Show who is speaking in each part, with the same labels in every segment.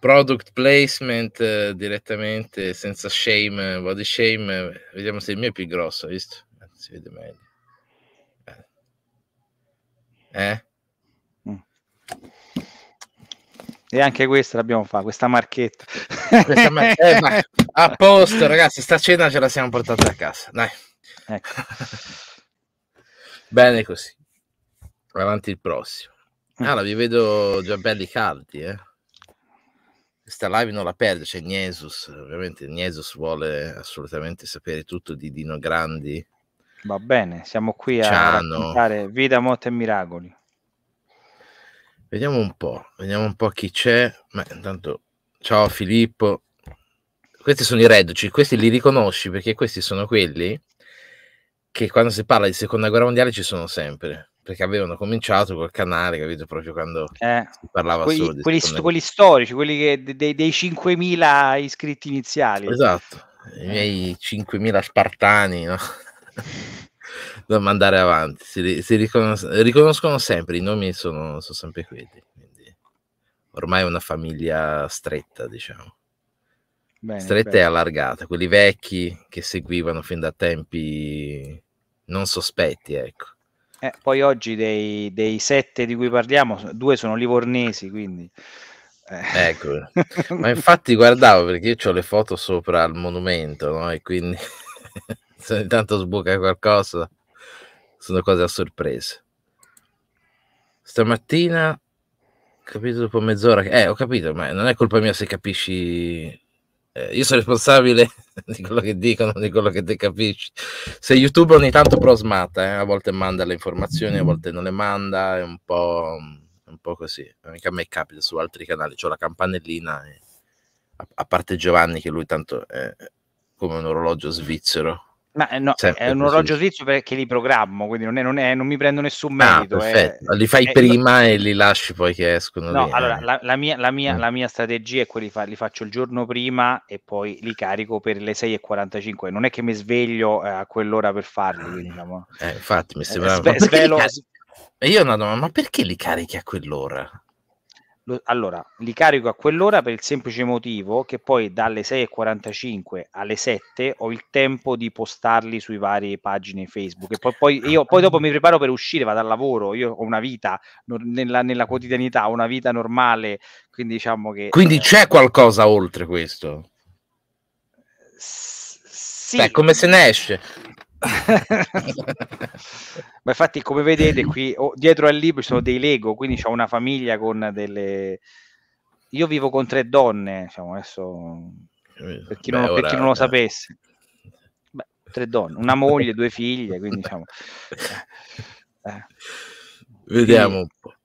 Speaker 1: product placement eh, direttamente senza shame, body shame. Vediamo se il mio è più grosso, visto? Eh, si vede meglio.
Speaker 2: Eh? eh? Mm. E anche questa l'abbiamo fatta, questa marchetta. Questa mar- eh, ma- a posto, ragazzi, sta
Speaker 1: cena ce la siamo portata a casa. Dai. Ecco. Bene così. Avanti il prossimo. Mm. Allora, vi vedo già belli caldi, eh sta live non la perde, c'è cioè, Niesus, ovviamente Niesus vuole assolutamente sapere tutto di Dino Grandi. Va bene, siamo qui a Ciano. raccontare
Speaker 2: Vida, Motte e Miracoli.
Speaker 1: Vediamo un po', vediamo un po' chi c'è. Ma intanto, ciao Filippo. Questi sono i reduci, questi li riconosci perché questi sono quelli che quando si parla di seconda guerra mondiale ci sono sempre perché avevano cominciato col canale, capito, proprio quando eh, si parlava quelli, solo di quelli, st- quelli
Speaker 2: storici, quelli che, de- dei 5.000 iscritti iniziali. Esatto,
Speaker 1: i eh. miei 5.000 spartani, no? da mandare avanti, si, si riconos- riconoscono sempre, i nomi sono, sono sempre quelli, quindi ormai è una famiglia stretta, diciamo.
Speaker 2: Bene, stretta bene. e
Speaker 1: allargata, quelli vecchi che seguivano fin da tempi non sospetti, ecco
Speaker 2: eh, poi oggi dei, dei, sette di cui parliamo, due sono livornesi, quindi...
Speaker 1: Eh. Ecco, ma infatti guardavo perché io ho le foto sopra al monumento, no? E quindi se ogni tanto sbuca qualcosa, sono cose a sorpresa. Stamattina, capito dopo mezz'ora, eh ho capito, ma non è colpa mia se capisci eh, io sono responsabile di quello che dicono, di quello che te capisci. Se YouTube ogni tanto però eh, a volte manda le informazioni, a volte non le manda, è un po', un po così. Anche a me capita su altri canali, ho la campanellina, e, a, a, parte Giovanni che lui tanto è eh, come un orologio svizzero,
Speaker 2: ma eh, no, è un orologio sì. svizzero perché li programmo, quindi non, è, non, è, non mi prendo nessun ah, merito. Ah, eh. è, li fai eh, prima
Speaker 1: e li lasci poi che escono. No, lì, allora
Speaker 2: eh. la, la, mia, la, mia, mm. la, mia, strategia è quella di farli faccio il giorno prima e poi li carico per le 6.45. Non è che mi sveglio eh, a quell'ora per farli. Ah, diciamo. eh, infatti, mi sembra... Sve- svelo... Io una domanda, ma perché li carichi a quell'ora? Lo, allora, li carico a quell'ora per il semplice motivo che poi dalle 6.45 alle 7 ho il tempo di postarli sui vari pagine Facebook. E poi, poi io poi dopo mi preparo per uscire, vado al lavoro, io ho una vita nella, nella, quotidianità, ho una vita normale, quindi diciamo che... Quindi eh, c'è
Speaker 1: qualcosa oltre questo?
Speaker 2: S- sì. Beh, come se ne esce? ma infatti come vedete qui oh, dietro al libro ci sono dei lego quindi c'è una famiglia con delle io vivo con tre donne diciamo adesso per chi, Beh, non, ora, per chi non, lo eh. sapesse Beh, tre donne una moglie due figlie quindi diciamo eh. vediamo un po'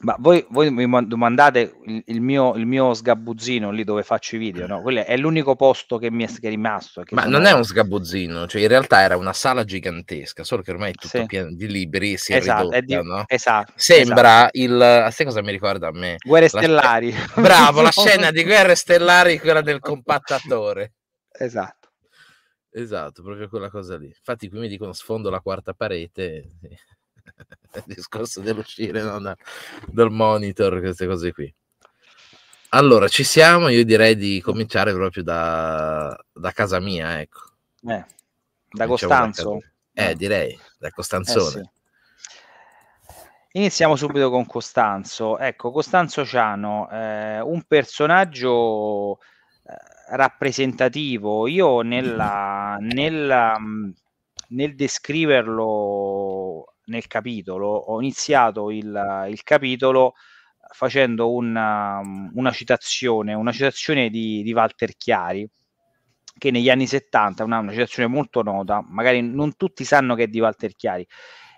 Speaker 2: Ma voi, voi, mi domandate il, il, mio, il, mio, sgabuzzino lì dove faccio i video, no? Quello è l'unico posto che mi è, che è rimasto. Che Ma non è un
Speaker 1: sgabuzzino, cioè in realtà era una sala gigantesca, solo che ormai è tutto sì. pieno di libri si è esatto, ridotta, è di... no? Esatto. Sembra esatto. il... Sai cosa mi ricorda a me? Guerre la Stellari. Sc... Bravo, la scena di Guerre Stellari, quella del compattatore. Esatto. Esatto, proprio quella cosa lì. Infatti qui mi dicono sfondo la quarta parete. Sì il discorso dell'uscire no? da, dal monitor, queste cose qui. Allora, ci siamo, io direi di cominciare proprio da, da casa mia, ecco.
Speaker 2: Eh, da Costanzo. Da eh, eh,
Speaker 1: direi, da Costanzone. Eh, sì.
Speaker 2: Iniziamo subito con Costanzo. Ecco, Costanzo Ciano, eh, un personaggio eh, rappresentativo. Io nella, nella, nel descriverlo nel capitolo, ho iniziato il, il capitolo facendo una, una, citazione, una citazione di, di, Walter Chiari, che negli anni 70 è una, una, citazione molto nota, magari non tutti sanno che è di Walter Chiari.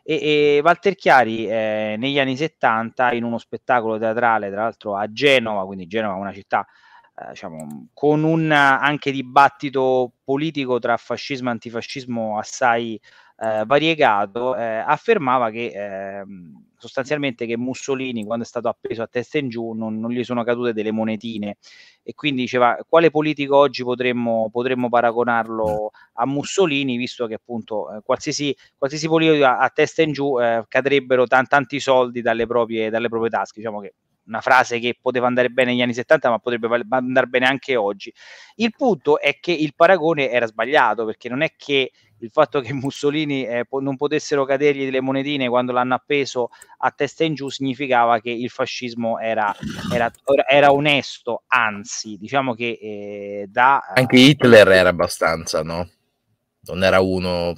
Speaker 2: E, e Walter Chiari eh, negli anni 70 in uno spettacolo teatrale, tra l'altro a Genova, quindi Genova è una città eh, diciamo, con un anche dibattito politico tra fascismo e antifascismo assai, eh, variegato, eh, affermava che ehm, sostanzialmente che Mussolini quando è stato appeso a testa in giù non, non, gli sono cadute delle monetine e quindi diceva quale politico oggi potremmo, potremmo paragonarlo a Mussolini visto che appunto eh, qualsiasi, qualsiasi, politico a, a, testa in giù eh, cadrebbero tan, tanti soldi dalle proprie, dalle proprie tasche diciamo che una frase che poteva andare bene negli anni 70 ma potrebbe andare bene anche oggi il punto è che il paragone era sbagliato perché non è che il fatto che Mussolini eh, non potessero cadergli delle monetine quando l'hanno appeso a testa in giù significava che il fascismo era, era, era onesto, anzi, diciamo che eh, da... Eh, Anche
Speaker 1: Hitler era abbastanza, no? Non era uno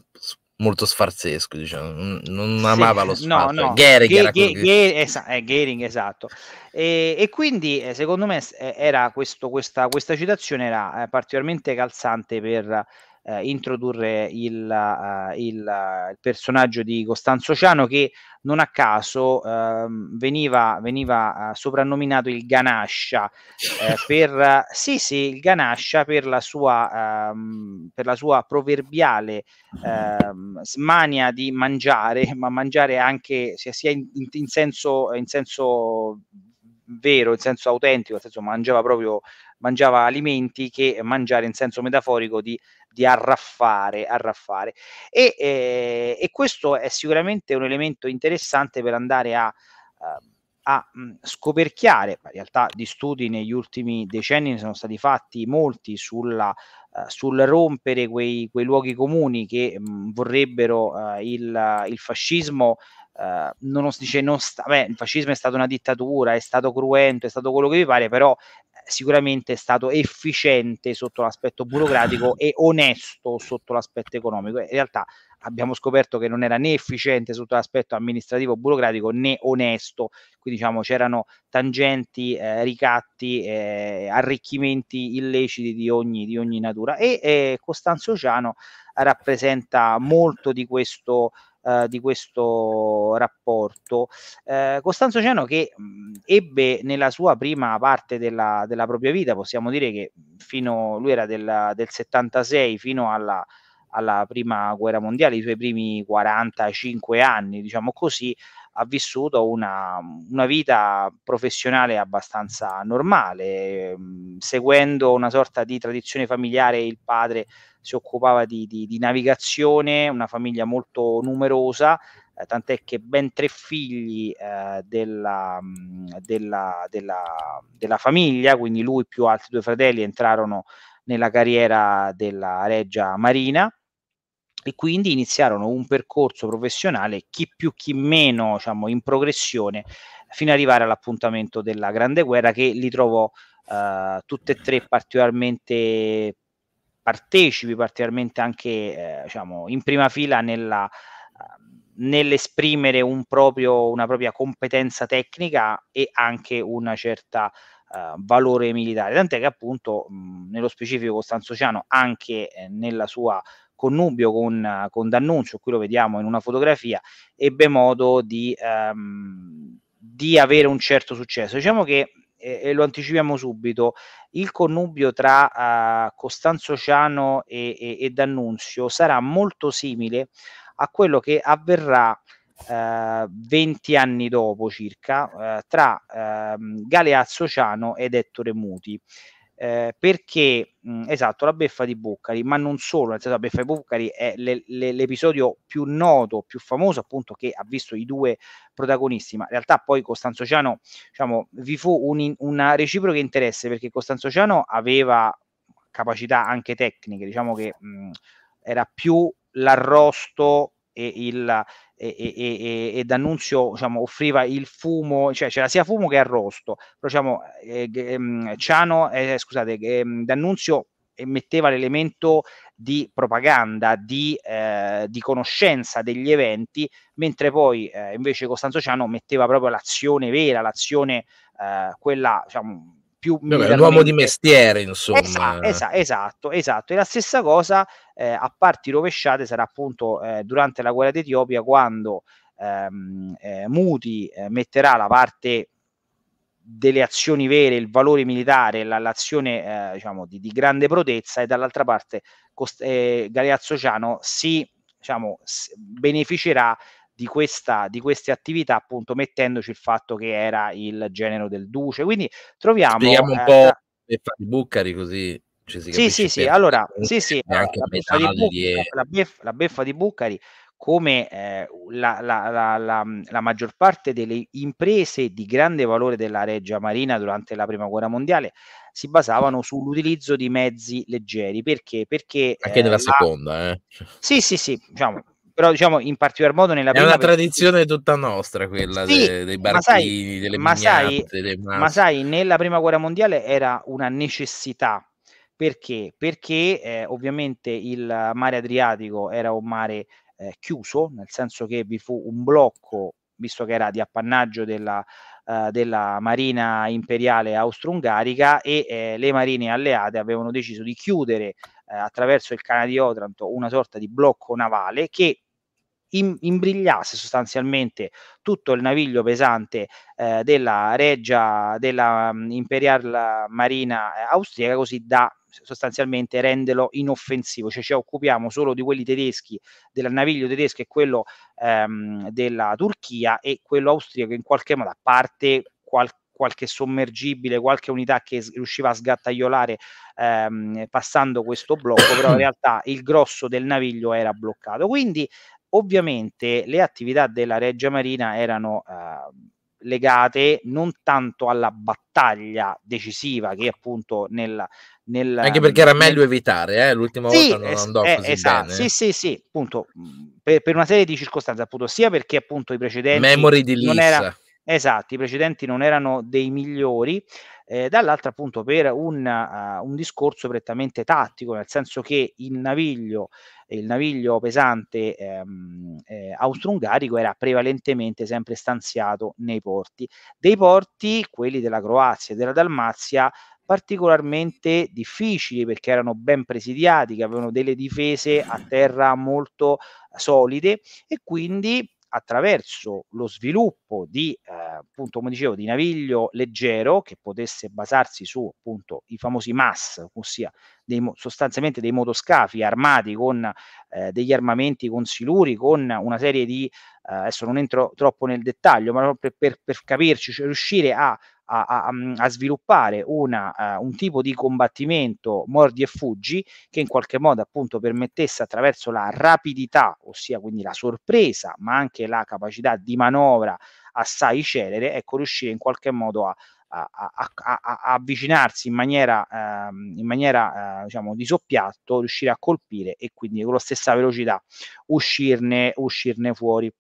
Speaker 1: molto sfarzesco, diciamo, non amava sì, lo sfarzo. No, no. Gering, Ge- Ge-
Speaker 2: esa- eh, Gehring esatto. E, e, quindi eh, secondo me eh, era questo, questa, questa citazione era particolarmente calzante per eh, introdurre il, uh, il, uh, il, personaggio di Costanzo Ciano che non a caso uh, veniva, veniva eh, soprannominato il Ganascia eh, per, sì, sì, il Ganascia per la sua, um, per la sua proverbiale ehm, smania di mangiare, ma mangiare anche sia in, in, senso, in senso vero, in senso autentico, nel senso mangiava proprio mangiava alimenti che mangiare in senso metaforico di, di arraffare, arraffare. E, eh, e, questo è sicuramente un elemento interessante per andare a, eh, a mm, scoperchiare, in realtà di studi negli ultimi decenni ne sono stati fatti molti sulla, uh, sul rompere quei, quei, luoghi comuni che mh, mm, vorrebbero uh, il, il, fascismo eh, non si dice non sta, beh, il fascismo è stata una dittatura, è stato cruento, è stato quello che vi pare, però eh, sicuramente è stato efficiente sotto l'aspetto burocratico e onesto sotto l'aspetto economico. In realtà abbiamo scoperto che non era né efficiente sotto l'aspetto amministrativo burocratico né onesto, quindi diciamo c'erano tangenti, eh, ricatti, eh, arricchimenti illeciti di ogni, di ogni natura e eh, Costanzo Ciano rappresenta molto di questo eh, di questo rapporto. Eh, Costanzo Ceno che mh, mm, ebbe nella sua prima parte della, della, propria vita, possiamo dire che fino, lui era del, del 76 fino alla, alla prima guerra mondiale, i suoi primi 45 anni, diciamo così, ha vissuto una, una, vita professionale abbastanza normale, ehm, seguendo una sorta di tradizione familiare, il padre si occupava di, di, di navigazione, una famiglia molto numerosa, eh, tant'è che ben tre figli eh, della, mm, della, della, della, famiglia, quindi lui più altri due fratelli, entrarono nella carriera della Reggia Marina e quindi iniziarono un percorso professionale, chi più chi meno, diciamo, in progressione, fino ad arrivare all'appuntamento della Grande Guerra che li trovò Uh, tutte e tre particolarmente partecipi particolarmente anche eh, diciamo, in prima fila nella, ehm, nell'esprimere un proprio, una propria competenza tecnica e anche una certa uh, valore militare. Tant'è che appunto, mh, nello specifico Costanzo Ciano, anche eh, nella sua connubio con, con D'Annunzio, qui lo vediamo in una fotografia, ebbe modo di, um, di avere un certo successo. Diciamo che e, e lo anticipiamo subito, il connubio tra uh, Costanzo Ciano e, e, e D'Annunzio sarà molto simile a quello che avverrà eh, 20 anni dopo circa eh, tra eh, Galeazzo Ciano ed Ettore Muti eh, perché mh, mm, esatto la beffa di Buccari ma non solo nel senso la beffa di Buccari è le, le, l'episodio più noto più famoso appunto che ha visto i due protagonisti ma in realtà poi Costanzo Ciano diciamo vi fu un, una reciproca interesse perché Costanzo Ciano aveva capacità anche tecniche diciamo che mh, mm, era più l'arrosto e il, e, e, e D'Annunzio diciamo, offriva il fumo, cioè c'era sia fumo che arrosto, però diciamo, eh, ehm, Ciano, eh, scusate, eh, D'Annunzio metteva l'elemento di propaganda, di, eh, di, conoscenza degli eventi, mentre poi eh, invece Costanzo Ciano metteva proprio l'azione vera, l'azione eh, quella diciamo, più... Vabbè, l'uomo di mestiere,
Speaker 1: insomma. Esatto, esatto,
Speaker 2: esatto, esatto. E la stessa cosa eh, a parti rovesciate sarà appunto eh, durante la guerra d'Etiopia quando ehm, eh, Muti eh, metterà la parte delle azioni vere, il valore militare, la, l'azione eh, diciamo, di, di, grande protezza e dall'altra parte cost- eh, Galeazzo Ciano si diciamo, beneficerà di, questa, di queste attività, appunto mettendoci il fatto che era il genero del duce. Quindi troviamo... Spieghiamo un eh, po'
Speaker 1: eh, fatti Buccari così cioè sì, sì, sì, allora, eh, sì, sì, la beffa, Buccari, e...
Speaker 2: la, beffa, la beffa, di Bucari, come eh, la, la, mm, la, maggior parte delle imprese di grande valore della Reggia Marina durante la Prima Guerra Mondiale si basavano sull'utilizzo di mezzi leggeri, perché? Perché... Anche eh, nella seconda, eh? Sì, sì, sì, diciamo, però diciamo in particolar modo nella prima... È una tradizione
Speaker 1: perché... tutta nostra quella sì, dei, dei barchini, ma delle ma sai, delle ma sai,
Speaker 2: nella prima guerra mondiale era una necessità. Perché? Perché eh, ovviamente il mare Adriatico era un mare eh, chiuso, nel senso che vi fu un blocco, visto che era di appannaggio della, eh, della Marina Imperiale Austro-Ungarica e eh, le marine alleate avevano deciso di chiudere eh, attraverso il canale di Otranto una sorta di blocco navale che imbrigliasse sostanzialmente tutto il naviglio pesante eh, della regia della mm, Imperial Marina eh, austriaca così da sostanzialmente renderlo inoffensivo, cioè ci occupiamo solo di quelli tedeschi, del naviglio tedesco e quello ehm, della Turchia e quello austriaco in qualche modo, a parte qualche qualche sommergibile, qualche unità che riusciva a sgattaiolare ehm, passando questo blocco, però in realtà il grosso del naviglio era bloccato. Quindi Ovviamente le attività della Regia Marina erano eh, legate non tanto alla battaglia decisiva che appunto nel, nel anche perché era meglio evitare eh? l'ultima sì, volta non andò eh, così esatto, bene sì sì sì appunto per, per, una serie di circostanze appunto sia perché appunto i precedenti Memory di Lisa. non era Esatto, i precedenti non erano dei migliori, eh, dall'altra appunto per un, uh, un, discorso prettamente tattico, nel senso che il naviglio, il naviglio pesante ehm, eh, austro-ungarico era prevalentemente sempre stanziato nei porti. Dei porti, quelli della Croazia e della Dalmazia, particolarmente difficili perché erano ben presidiati, che avevano delle difese a terra molto solide e quindi attraverso lo sviluppo di, eh, appunto, come dicevo, di naviglio leggero che potesse basarsi su appunto i famosi MAS, ossia dei, sostanzialmente dei motoscafi armati con eh, degli armamenti con siluri, con una serie di, eh, adesso non entro troppo nel dettaglio, ma per, per, per capirci, cioè riuscire a a, a, a mhmm, sviluppare una, uh, un tipo di combattimento mordi e fuggi che in qualche modo appunto permettesse attraverso la rapidità, ossia quindi la sorpresa, ma anche la capacità di manovra assai celere, ecco riuscire in qualche modo a, a, a, a, avvicinarsi in maniera, ehm, in maniera eh, diciamo, di soppiatto, riuscire a colpire e quindi con la stessa velocità uscirne, uscirne fuori.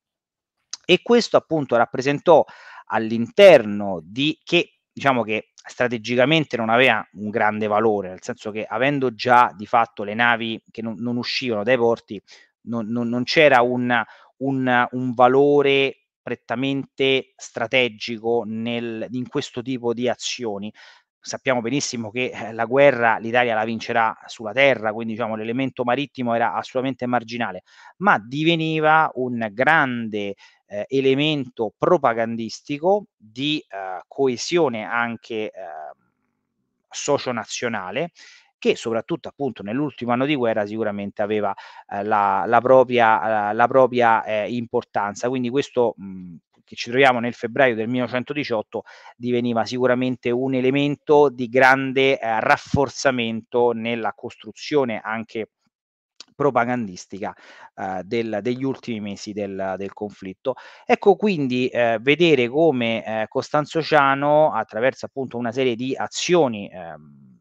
Speaker 2: E questo appunto rappresentò all'interno di che diciamo che strategicamente non aveva un grande valore, nel senso che avendo già di fatto le navi che non, non uscivano dai porti, non, non, non c'era un, un, un, valore prettamente strategico nel, in questo tipo di azioni. Sappiamo benissimo che eh, la guerra l'Italia la vincerà sulla terra, quindi diciamo, l'elemento marittimo era assolutamente marginale, ma diveniva un grande eh, elemento propagandistico di eh, coesione anche eh, socio-nazionale che soprattutto appunto nell'ultimo anno di guerra sicuramente aveva eh, la, la, propria, la, la propria eh, importanza. Quindi questo mh, mhmm, che ci troviamo nel febbraio del 1918 diveniva sicuramente un elemento di grande eh, rafforzamento nella costruzione anche propagandistica eh, del, degli ultimi mesi del, del conflitto. Ecco quindi eh, vedere come eh, Costanzo Ciano, attraverso appunto una serie di azioni ehm,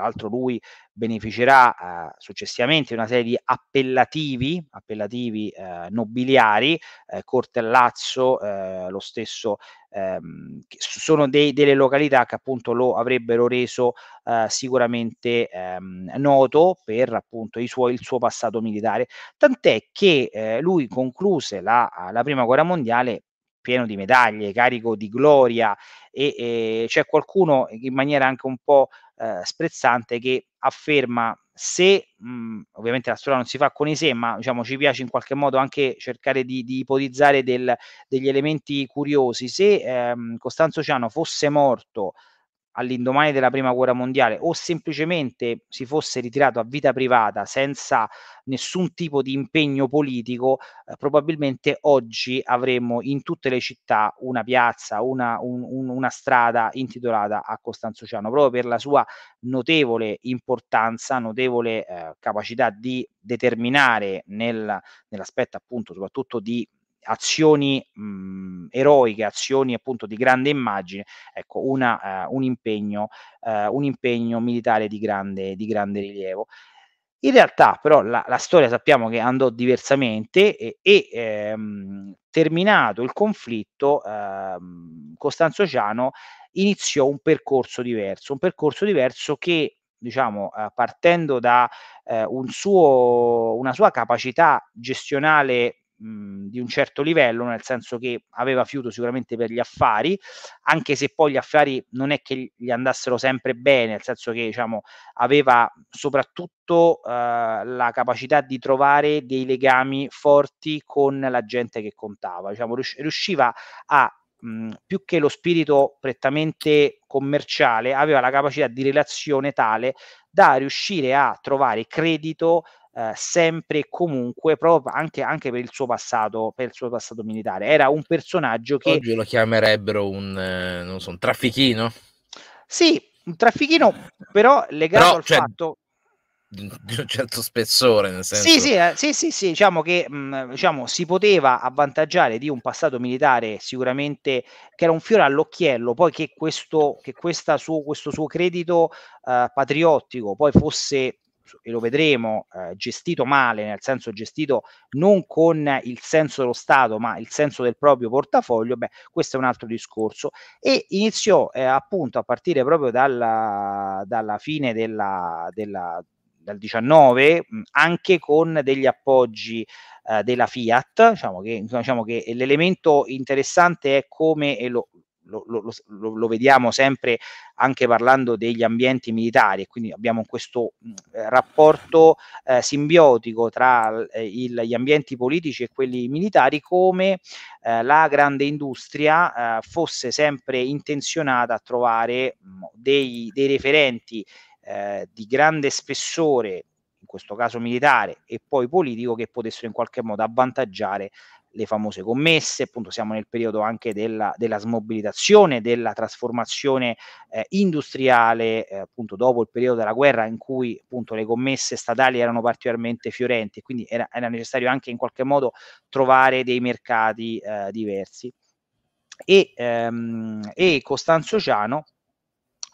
Speaker 2: tra l'altro lui beneficerà eh, successivamente di una serie di appellativi, appellativi eh, nobiliari, eh, Cortellazzo, eh, lo stesso, ehm, sono dei, delle località che appunto lo avrebbero reso eh, sicuramente ehm, noto per appunto suoi, il suo passato militare, tant'è che eh, lui concluse la, la prima guerra mondiale pieno di medaglie, carico di gloria e, e c'è qualcuno in maniera anche un po' eh, sprezzante che afferma se mh, mm, ovviamente la storia non si fa con i se, ma diciamo, ci piace in qualche modo anche cercare di, di ipotizzare del, degli elementi curiosi, se ehm, Costanzo Ciano fosse morto all'indomani della prima guerra mondiale o semplicemente si fosse ritirato a vita privata senza nessun tipo di impegno politico, eh, probabilmente oggi avremmo in tutte le città una piazza, una, un, un, una strada intitolata a Costanzo Ciano, proprio per la sua notevole importanza, notevole eh, capacità di determinare nel, nell'aspetto appunto soprattutto di azioni mh, mhmm, eroiche, azioni appunto di grande immagine, ecco una, uh, un, impegno, uh, un impegno militare di grande, di grande rilievo. In realtà però la, la, storia sappiamo che andò diversamente e, e ehm, terminato il conflitto ehm, Costanzo Ciano iniziò un percorso diverso, un percorso diverso che diciamo eh, partendo da eh, un suo, una sua capacità gestionale Mhmm, di un certo livello, nel senso che aveva fiuto sicuramente per gli affari, anche se poi gli affari non è che gli andassero sempre bene, nel senso che diciamo, aveva soprattutto eh, la capacità di trovare dei legami forti con la gente che contava, diciamo, riusciva a mh, mhmm, più che lo spirito prettamente commerciale, aveva la capacità di relazione tale da riuscire a trovare credito eh, sempre e comunque, proprio anche, anche, per, il suo passato, per il suo passato militare. Era un personaggio che... Oggi
Speaker 1: lo chiamerebbero un, eh, non so, un traffichino?
Speaker 2: Sì, un traffichino, però legato però, al cioè... fatto
Speaker 1: di un certo spessore. Nel senso... Sì, sì,
Speaker 2: eh, sì, sì, sì, diciamo che mh, mm, diciamo, si poteva avvantaggiare di un passato militare sicuramente che era un fiore all'occhiello, poi che questo, che suo, questo suo credito eh, patriottico poi fosse e lo vedremo, eh, gestito male, nel senso gestito non con il senso dello Stato, ma il senso del proprio portafoglio, beh, questo è un altro discorso. E iniziò eh, appunto a partire proprio dalla, dalla fine della, della dal 19 anche con degli appoggi eh, della Fiat diciamo che, diciamo che l'elemento interessante è come e lo, lo, lo, lo, vediamo sempre anche parlando degli ambienti militari, quindi abbiamo questo eh, rapporto eh, simbiotico tra eh, il, gli ambienti politici e quelli militari, come eh, la grande industria eh, fosse sempre intenzionata a trovare mh, dei, dei, referenti eh, di grande spessore in questo caso militare e poi politico, che potessero in qualche modo avvantaggiare le famose commesse, appunto siamo nel periodo anche della, della smobilitazione, della trasformazione eh, industriale, eh, appunto dopo il periodo della guerra in cui appunto le commesse statali erano particolarmente fiorenti, quindi era, era necessario anche in qualche modo trovare dei mercati eh, diversi. E, ehm, e Costanzo Ciano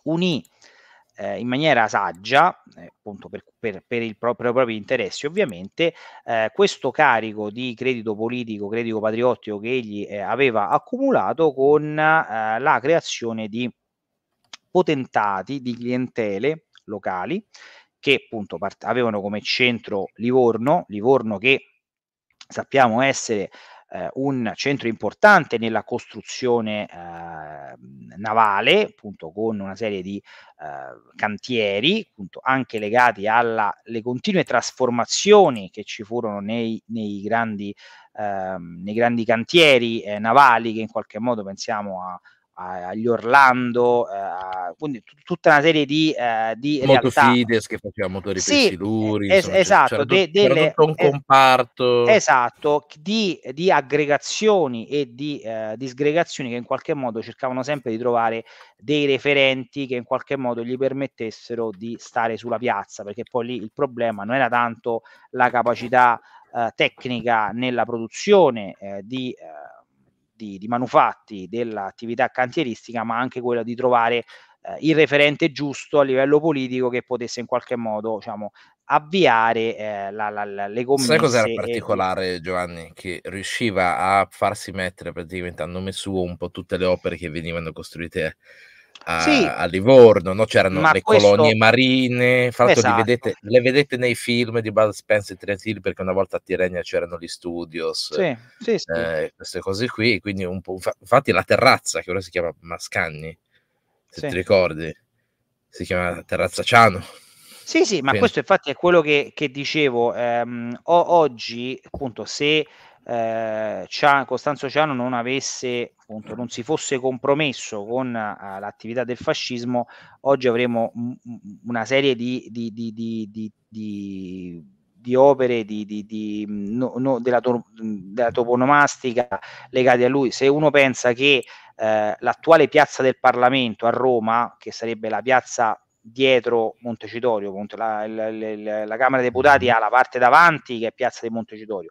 Speaker 2: unì eh, in maniera saggia, eh, appunto per, per, per il proprio, i propri interessi ovviamente, eh, questo carico di credito politico, credito patriottico che egli eh, aveva accumulato con eh, la creazione di potentati, di clientele locali che appunto part- avevano come centro Livorno, Livorno che sappiamo essere eh, un centro importante nella costruzione eh, navale, appunto con una serie di eh, cantieri, appunto anche legati alle continue trasformazioni che ci furono nei, nei grandi, ehm, nei grandi cantieri eh, navali che in qualche modo pensiamo a agli Orlando, eh, quindi t- tutta una serie di, eh, di Motofides
Speaker 1: che faceva motori sì, siluri, es- insomma, esatto, c'era, de- c'era delle, un comparto.
Speaker 2: esatto, di, di aggregazioni e di eh, disgregazioni che in qualche modo cercavano sempre di trovare dei referenti che in qualche modo gli permettessero di stare sulla piazza, perché poi lì il problema non era tanto la capacità eh, tecnica nella produzione eh, di eh, di, di manufatti dell'attività cantieristica, ma anche quella di trovare eh, il referente giusto a livello politico che potesse in qualche modo diciamo, avviare eh, la, la, la, le commesse. Sai cos'era e... particolare,
Speaker 1: Giovanni? Che riusciva a farsi mettere praticamente a nome suo un po' tutte le opere che venivano costruite a, sì, a Livorno, no? c'erano le questo... colonie marine, esatto. vedete, le vedete nei film di Bud Spencer e Trent perché una volta a Tirrenia c'erano gli studios, sì,
Speaker 2: sì, eh,
Speaker 1: queste cose qui, quindi un po', infatti la terrazza che ora si chiama Mascagni, se ti ricordi, si chiama Terrazza Ciano.
Speaker 2: Sì, sì, ma Quindi. questo infatti è quello che, che dicevo. Ehm, oggi, appunto, se eh, Costanzo Ciano non avesse appunto non si fosse compromesso con uh, l'attività del fascismo oggi avremo m- una serie di, di, di, di opere no, no, della, to- della, toponomastica legate a lui se uno pensa che eh, l'attuale piazza del Parlamento a Roma che sarebbe la piazza dietro Montecitorio, la, la, la, la, Camera dei Deputati ha la parte davanti che è Piazza di Montecitorio,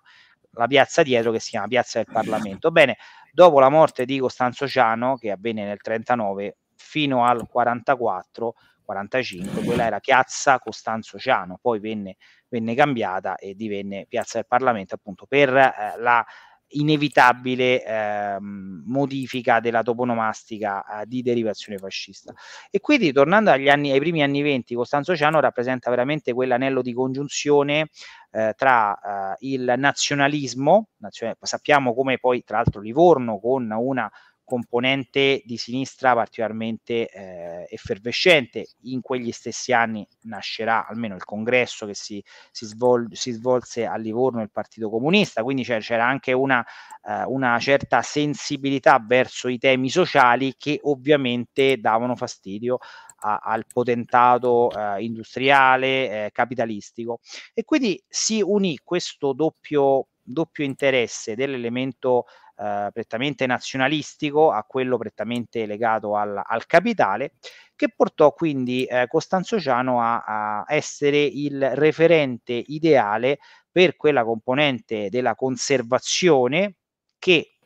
Speaker 2: la piazza dietro che si chiama Piazza del Parlamento. Bene, dopo la morte di Costanzo Ciano, che avvenne nel 39 fino al 44, 45, quella era Piazza Costanzo Ciano, poi venne, venne cambiata e divenne Piazza del Parlamento appunto per eh, la inevitabile eh, modifica della toponomastica eh, di derivazione fascista. E quindi tornando anni, ai primi anni 20, Costanzo Ciano rappresenta veramente quell'anello di congiunzione eh, tra eh, il nazionalismo, nazion- sappiamo come poi tra l'altro Livorno con una componente di sinistra particolarmente eh, effervescente. In quegli stessi anni nascerà almeno il congresso che si, si, svol- si svolse a Livorno il Partito Comunista, quindi c'era anche una, eh, una, certa sensibilità verso i temi sociali che ovviamente davano fastidio a, al potentato eh, industriale eh, capitalistico. E quindi si unì questo doppio, doppio interesse dell'elemento eh, prettamente nazionalistico a quello prettamente legato al, al capitale, che portò quindi eh, Costanzo Ciano a, a essere il referente ideale per quella componente della conservazione che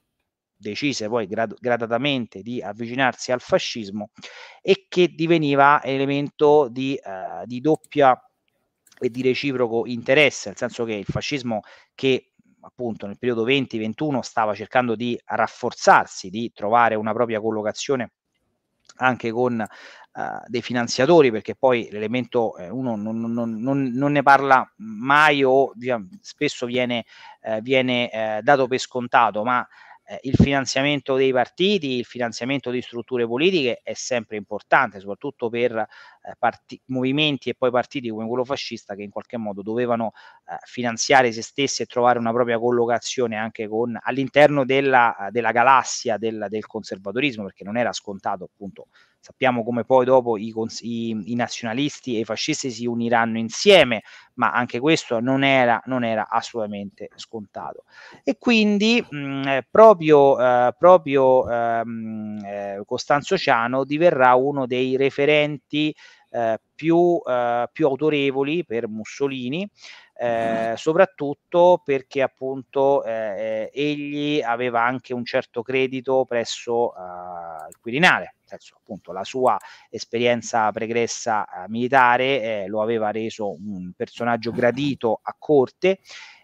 Speaker 2: decise poi grad- gradatamente di avvicinarsi al fascismo e che diveniva elemento di, eh, di doppia e di reciproco interesse, nel senso che il fascismo che appunto nel periodo 20-21 stava cercando di rafforzarsi, di trovare una propria collocazione anche con uh, dei finanziatori, perché poi l'elemento eh, uno non, non, non, non, ne parla mai o via, spesso viene, eh, viene eh, dato per scontato, ma eh, il finanziamento dei partiti, il finanziamento di strutture politiche è sempre importante, soprattutto per eh, parti- movimenti e poi partiti come quello fascista che in qualche modo dovevano eh, finanziare se stessi e trovare una propria collocazione anche con, all'interno della, della galassia del, del conservatorismo, perché non era scontato appunto Sappiamo come poi dopo i, cons- i, i nazionalisti e i fascisti si uniranno insieme, ma anche questo non era, non era assolutamente scontato. E quindi mh, mm, eh, proprio, eh, proprio ehm, eh, Costanzo Ciano diverrà uno dei referenti eh, più, eh, più autorevoli per Mussolini. Eh, soprattutto perché appunto eh, eh, egli aveva anche un certo credito presso eh, il Quirinale, nel senso appunto la sua esperienza pregressa eh, militare lo aveva reso un personaggio gradito a corte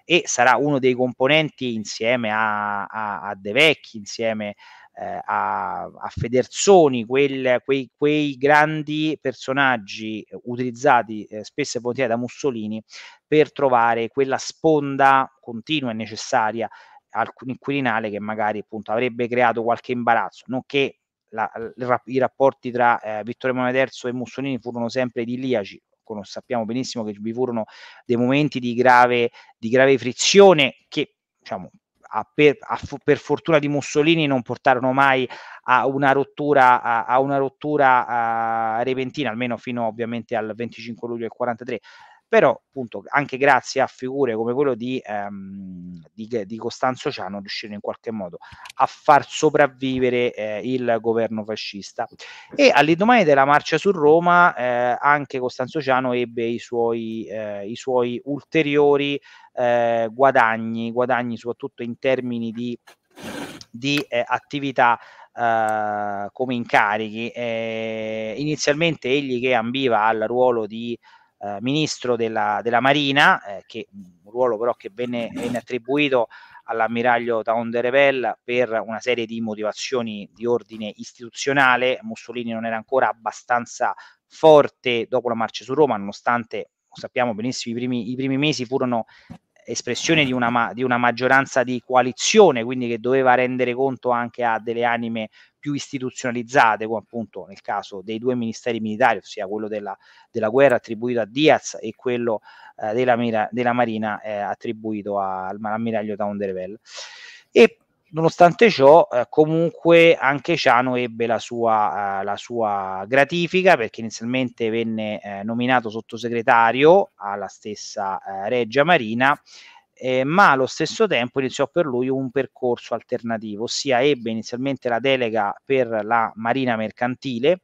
Speaker 2: e sarà uno dei componenti insieme a, a, a De Vecchi, insieme a eh, a, a, Federzoni quel, quei, quei, grandi personaggi eh, utilizzati eh, spesso e volentieri da Mussolini per trovare quella sponda continua e necessaria al Quirinale che magari appunto avrebbe creato qualche imbarazzo, nonché la, la, i rapporti tra eh, Vittorio Emanuele III e Mussolini furono sempre idilliaci, sappiamo benissimo che vi furono dei momenti di grave, di grave frizione che diciamo, a per, a, per, fortuna di Mussolini non portarono mai a una rottura, a, a una rottura a repentina, almeno fino ovviamente al 25 luglio del 43 però appunto anche grazie a figure come quello di, ehm, di, di Costanzo Ciano riuscirono in qualche modo a far sopravvivere eh, il governo fascista e all'indomani della marcia su Roma eh, anche Costanzo Ciano ebbe i suoi, eh, i suoi ulteriori eh, guadagni, guadagni soprattutto in termini di, di eh, attività eh, come incarichi inizialmente egli che ambiva al ruolo di eh, ministro della, della Marina, eh, che, un ruolo però che venne, venne attribuito all'ammiraglio Taon de Rebella per una serie di motivazioni di ordine istituzionale. Mussolini non era ancora abbastanza forte dopo la marcia su Roma, nonostante lo sappiamo benissimo, i primi, i primi mesi furono espressione di una, ma- di una maggioranza di coalizione, quindi che doveva rendere conto anche a delle anime più istituzionalizzate, come appunto nel caso dei due ministeri militari, ossia quello della, della guerra attribuito a Diaz e quello eh, della, mira, della, Marina eh, attribuito all'ammiraglio Town de Revel. E nonostante ciò, eh, comunque anche Ciano ebbe la sua, eh, la sua gratifica perché inizialmente venne eh, nominato sottosegretario alla stessa eh, Reggia Marina. Eh, ma allo stesso tempo iniziò per lui un percorso alternativo, ossia ebbe inizialmente la delega per la Marina Mercantile,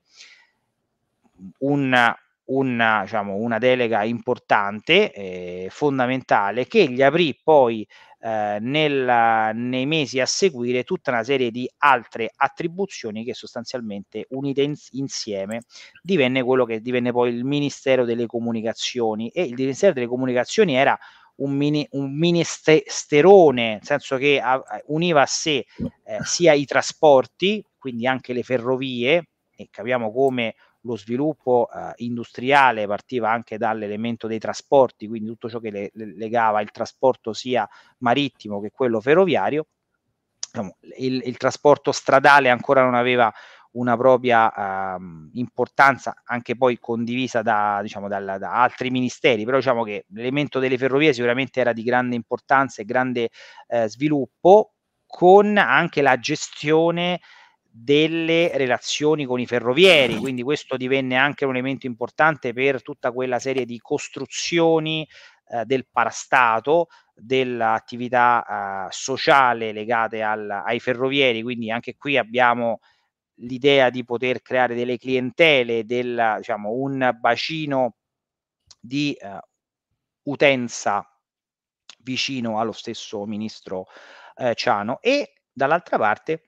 Speaker 2: un, una, diciamo, una delega importante, eh, fondamentale, che gli aprì poi eh, nella, nei mesi a seguire tutta una serie di altre attribuzioni che sostanzialmente unite in, insieme divenne quello che divenne poi il Ministero delle Comunicazioni e il Ministero delle Comunicazioni era un, mini, un ministerone, nel senso che a, univa a sé eh, sia i trasporti, quindi anche le ferrovie, e capiamo come lo sviluppo eh, industriale partiva anche dall'elemento dei trasporti, quindi tutto ciò che le, le legava il trasporto sia marittimo che quello ferroviario, il, il trasporto stradale ancora non aveva una propria ehm, importanza anche poi condivisa da, diciamo, dalla, da, altri ministeri, però diciamo che l'elemento delle ferrovie sicuramente era di grande importanza e grande eh, sviluppo con anche la gestione delle relazioni con i ferrovieri, mm. quindi questo divenne anche un elemento importante per tutta quella serie di costruzioni eh, del parastato, dell'attività eh, sociale legate al, ai ferrovieri, quindi anche qui abbiamo l'idea di poter creare delle clientele, del, diciamo, un bacino di eh, utenza vicino allo stesso ministro eh, Ciano e dall'altra parte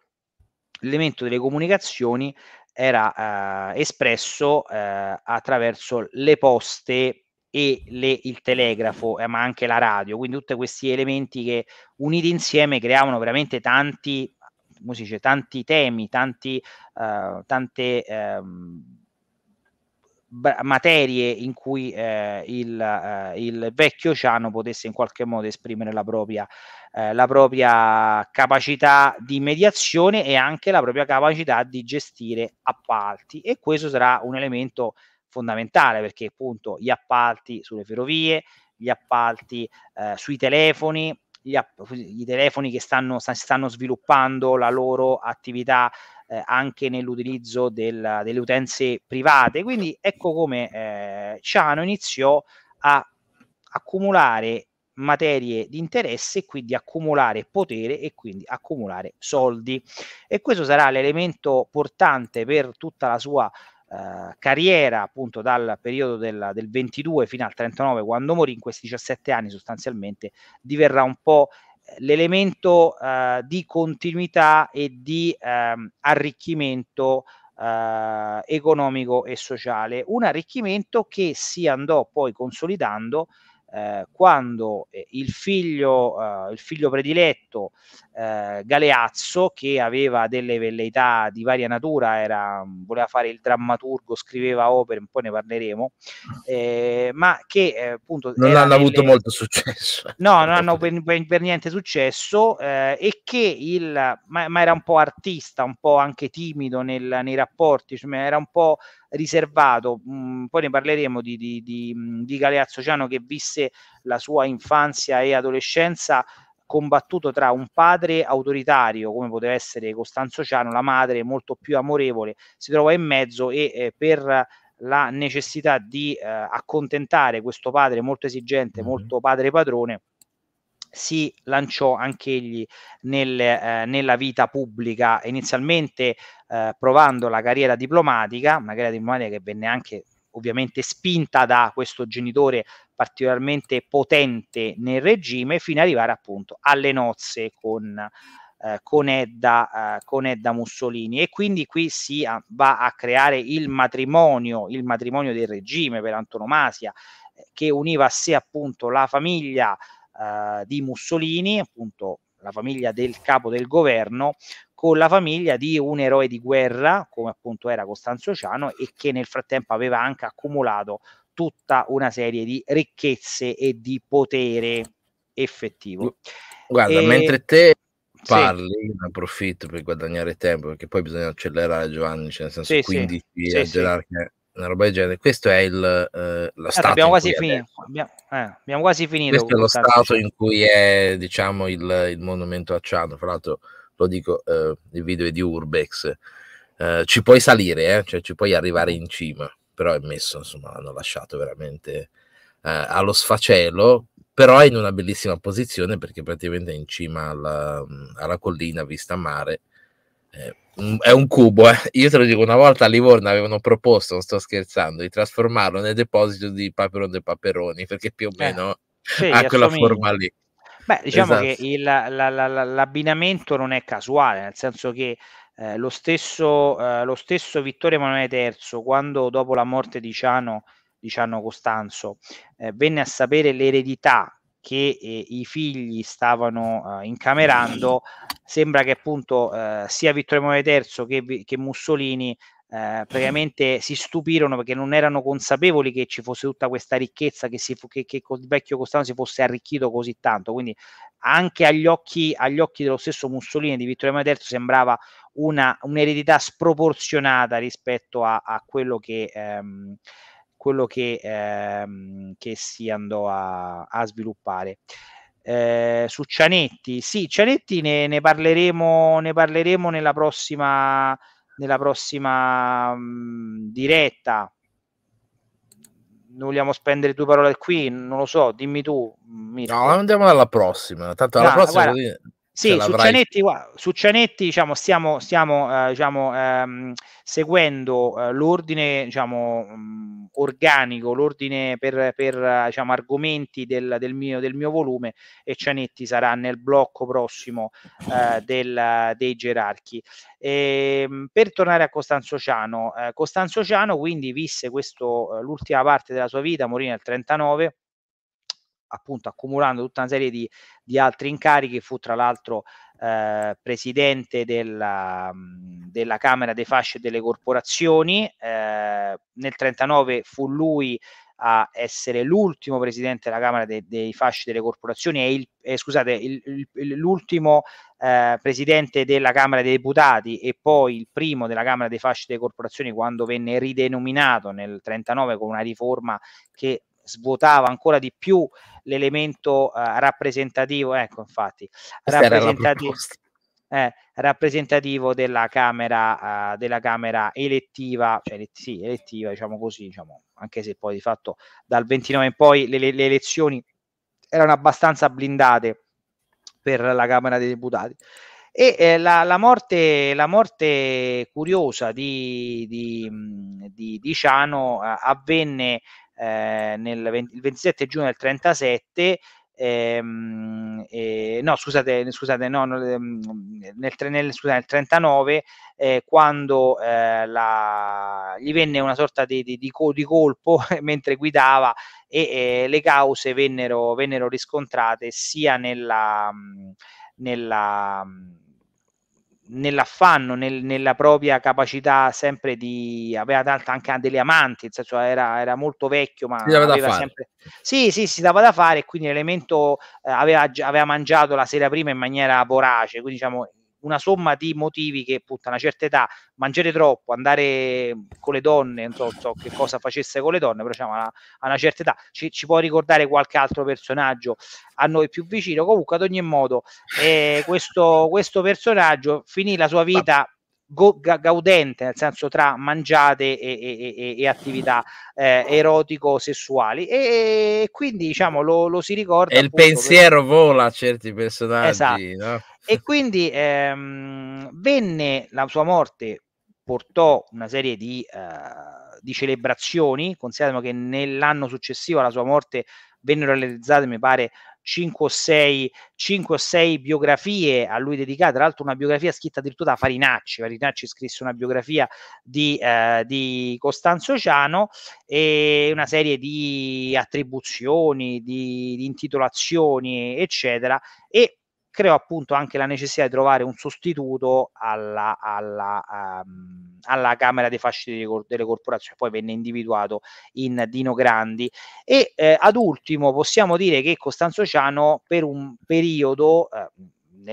Speaker 2: l'elemento delle comunicazioni era eh, espresso eh, attraverso le poste e le, il telegrafo, eh, ma anche la radio, quindi tutti questi elementi che uniti insieme creavano veramente tanti, come si dice, tanti temi, tanti, eh, tante... Eh, b- materie in cui eh, il, eh, il, vecchio Ciano potesse in qualche modo esprimere la propria, eh, la propria capacità di mediazione e anche la propria capacità di gestire appalti e questo sarà un elemento fondamentale perché appunto gli appalti sulle ferrovie, gli appalti eh, sui telefoni, gli app- i telefoni che stanno, sta- stanno sviluppando la loro attività eh, anche nell'utilizzo del, delle utenze private. Quindi ecco come eh, Ciano iniziò a accumulare materie di interesse e quindi accumulare potere e quindi accumulare soldi. E questo sarà l'elemento portante per tutta la sua eh, carriera, appunto dal periodo del, del 22 fino al 39, quando morì in questi 17 anni sostanzialmente, diverrà un po' l'elemento eh, di continuità e di ehm, arricchimento eh, economico e sociale, un arricchimento che si andò poi consolidando eh, quando eh, il figlio, eh, il figlio prediletto eh, Galeazzo che aveva delle velleità di varia natura, era, mm, voleva fare il drammaturgo, scriveva opere, poi ne parleremo, eh, ma che eh, appunto... Non hanno avuto molto
Speaker 1: successo.
Speaker 2: No, non hanno per, ecco. per, per niente successo eh, e che il... Ma, ma, era un po' artista, un po' anche timido nel, nei rapporti, cioè, era un po' riservato, mm, poi ne parleremo di, di, di, mm, di Galeazzo Ciano che visse la sua infanzia e adolescenza combattuto tra un padre autoritario come poteva essere Costanzo Ciano, la madre molto più amorevole, si trova in mezzo e eh, per la necessità di eh, accontentare questo padre molto esigente, mm-hmm. molto padre padrone, si lanciò anche egli nel, eh, nella vita pubblica, inizialmente eh, provando la carriera diplomatica, una carriera diplomatica che venne anche ovviamente spinta da questo genitore particolarmente potente nel regime, fino ad arrivare appunto alle nozze con eh, con, Edda, eh, con Edda Mussolini e quindi qui si a, ah, va a creare il matrimonio, il matrimonio del regime per antonomasia eh, che univa a sé appunto la famiglia eh, di Mussolini, appunto la famiglia del capo del governo con la famiglia di un eroe di guerra, come appunto era Costanzo Ciano, e che nel frattempo aveva anche accumulato tutta una serie di ricchezze e di potere effettivo. Guarda, e... mentre te
Speaker 1: parli, sì. approfitto per guadagnare tempo, perché poi bisogna accelerare Giovanni, cioè nel senso sì, 15 sì. a sì, una roba del genere. Questo è il, eh, lo eh, stato. Abbiamo quasi, finito.
Speaker 2: Abbiamo, eh, abbiamo quasi finito. Questo è lo stato in
Speaker 1: cui è, diciamo, il, il monumento a Ciano. Fra l'altro, lo dico, eh, il video è di Urbex, eh, ci puoi salire, eh? cioè ci puoi arrivare in cima, però è messo, insomma, l'hanno lasciato veramente eh, allo sfacelo, però è in una bellissima posizione perché praticamente è in cima alla, alla collina vista mare. Eh, è un cubo, eh. io te lo dico una volta a Livorno avevano proposto, non sto scherzando, di trasformarlo nel deposito di Paperon dei Paperoni perché più o meno sì, ha quella forma lì.
Speaker 2: Beh, diciamo esatto. che il, la, la, la, l'abbinamento non è casuale, nel senso che eh, lo, stesso, eh, lo, stesso, Vittorio Emanuele III, quando dopo la morte di Ciano, di Ciano Costanzo, eh, venne a sapere l'eredità che eh, i figli stavano eh, incamerando, sembra che appunto eh, sia Vittorio Emanuele III che, che Mussolini eh, praticamente si stupirono perché non erano consapevoli che ci fosse tutta questa ricchezza che, si, che, che col vecchio Costano si fosse arricchito così tanto. Quindi anche agli occhi, agli occhi dello stesso Mussolini di Vittorio Emanuele III sembrava una, un'eredità sproporzionata rispetto a, a quello che... Ehm, quello che, ehm, che, si andò a, a sviluppare. Eh, su Cianetti, sì, Cianetti ne, ne, parleremo, ne parleremo nella prossima nella prossima mh, diretta non vogliamo spendere due parole qui, non lo so, dimmi tu. Mira. No, andiamo
Speaker 1: alla prossima. Tanto alla no, prossima guarda,
Speaker 2: sì, cioè, su Cianetti, su Cianetti, diciamo, stiamo, stiamo eh, diciamo, ehm, seguendo eh, l'ordine diciamo, mh, mm, organico, l'ordine per, per diciamo, argomenti del, del, mio, del, mio, volume e Cianetti sarà nel blocco prossimo eh, del, dei gerarchi. E, ehm, per tornare a Costanzo Ciano, eh, Costanzo Ciano quindi visse questo, eh, l'ultima parte della sua vita, morì nel 1939 appunto accumulando tutta una serie di, di altri incarichi, fu tra l'altro eh, presidente della, della, Camera dei Fasci e delle Corporazioni, eh, nel 1939 fu lui a essere l'ultimo presidente della Camera dei, dei Fasci delle Corporazioni e il, eh, scusate, il, il, l'ultimo eh, presidente della Camera dei Deputati e poi il primo della Camera dei Fasci e delle Corporazioni quando venne ridenominato nel 1939 con una riforma che svuotava ancora di più l'elemento eh, rappresentativo, ecco infatti, rappresentativo, eh, rappresentativo, della, camera, eh, della camera elettiva, cioè ele- sì, elettiva diciamo così, diciamo, anche se poi di fatto dal 29 in poi le, le, le elezioni erano abbastanza blindate per la Camera dei Deputati. E eh, la, la, morte, la, morte, curiosa di, di, di, di Ciano eh, avvenne eh, nel 20, il 27 giugno del 37 Ehm, eh, no scusate, scusate no, ehm, nel, nel, nel, scusate, nel 39 eh, quando eh, la, gli venne una sorta di, di, di, di colpo mentre guidava e le cause vennero, vennero riscontrate sia nella, nella nell'affanno, nel, nella propria capacità sempre di aveva tanto anche delle amanti, nel senso era, era molto vecchio, ma si aveva sempre sì, sì, si dava da fare, quindi l'elemento eh, aveva, aveva mangiato la sera prima in maniera vorace, quindi diciamo una somma di motivi che appunto a una certa età mangiare troppo, andare con le donne, non so, so che cosa facesse con le donne, però diciamo, a, una certa età ci, ci, può ricordare qualche altro personaggio a noi più vicino. Comunque, ad ogni modo, eh, questo, questo personaggio finì la sua vita go- gaudente, nel senso tra mangiate e, e, e, e attività eh, erotico-sessuali. E, quindi diciamo lo, lo si ricorda. E il pensiero
Speaker 1: per... vola a certi personaggi. Esatto. No?
Speaker 2: E quindi ehm, venne la sua morte, portò una serie di, eh, di celebrazioni. Consideriamo che nell'anno successivo alla sua morte vennero realizzate, mi pare, 5 o 6, 5 o 6 biografie a lui dedicate, tra l'altro una biografia scritta addirittura da Farinacci, Farinacci scrisse una biografia di, eh, di Costanzo Ciano e una serie di attribuzioni, di, di intitolazioni, eccetera, e creò appunto anche la necessità di trovare un sostituto alla, alla, um, alla Camera dei Fasci delle, delle, Corporazioni, poi venne individuato in Dino Grandi. E eh, ad ultimo possiamo dire che Costanzo Ciano per un periodo... Eh,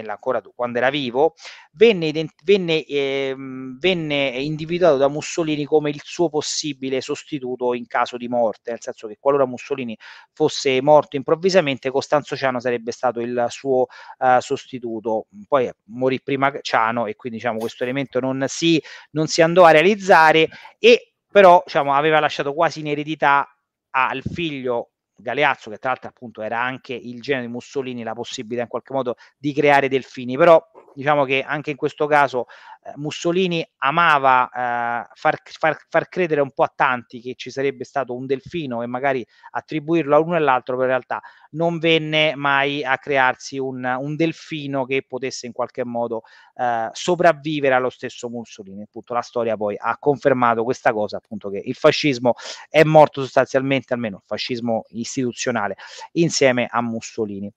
Speaker 2: ancora quando era vivo, venne, venne, eh, venne, individuato da Mussolini come il suo possibile sostituto in caso di morte, nel senso che qualora Mussolini fosse morto improvvisamente, Costanzo Ciano sarebbe stato il suo eh, sostituto. Poi eh, morì prima Ciano e quindi diciamo, questo elemento non si, non si andò a realizzare e però diciamo, aveva lasciato quasi in eredità al figlio Galeazzo, che tra l'altro appunto era anche il genere di Mussolini, la possibilità in qualche modo di creare delfini, però diciamo che anche in questo caso eh, Mussolini amava eh, far, far, far, credere un po' a tanti che ci sarebbe stato un delfino e magari attribuirlo a uno e all'altro, però in realtà non venne mai a crearsi un, un delfino che potesse in qualche modo eh, sopravvivere allo stesso Mussolini. Appunto, la storia poi ha confermato questa cosa, appunto, che il fascismo è morto sostanzialmente, almeno il fascismo istituzionale, insieme a Mussolini.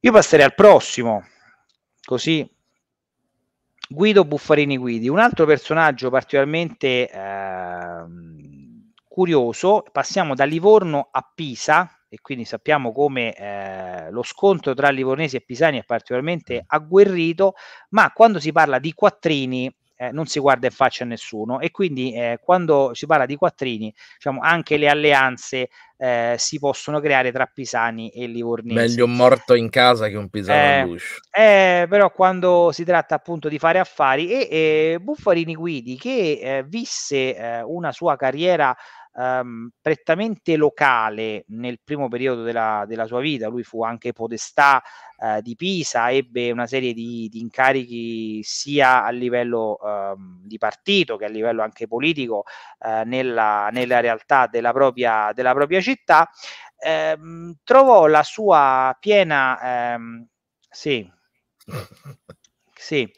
Speaker 2: Io passerei al prossimo, Così Guido Buffarini Guidi, un altro personaggio particolarmente eh, curioso, passiamo da Livorno a Pisa e quindi sappiamo come eh, lo scontro tra livornesi e pisani è particolarmente mm. agguerrito, ma quando si parla di quattrini eh, non si guarda in faccia a nessuno e quindi eh, quando si parla di quattrini diciamo, anche le alleanze eh, si possono creare tra Pisani e Livornese. Meglio
Speaker 1: un morto in casa che un Pisano eh,
Speaker 2: all'uscio. Eh, però quando si tratta appunto di fare affari e, e Buffarini Guidi che eh, visse eh, una sua carriera ehm, prettamente locale nel primo periodo della, della, sua vita, lui fu anche podestà eh, di Pisa, ebbe una serie di, di incarichi sia a livello ehm, di partito che a livello anche politico eh, nella, nella, realtà della propria, della propria città, ehm, trovò la sua piena... Ehm, sì, sì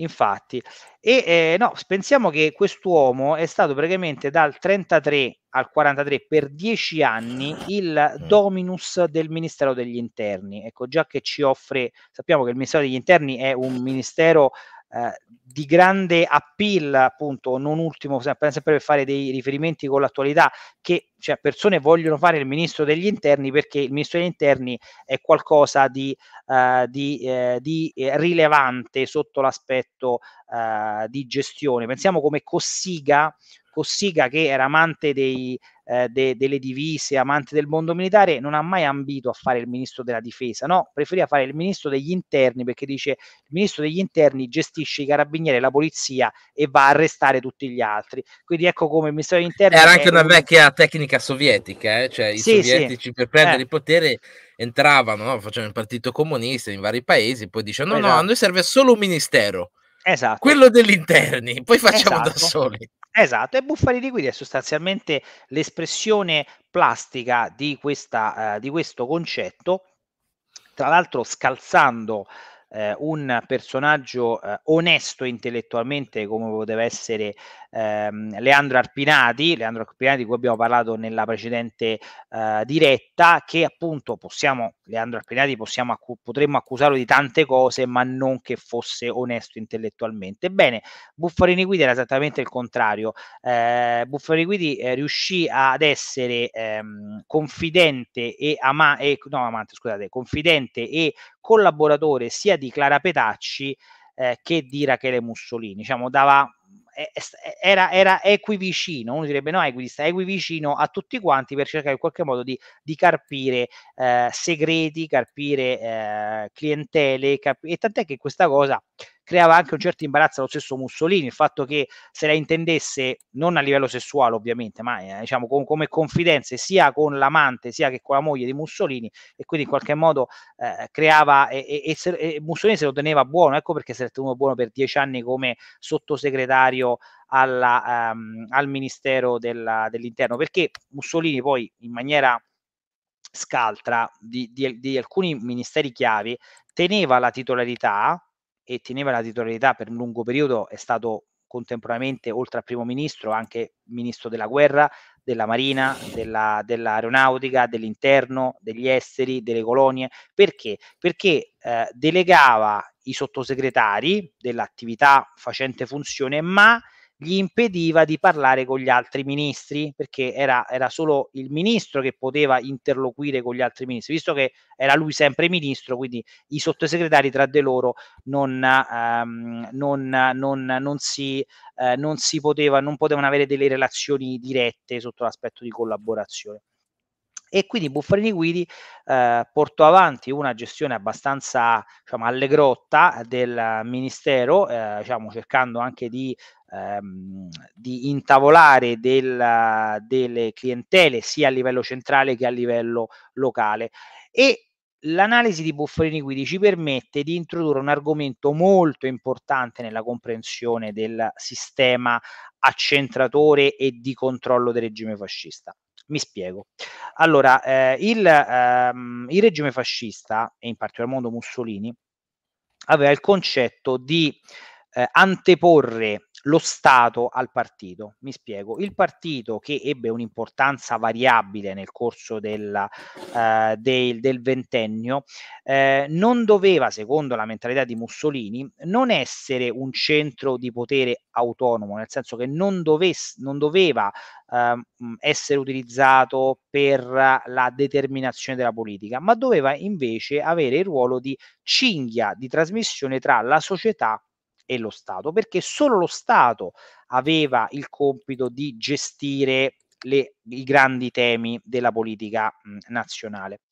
Speaker 2: Infatti, e eh, no, pensiamo che quest'uomo è stato praticamente dal 33 al 43 per dieci anni il mm. dominus del Ministero degli Interni. Ecco, già che ci offre, sappiamo che il Ministero degli Interni è un ministero eh, di grande appeal, appunto, non ultimo, sempre, sempre per fare dei riferimenti con l'attualità, che cioè, persone vogliono fare il ministro degli interni perché il ministro degli interni è qualcosa di, eh, di, eh, di eh, rilevante sotto l'aspetto eh, di gestione. Pensiamo come Cossiga Cossiga che era amante dei, eh, de, delle divise, amante del mondo militare, non ha mai ambito a fare il ministro della difesa, no, preferiva fare il ministro degli interni perché dice il ministro degli interni gestisce i carabinieri e la polizia e va a arrestare tutti gli altri. Quindi ecco come il ministero degli interni... Era anche una
Speaker 1: vecchia tecnica sovietica, eh? cioè i sì, sovietici sì. per prendere eh. il potere entravano, no? facevano il partito comunista in vari paesi, poi dicevano no, esatto. no, a noi serve solo un ministero esatto. quello degli interni, poi facciamo esatto. da soli.
Speaker 2: Esatto, e Buffari Liquidi è sostanzialmente l'espressione plastica di, questa, eh, di questo concetto, tra l'altro scalzando eh, un personaggio eh, onesto intellettualmente come poteva essere ehm, Leandro Arpinati, Leandro Arpinati di cui abbiamo parlato nella precedente eh, diretta, che appunto possiamo, Leandro Arpinati possiamo potremmo accusarlo di tante cose, ma non che fosse onesto intellettualmente. Bene, Buffarini Guidi era esattamente il contrario. Eh, Buffarini Guidi eh, riuscì ad essere ehm, confidente e, ama- no, amante, scusate, confidente e collaboratore sia di Clara Petacci eh, che di Rachele Mussolini, diciamo, dava, era, era equivicino, uno direbbe no equidista, equivicino a tutti quanti per cercare in qualche modo di, di carpire eh, segreti, carpire eh, clientele, carp- e tant'è che questa cosa creava anche un certo imbarazzo allo stesso Mussolini, il fatto che se la intendesse non a livello sessuale ovviamente, ma eh, diciamo con, come confidenze sia con l'amante sia che con la moglie di Mussolini e quindi in qualche modo eh, creava e, e, e, e, Mussolini se lo teneva buono, ecco perché si è tenuto buono per dieci anni come sottosegretario alla, um, al Ministero della, dell'Interno, perché Mussolini poi in maniera scaltra di, di, di alcuni ministeri chiavi teneva la titolarità e teneva la titolarità per un lungo periodo, è stato contemporaneamente, oltre al primo ministro, anche ministro della guerra, della marina, della, dell'aeronautica, dell'interno, degli esteri, delle colonie. Perché? Perché eh, delegava i sottosegretari dell'attività facente funzione, ma gli impediva di parlare con gli altri ministri, perché era, era solo il ministro che poteva interloquire con gli altri ministri, visto che era lui sempre ministro, quindi i sottosegretari tra di loro non, ehm, non, non, non si, eh, si poteva, potevano avere delle relazioni dirette sotto l'aspetto di collaborazione e quindi Buffarini Guidi eh, portò avanti una gestione abbastanza diciamo, allegrotta del ministero, eh, diciamo, cercando anche di, ehm, di intavolare del, delle clientele sia a livello centrale che a livello locale. E l'analisi di Buffarini Guidi ci permette di introdurre un argomento molto importante nella comprensione del sistema accentratore e di controllo del regime fascista mi spiego. Allora, eh, il, ehm, il regime fascista, e in particolar modo Mussolini, aveva il concetto di eh, anteporre lo Stato al partito. Mi spiego, il partito che ebbe un'importanza variabile nel corso della, eh, del, del, ventennio eh, non doveva, secondo la mentalità di Mussolini, non essere un centro di potere autonomo, nel senso che non, dovesse, non doveva eh, essere utilizzato per la determinazione della politica, ma doveva invece avere il ruolo di cinghia di trasmissione tra la società e lo Stato, perché solo lo Stato aveva il compito di gestire le, i grandi temi della politica mh, mhmm, nazionale.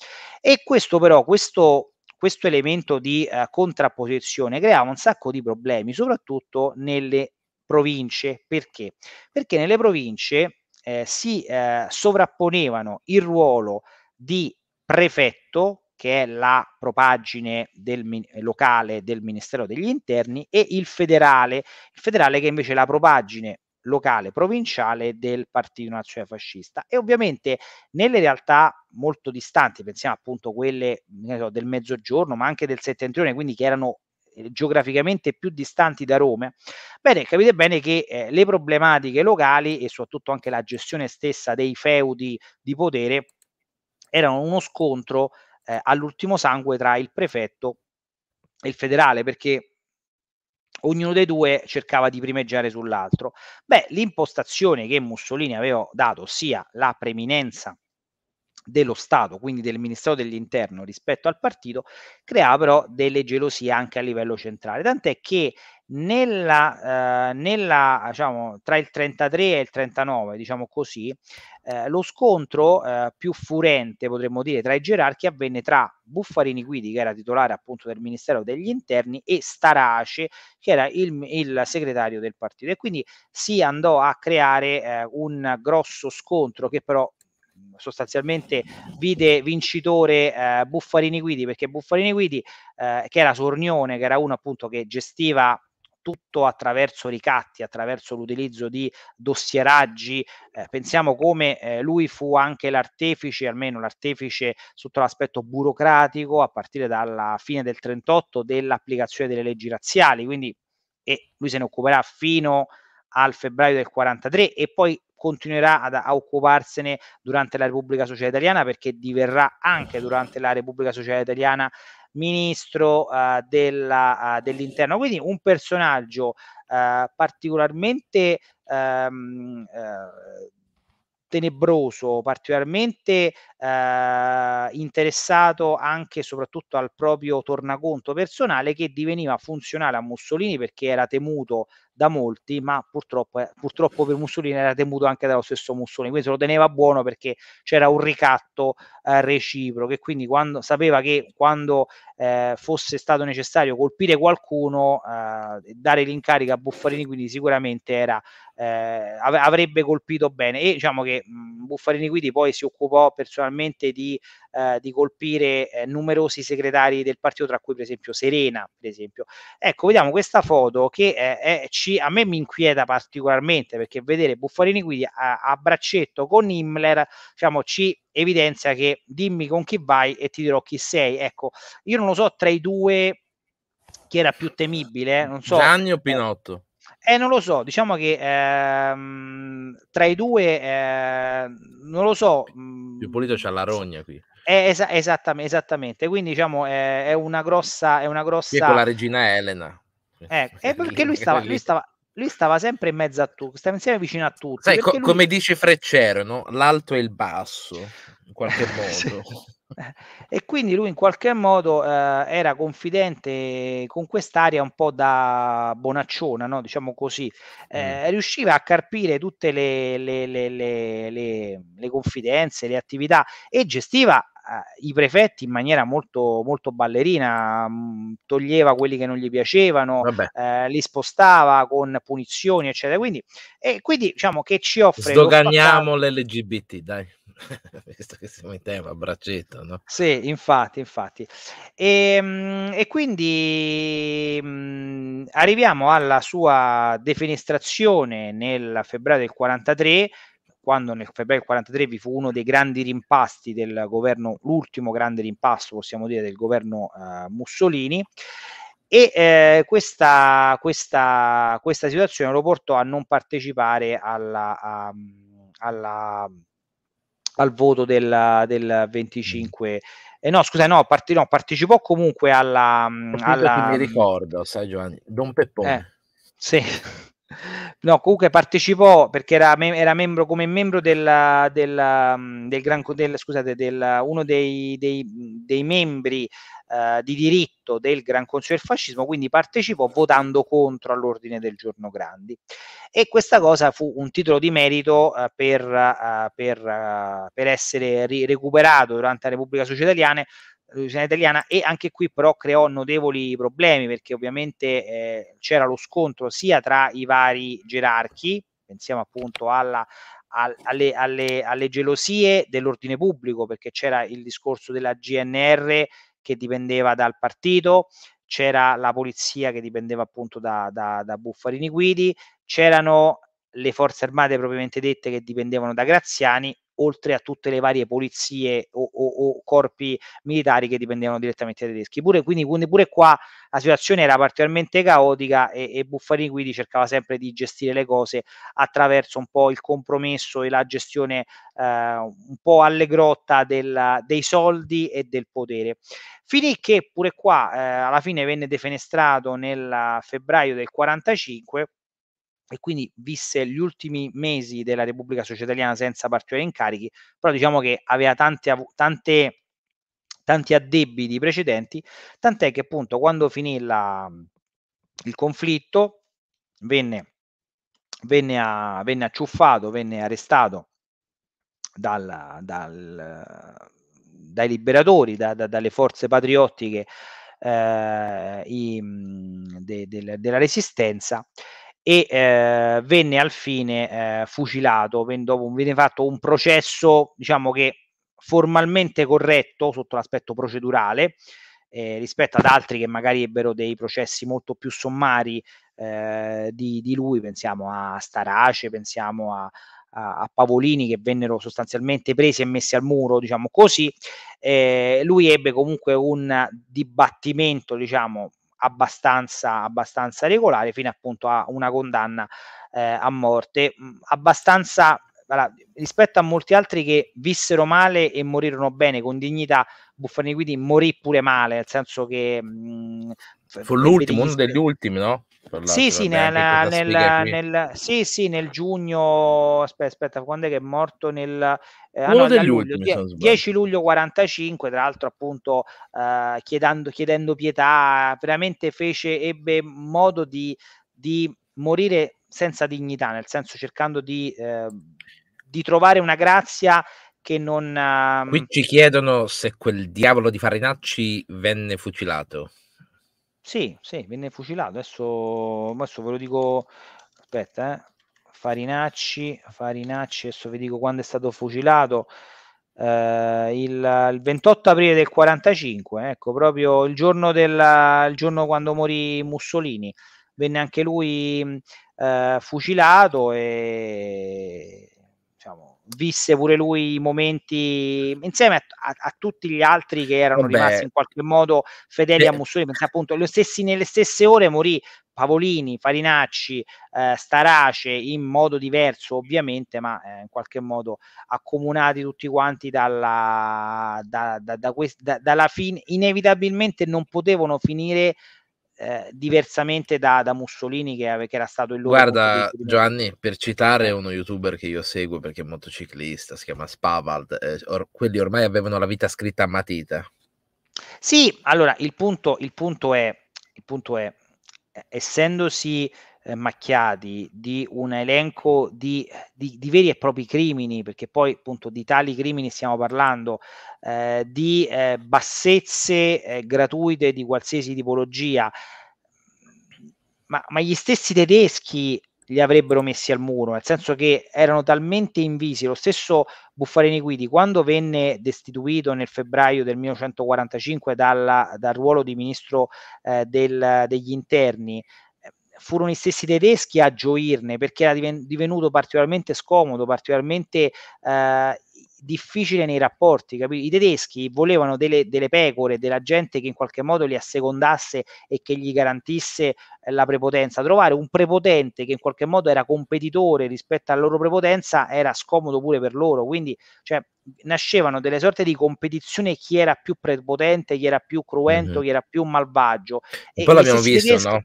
Speaker 2: E questo però, questo, questo elemento di eh, contrapposizione creava un sacco di problemi, soprattutto nelle province. Perché? Perché nelle province eh, si eh, sovrapponevano il ruolo di prefetto che è la propagine del, locale del Ministero degli Interni, e il federale, il federale che invece è la propagine locale provinciale del Partito Nazionale Fascista. E ovviamente nelle realtà molto distanti, pensiamo appunto a quelle so, del Mezzogiorno, ma anche del Settentrione, quindi che erano eh, geograficamente più distanti da Roma, bene, capite bene che eh, le problematiche locali e soprattutto anche la gestione stessa dei feudi di potere erano uno scontro eh, all'ultimo sangue tra il prefetto e il federale, perché ognuno dei due cercava di primeggiare sull'altro. Beh, l'impostazione che Mussolini aveva dato, ossia la preminenza dello Stato, quindi del Ministero dell'Interno rispetto al partito, crea però delle gelosie anche a livello centrale. Tant'è che nella, eh, nella, diciamo, tra il 33 e il 39, diciamo così, eh, lo scontro eh, più furente, potremmo dire, tra i gerarchi avvenne tra Buffarini Guidi, che era titolare appunto del Ministero degli Interni, e Starace, che era il, il segretario del partito. E quindi si andò a creare eh, un grosso scontro che però sostanzialmente vide vincitore eh, Buffarini Guidi perché Buffarini Guidi eh, che era su Ornione, che era uno appunto che gestiva tutto attraverso ricatti, attraverso l'utilizzo di dossieraggi. Eh, pensiamo come eh, lui fu anche l'artefice, almeno l'artefice sotto l'aspetto burocratico, a partire dalla fine del 38, dell'applicazione delle leggi razziali. Quindi e lui se ne occuperà fino al febbraio del 43 e poi continuerà ad, a occuparsene durante la Repubblica Sociale Italiana perché diverrà anche durante la Repubblica Sociale Italiana ministro uh, della, uh, dell'interno. Quindi un personaggio uh, particolarmente um, tenebroso, particolarmente interessato anche e soprattutto al proprio tornaconto personale che diveniva funzionale a Mussolini perché era temuto da molti, ma purtroppo, eh, purtroppo, per Mussolini era temuto anche dallo stesso Mussolini, quindi se lo teneva buono perché c'era un ricatto eh, reciproco e quindi quando, sapeva che quando eh, fosse stato necessario colpire qualcuno, eh, dare l'incarico a Buffarini, quindi sicuramente era, eh, avrebbe colpito bene. E diciamo che mh, mm, Buffarini Guidi poi si occupò personalmente di, eh, di colpire eh, numerosi segretari del partito, tra cui per esempio Serena. Per esempio. Ecco, vediamo questa foto che eh, è, ci, a me mi inquieta particolarmente perché vedere Buffarini Guidi a, a braccetto con Himmler diciamo, ci evidenzia che dimmi con chi vai e ti dirò chi sei. Ecco, io non lo so tra i due chi era più temibile, eh? non so. Zanni
Speaker 1: o eh, Pinotto?
Speaker 2: Eh, non lo so, diciamo che ehm, tra i due, eh, non lo so. Mm,
Speaker 1: più pulito c'ha la rogna qui.
Speaker 2: Eh, es- esattamente, esattamente, quindi diciamo è, eh, è una grossa... È una grossa... con la
Speaker 1: regina Elena.
Speaker 2: Eh, è perché lui stava, lui stava lui stava sempre in mezzo a tutti, stava insieme vicino a tutti. Sai, co- lui... come
Speaker 1: dice Freccero, no? l'alto e il basso, in qualche modo.
Speaker 2: E quindi lui in qualche modo eh, era confidente con quest'aria un po' da bonacciona, no? diciamo così, eh, mm. riusciva a carpire tutte le, le, le, le confidenze, le attività e gestiva i prefetti in maniera molto, molto ballerina, mm, toglieva quelli che non gli piacevano, eh, li spostava con punizioni, eccetera. Quindi, e quindi diciamo che ci offre... Sdoganiamo
Speaker 1: l'LGBT,
Speaker 2: dai. visto che siamo in tema, braccetto, no? Sì, infatti, infatti. E, ehm, e quindi mh, mm, arriviamo alla sua defenestrazione nel febbraio del 43 quando nel febbraio 43 vi fu uno dei grandi rimpasti del governo, l'ultimo grande rimpasto possiamo dire del governo eh, Mussolini e eh, questa, questa, questa, situazione lo portò a non partecipare alla, a, alla, al voto del, del 25 eh no, scusa, no, part- no, partecipò comunque alla... alla... Mi
Speaker 1: ricordo, sai Giovanni, Don Peppone. Eh,
Speaker 2: sì. No, comunque partecipò perché era, mem- era membro come membro della, della, del Gran del, scusate, del, uno dei, dei, dei membri eh, di diritto del Gran Consiglio del Fascismo, quindi partecipò votando contro all'ordine del giorno Grandi. E questa cosa fu un titolo di merito eh, per, eh, per, eh, per, essere ri- recuperato durante la Repubblica Società Italiana televisione italiana e anche qui però creò notevoli problemi perché ovviamente eh, c'era lo scontro sia tra i vari gerarchi, pensiamo appunto alla, al, alle, alle, alle gelosie dell'ordine pubblico perché c'era il discorso della GNR che dipendeva dal partito, c'era la polizia che dipendeva appunto da, da, da Buffarini Guidi, c'erano le forze armate propriamente dette che dipendevano da Graziani oltre a tutte le varie polizie o, o, o corpi militari che dipendevano direttamente dai tedeschi. Pure, quindi, pure qua la situazione era particolarmente caotica e, e Buffarini quindi cercava sempre di gestire le cose attraverso un po' il compromesso e la gestione eh, un po' allegrotta della, dei soldi e del potere. Finì che pure qua eh, alla fine venne defenestrato nel febbraio del 45 e quindi visse gli ultimi mesi della Repubblica Società Italiana senza particolari incarichi, però diciamo che aveva tante, tante, tanti addebiti precedenti, tant'è che appunto quando finì la, il conflitto venne, venne, a, venne acciuffato, venne arrestato dal, dal, dai liberatori, da, da, dalle forze patriottiche eh, i, de, de, della resistenza e eh, venne al fine eh, fucilato, dopo venne fatto un processo, diciamo che formalmente corretto sotto l'aspetto procedurale, eh, rispetto ad altri che magari ebbero dei processi molto più sommari eh, di, di, lui, pensiamo a Starace, pensiamo a, a, a, Pavolini che vennero sostanzialmente presi e messi al muro, diciamo così, eh, lui ebbe comunque un dibattimento, diciamo, abbastanza, abbastanza regolare fino appunto a una condanna eh, a morte, mm, abbastanza allora, rispetto a molti altri che vissero male e morirono bene con dignità, Buffani Guidi morì pure male, nel senso che mh, mm, fu l'ultimo, uno
Speaker 1: degli ultimi, no? Sì sì, nella, nella, nel,
Speaker 2: sì, sì, nel, giugno, aspetta, aspetta, quando è che è morto? Nel, eh, ah, no, luglio, luglio, 10 luglio 45, tra l'altro appunto eh, chiedendo, chiedendo, pietà, veramente fece, ebbe modo di, di, morire senza dignità, nel senso cercando di, eh, di trovare una grazia che non... Ehm, qui
Speaker 1: ci chiedono se quel diavolo di Farinacci venne fucilato.
Speaker 2: Sì, sì, venne fucilato. Adesso, adesso ve lo dico, aspetta, eh. Farinacci, Farinacci, adesso vi dico quando è stato fucilato. Eh, il, il, 28 aprile del 45, ecco, proprio il giorno, del, il giorno quando morì Mussolini, venne anche lui eh, fucilato e visse pure lui i momenti insieme a, a, a tutti gli altri che erano Vabbè. rimasti in qualche modo fedeli eh. a Mussolini perché appunto stessi, nelle stesse ore morì Pavolini, Farinacci, eh, Starace in modo diverso ovviamente ma eh, in qualche modo accomunati tutti quanti dalla, da, da, da quest, dalla fine inevitabilmente non potevano finire eh, diversamente da, da Mussolini che, che, era stato il loro guarda
Speaker 1: Giovanni per citare uno youtuber che io seguo perché è motociclista si chiama Spavald eh, or, quelli ormai avevano la vita scritta a matita
Speaker 2: sì allora il punto, il punto è, il punto è essendosi eh, macchiati di un elenco di, di, di, veri e propri crimini, perché poi appunto di tali crimini stiamo parlando, eh, di eh, bassezze eh, gratuite di qualsiasi tipologia, ma, ma gli stessi tedeschi li avrebbero messi al muro, nel senso che erano talmente invisi. Lo stesso Buffarini Guidi, quando venne destituito nel febbraio del 1945 dalla, dal ruolo di ministro eh, del, degli interni, furono i stessi tedeschi a gioirne perché era divenuto particolarmente scomodo, particolarmente eh, difficile nei rapporti. Capito? I tedeschi volevano delle, delle, pecore, della gente che in qualche modo li assecondasse e che gli garantisse eh, la prepotenza. Trovare un prepotente che in qualche modo era competitore rispetto alla loro prepotenza era scomodo pure per loro. Quindi cioè, nascevano delle sorte di competizione chi era più prepotente, chi era più cruento, mm-hmm. chi era più malvagio. E poi l'abbiamo visto, tedeschi... no?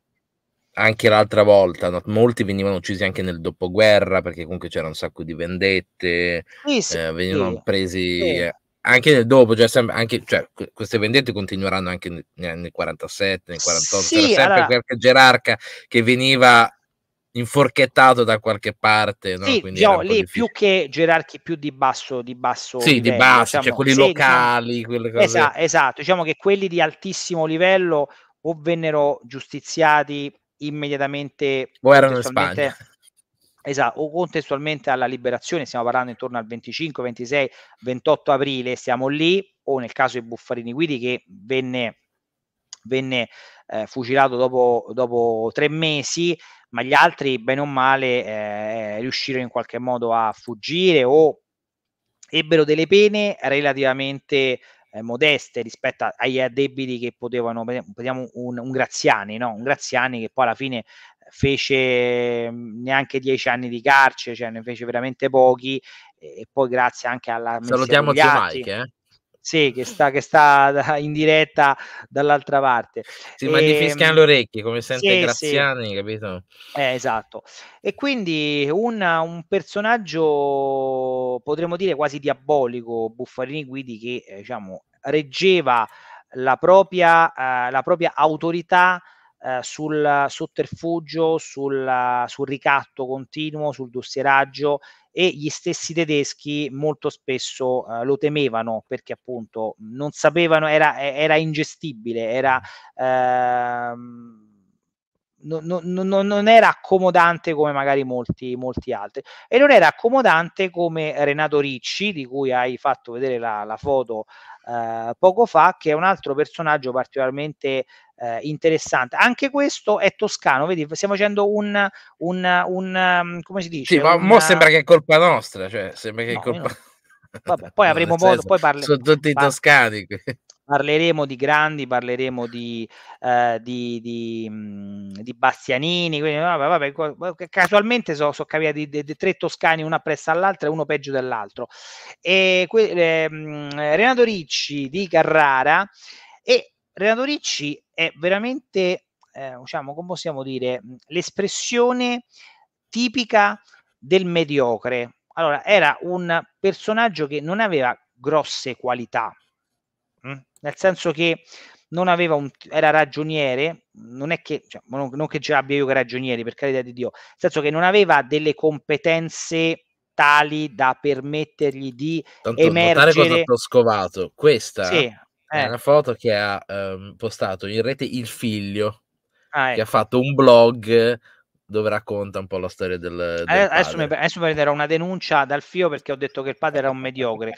Speaker 1: anche l'altra volta, no? molti venivano uccisi anche nel dopoguerra perché comunque c'era un sacco di vendette,
Speaker 2: sì, sì, eh, venivano sì,
Speaker 1: presi eh, anche nel dopo, cioè, sempre, anche, cioè, queste vendette continueranno anche nel, nel 47, nel 48, sì, sempre allora... qualche gerarca che veniva inforchettato da qualche parte. No? Sì, Gio, diciamo lì
Speaker 2: più che gerarchi più di basso, di basso sì, livello, di basso, diciamo, cioè quelli sì, diciamo locali,
Speaker 1: diciamo, quelle cose. Esatto,
Speaker 2: esatto, diciamo che quelli di altissimo livello o vennero giustiziati immediatamente... O erano in Spagna. Esatto, o contestualmente alla liberazione, stiamo parlando intorno al 25, 26, 28 aprile, siamo lì, o nel caso di Buffarini Guidi che venne, venne eh, fucilato dopo, dopo, tre mesi, ma gli altri, bene o male, eh, riuscirono in qualche modo a fuggire o ebbero delle pene relativamente eh, modeste rispetto agli addebiti che potevano, vediamo un, un, Graziani, no? un Graziani che poi alla fine eh, fece mm, neanche dieci anni di carcere, cioè ne fece veramente pochi e poi grazie anche alla... Salutiamo Zio Mike, eh? Sì, che sta, che sta in diretta dall'altra parte. Sì, e, ma gli fischiano le ehm,
Speaker 1: orecchie, come sente sì, Graziani, sì. capito?
Speaker 2: Eh, esatto. E quindi una, un personaggio, potremmo dire, quasi diabolico, Buffarini Guidi, che eh, diciamo, reggeva la propria, eh, la propria autorità eh, sul sotterfugio, sulla, sul ricatto continuo, sul dossieraggio e gli stessi tedeschi molto spesso eh, lo temevano perché appunto non sapevano, era, eh, era ingestibile, era... Ehm, non, non, non, era accomodante come magari molti, molti, altri e non era accomodante come Renato Ricci di cui hai fatto vedere la, la foto eh, poco fa, che è un altro personaggio particolarmente eh, interessante. Anche questo è toscano, vedi, stiamo facendo un, un, un mm, come si dice? Sì, ma un, mo sembra che è colpa nostra, cioè sembra che no, è colpa... Vabbè, poi avremo modo, poi parliamo. Sono tutti toscani parleremo di Grandi, parleremo di, eh, di, di, mm, di Bastianini, quindi, vabbè, vabbè, casualmente sono so di, so tre toscani, una presso all'altra e uno peggio dell'altro. E, eh, mm, Renato Ricci di Carrara e Renato Ricci è veramente, eh, diciamo, come possiamo dire, mm, l'espressione tipica del mediocre. Allora, era un personaggio che non aveva grosse qualità, Mm. nel senso che non aveva un, era ragioniere, non è che, cioè, non, non che ce l'abbia io che ragionieri, per carità di Dio, nel senso che non aveva delle competenze tali da permettergli di Tanto, emergere. cosa
Speaker 1: ho scovato, questa sì, eh. è una foto che ha um, postato in rete il figlio,
Speaker 2: ah, ecco. che ha ecco. fatto
Speaker 1: un blog dove racconta un po' la storia del, del adesso, mi,
Speaker 2: adesso mi prenderò una denuncia dal FIO perché ho detto che il padre era un mediocre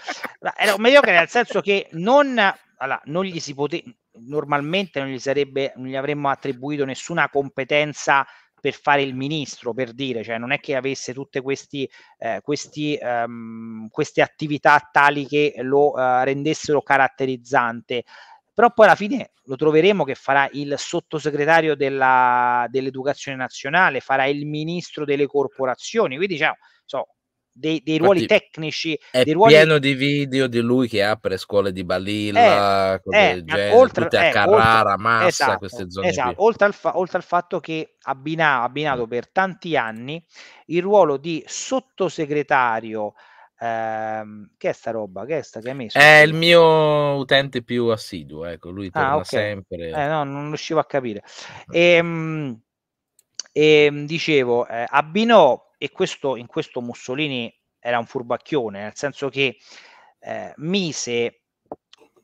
Speaker 2: era un mediocre nel senso che non, allora, non gli si poteva normalmente non gli, sarebbe, non gli avremmo attribuito nessuna competenza per fare il ministro, per dire, cioè non è che avesse tutte questi, eh, questi, um, queste attività tali che lo uh, rendessero caratterizzante però poi alla fine lo troveremo che farà il sottosegretario della, dell'educazione nazionale, farà il ministro delle corporazioni, quindi diciamo, so, dei, dei ruoli Infatti, tecnici. È ruoli... pieno
Speaker 1: di video di lui che apre scuole di Balilla, eh, eh, genere, oltre, tutte a eh, Carrara, oltre, Massa, esatto, queste zone. Esatto,
Speaker 2: oltre al, fa- oltre al, fatto che ha abbinato, abbinato mm. per tanti anni il ruolo di sottosegretario Ehm, che è sta roba? Che è sta che hai messo? È il
Speaker 1: mio utente più assiduo, ecco, lui torna ah, okay. sempre.
Speaker 2: Eh, no, non riuscivo a capire. E, eh. e ehm, ehm, dicevo, eh, abbinò, e questo, in questo Mussolini era un furbacchione, nel senso che eh, mise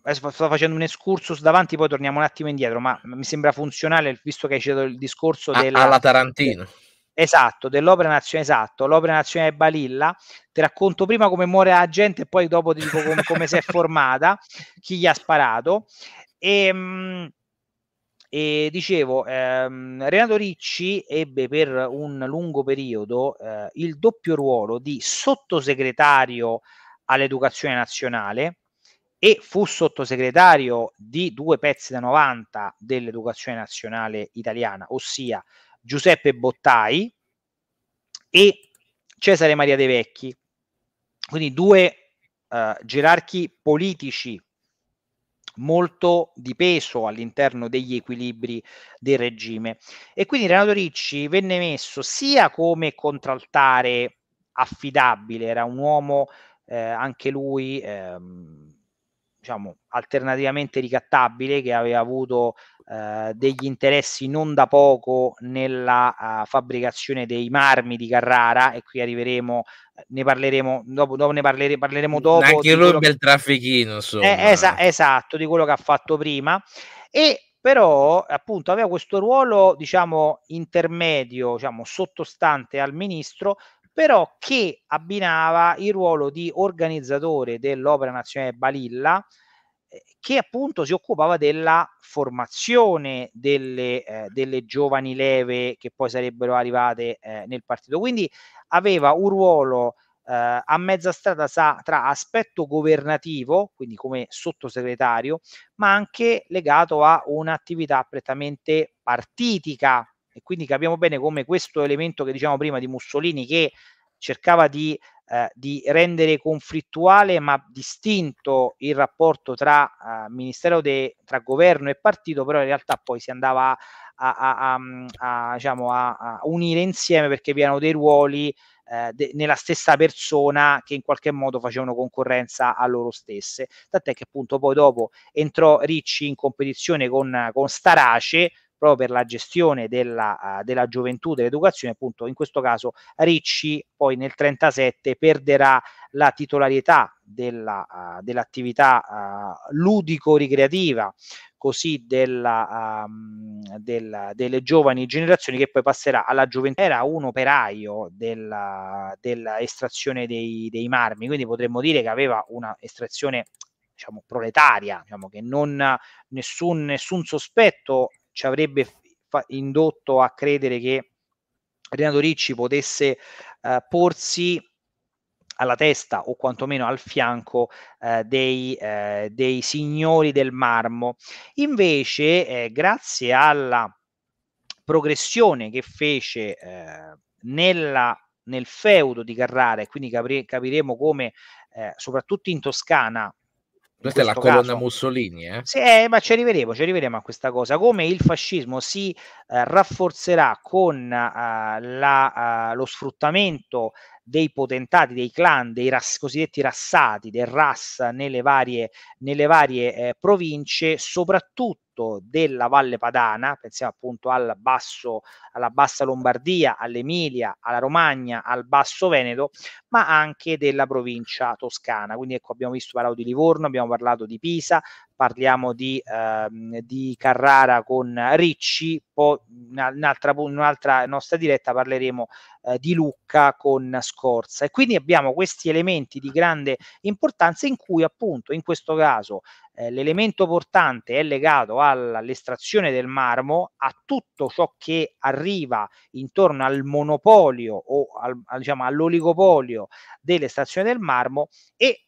Speaker 2: adesso sto facendo un excursus davanti, poi torniamo un attimo indietro, ma mi sembra funzionale visto che hai citato il discorso della, alla
Speaker 1: Tarantino.
Speaker 2: Esatto, dell'opera nazionale, esatto, l'opera nazionale Balilla, ti racconto prima come muore la gente e poi dopo ti dico com- come si è formata, chi gli ha sparato. E, ehm, e dicevo, ehm, Renato Ricci ebbe per un lungo periodo eh, il doppio ruolo di sottosegretario all'educazione nazionale e fu sottosegretario di due pezzi da 90 dell'educazione nazionale italiana, ossia Giuseppe Bottai e Cesare Maria De Vecchi, quindi due eh, gerarchi politici molto di peso all'interno degli equilibri del regime. E quindi Renato Ricci venne messo sia come contraltare affidabile, era un uomo eh, anche lui ehm, diciamo, alternativamente ricattabile che aveva avuto eh, degli interessi non da poco nella uh, fabbricazione dei marmi di Carrara e qui arriveremo eh, ne parleremo dopo, dopo ne parlere, parleremo dopo anche lui che...
Speaker 1: traffichino insomma. Eh,
Speaker 2: esa- esatto di quello che ha fatto prima e però appunto aveva questo ruolo diciamo intermedio diciamo sottostante al ministro però che abbinava il ruolo di organizzatore dell'Opera Nazionale Balilla eh, che appunto si occupava della formazione delle, eh, delle giovani leve che poi sarebbero arrivate eh, nel partito. Quindi aveva un ruolo eh, a mezza strada sa, tra aspetto governativo, quindi come sottosegretario, ma anche legato a un'attività prettamente partitica e quindi capiamo bene come questo elemento che diciamo prima di Mussolini che cercava di, eh, di rendere conflittuale ma distinto il rapporto tra eh, ministero de, tra governo e partito, però in realtà poi si andava a, a, a, a diciamo, unire insieme perché vi erano dei ruoli eh, de, nella stessa persona che in qualche modo facevano concorrenza a loro stesse. Tant'è che appunto poi dopo entrò Ricci in competizione con, con Starace, proprio per la gestione della, eh, della gioventù, dell'educazione, appunto in questo caso Ricci poi nel 37 perderà la titolarità della, uh, dell'attività uh, ludico-ricreativa così della, um, del, delle giovani generazioni che poi passerà alla gioventù. Era un operaio della, dell'estrazione dei, dei marmi, quindi potremmo dire che aveva una estrazione diciamo, proletaria, diciamo, che non, nessun, nessun sospetto ci avrebbe fa- indotto a credere che Renato Ricci potesse eh, porsi alla testa o quantomeno al fianco eh, dei, eh, dei, signori del marmo. Invece, eh, grazie alla progressione che fece eh, nella, nel feudo di Carrara, e quindi capire, capiremo come eh, soprattutto in Toscana questa è la colonna caso.
Speaker 1: Mussolini, eh?
Speaker 2: Sì, eh, ma ci arriveremo, ci arriveremo a questa cosa. Come il fascismo si eh, rafforzerà con eh, la, eh, lo sfruttamento dei potentati, dei clan, dei ras, cosiddetti rassati, del RAS nelle varie, nelle varie eh, province, soprattutto appunto della Valle Padana, pensiamo appunto al basso, alla bassa Lombardia, all'Emilia, alla Romagna, al basso Veneto, ma anche della provincia toscana. Quindi ecco, abbiamo visto parlato di Livorno, abbiamo parlato di Pisa, parliamo di, ehm, di Carrara con Ricci, poi un'altra, un'altra nostra diretta parleremo eh, di Lucca con Scorza. E quindi abbiamo questi elementi di grande importanza in cui appunto in questo caso eh, l'elemento portante è legato all'estrazione del marmo, a tutto ciò che arriva intorno al monopolio o al, diciamo, all'oligopolio dell'estrazione del marmo e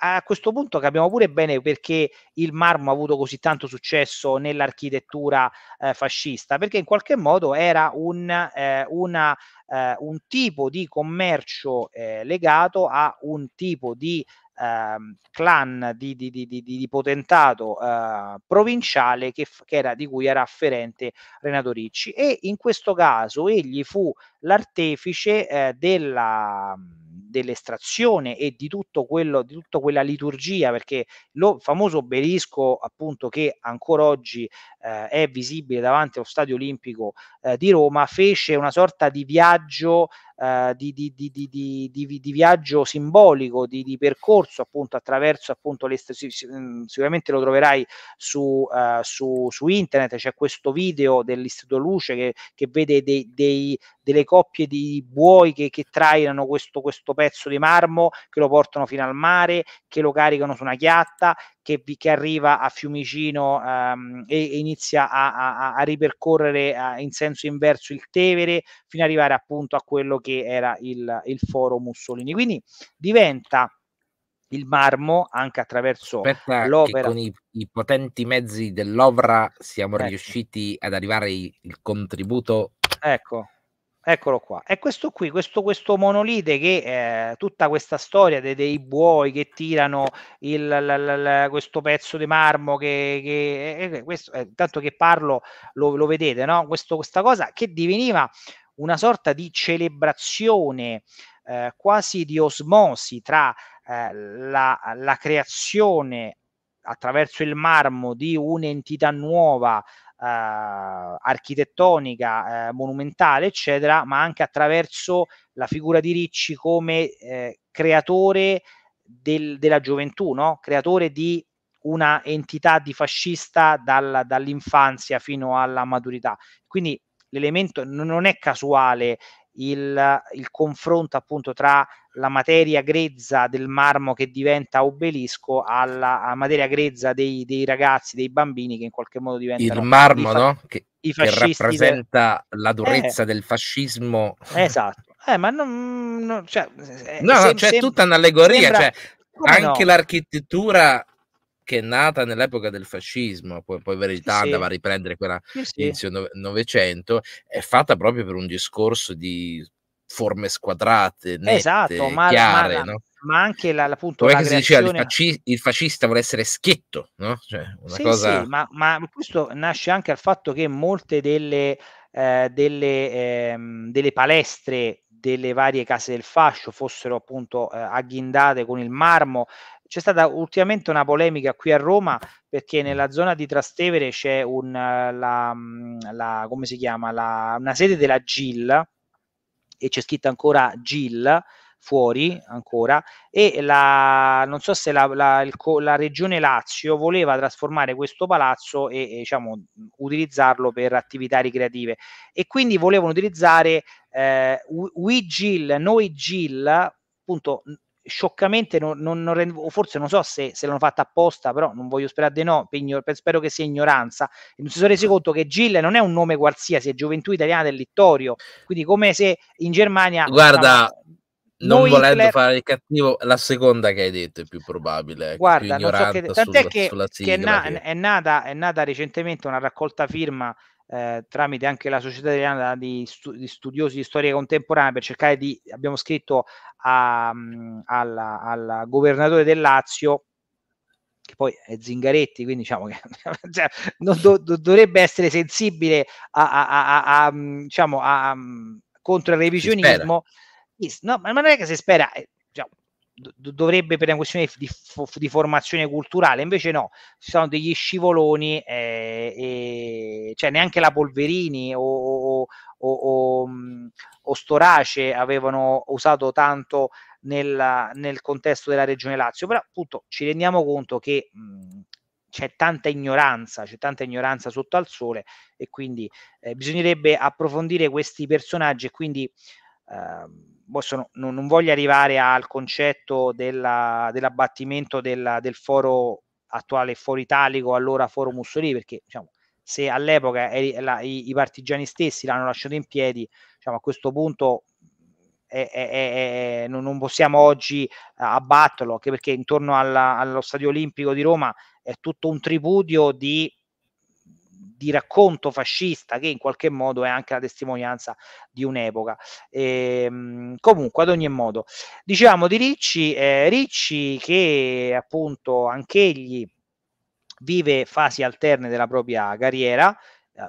Speaker 2: a questo punto capiamo pure bene perché il marmo ha avuto così tanto successo nell'architettura eh, fascista, perché in qualche modo era un, eh, una, eh, un tipo di commercio eh, legato a un tipo di ehm, clan di, di, di, di potentato eh, provinciale che, che era, di cui era afferente Renato Ricci e in questo caso egli fu l'artefice eh, della dell'estrazione e di, tutto quello, di tutta quella liturgia, perché lo famoso obelisco appunto che ancora oggi eh, è visibile davanti allo Stadio Olimpico eh, di Roma, fece una sorta di viaggio eh, di, di, di, di, viaggio simbolico, di, percorso appunto attraverso appunto le, mm, sicuramente lo troverai su, uh, su, su, internet, c'è questo video dell'Istituto Luce che, che vede dei, dei, delle coppie di buoi che, che trainano questo, questo pezzo di marmo, che lo portano fino al mare, che lo caricano su una chiatta, che, che arriva a Fiumicino ehm, e, e, inizia a, a, a ripercorrere eh, in senso inverso il Tevere fino ad arrivare appunto a quello che era il, il foro Mussolini. Quindi diventa il marmo anche attraverso Aspetta l'opera. Con i,
Speaker 1: i, potenti mezzi dell'Ovra siamo ecco. riusciti ad arrivare il contributo
Speaker 2: ecco eccolo qua. È questo qui, questo, questo monolite che eh, tutta questa storia dei, dei buoi che tirano il, l, l, questo pezzo di marmo, che, che eh, eh, questo, eh, tanto che parlo lo, lo vedete, no? Questo, questa cosa che diveniva una sorta di celebrazione eh, quasi di osmosi tra eh, la, la creazione attraverso il marmo di un'entità nuova eh, architettonica, eh, monumentale, eccetera, ma anche attraverso la figura di Ricci come eh, creatore del, della gioventù, no? creatore di una entità di fascista dal, dall'infanzia fino alla maturità. Quindi l'elemento non è casuale il, il confronto appunto tra la materia grezza del marmo che diventa obelisco alla, alla materia grezza dei, dei, ragazzi, dei bambini che in qualche modo diventano... Il marmo, fa- no?
Speaker 1: Che, che rappresenta per... la durezza eh, del fascismo. Esatto.
Speaker 2: Eh, ma non... non cioè, no, sem- no, c'è cioè, sem- tutta un'allegoria, sembra... cioè, anche no?
Speaker 1: l'architettura che è nata nell'epoca del fascismo, poi, poi Verità sì, andava a riprendere quella sì, inizio Novecento, è fatta proprio per un discorso di forme squadrate, esatto, nette, esatto, ma, chiare, ma, no?
Speaker 2: ma anche la, appunto Come la creazione... si diceva il, fasci...
Speaker 1: il, fascista vuole essere schietto, no? Cioè, sì, cosa... sì,
Speaker 2: ma, ma, questo nasce anche al fatto che molte delle, eh, delle, eh, delle palestre delle varie case del fascio fossero appunto eh, agghindate con il marmo c'è stata ultimamente una polemica qui a Roma perché nella zona di Trastevere c'è un, la, la, come si chiama, la, una sede della GIL e c'è scritto ancora GIL fuori ancora e la, non so se la, la, il, la regione Lazio voleva trasformare questo palazzo e, e, diciamo, utilizzarlo per attività ricreative e quindi volevano utilizzare eh, We Gill, Noi GIL, appunto scioccamente non, non, non forse non so se, se l'hanno fatta apposta, però non voglio sperare di no, spero che sia ignoranza. Non si sono resi conto che Gil non è un nome qualsiasi, è Gioventù Italiana del Littorio, quindi come se in Germania... Guarda, ah, non volendo Hitler... fare
Speaker 1: il cattivo, la seconda che hai detto è più probabile. Guarda, più so che... tant'è sulla, che, sulla che è, na-
Speaker 2: è, nata, è, nata, recentemente una raccolta firma eh, tramite anche la Società Italiana di, stu- di, Studiosi di Storia Contemporanea per cercare di, abbiamo scritto mm, al governatore del Lazio, che poi è Zingaretti, quindi diciamo che cioè, do, do, dovrebbe essere sensibile a, a, a, a mm, diciamo, mm, contro il revisionismo. No, ma non è che si spera, eh, dovrebbe per una questione di, di, formazione culturale, invece no, ci sono degli scivoloni, eh, e, cioè neanche la Polverini o, o, o, o mm, Storace avevano usato tanto nel, nel, contesto della Regione Lazio, però appunto ci rendiamo conto che mh, mm, c'è tanta ignoranza, c'è tanta ignoranza sotto al sole e quindi eh, bisognerebbe approfondire questi personaggi e quindi Ehm, boh, sono, non, non, voglio arrivare al concetto della, dell'abbattimento della, del foro attuale foro italico, allora foro Mussolini, perché diciamo, se all'epoca eri, la, i, i, partigiani stessi l'hanno lasciato in piedi, diciamo, a questo punto è, è, è, non, non, possiamo oggi eh, abbatterlo, anche perché intorno alla, allo Stadio Olimpico di Roma è tutto un tripudio di di racconto fascista che in qualche modo è anche la testimonianza di un'epoca. E, ehm, comunque, ad ogni modo, diciamo di Ricci, eh, Ricci che appunto anch'egli vive fasi alterne della propria carriera,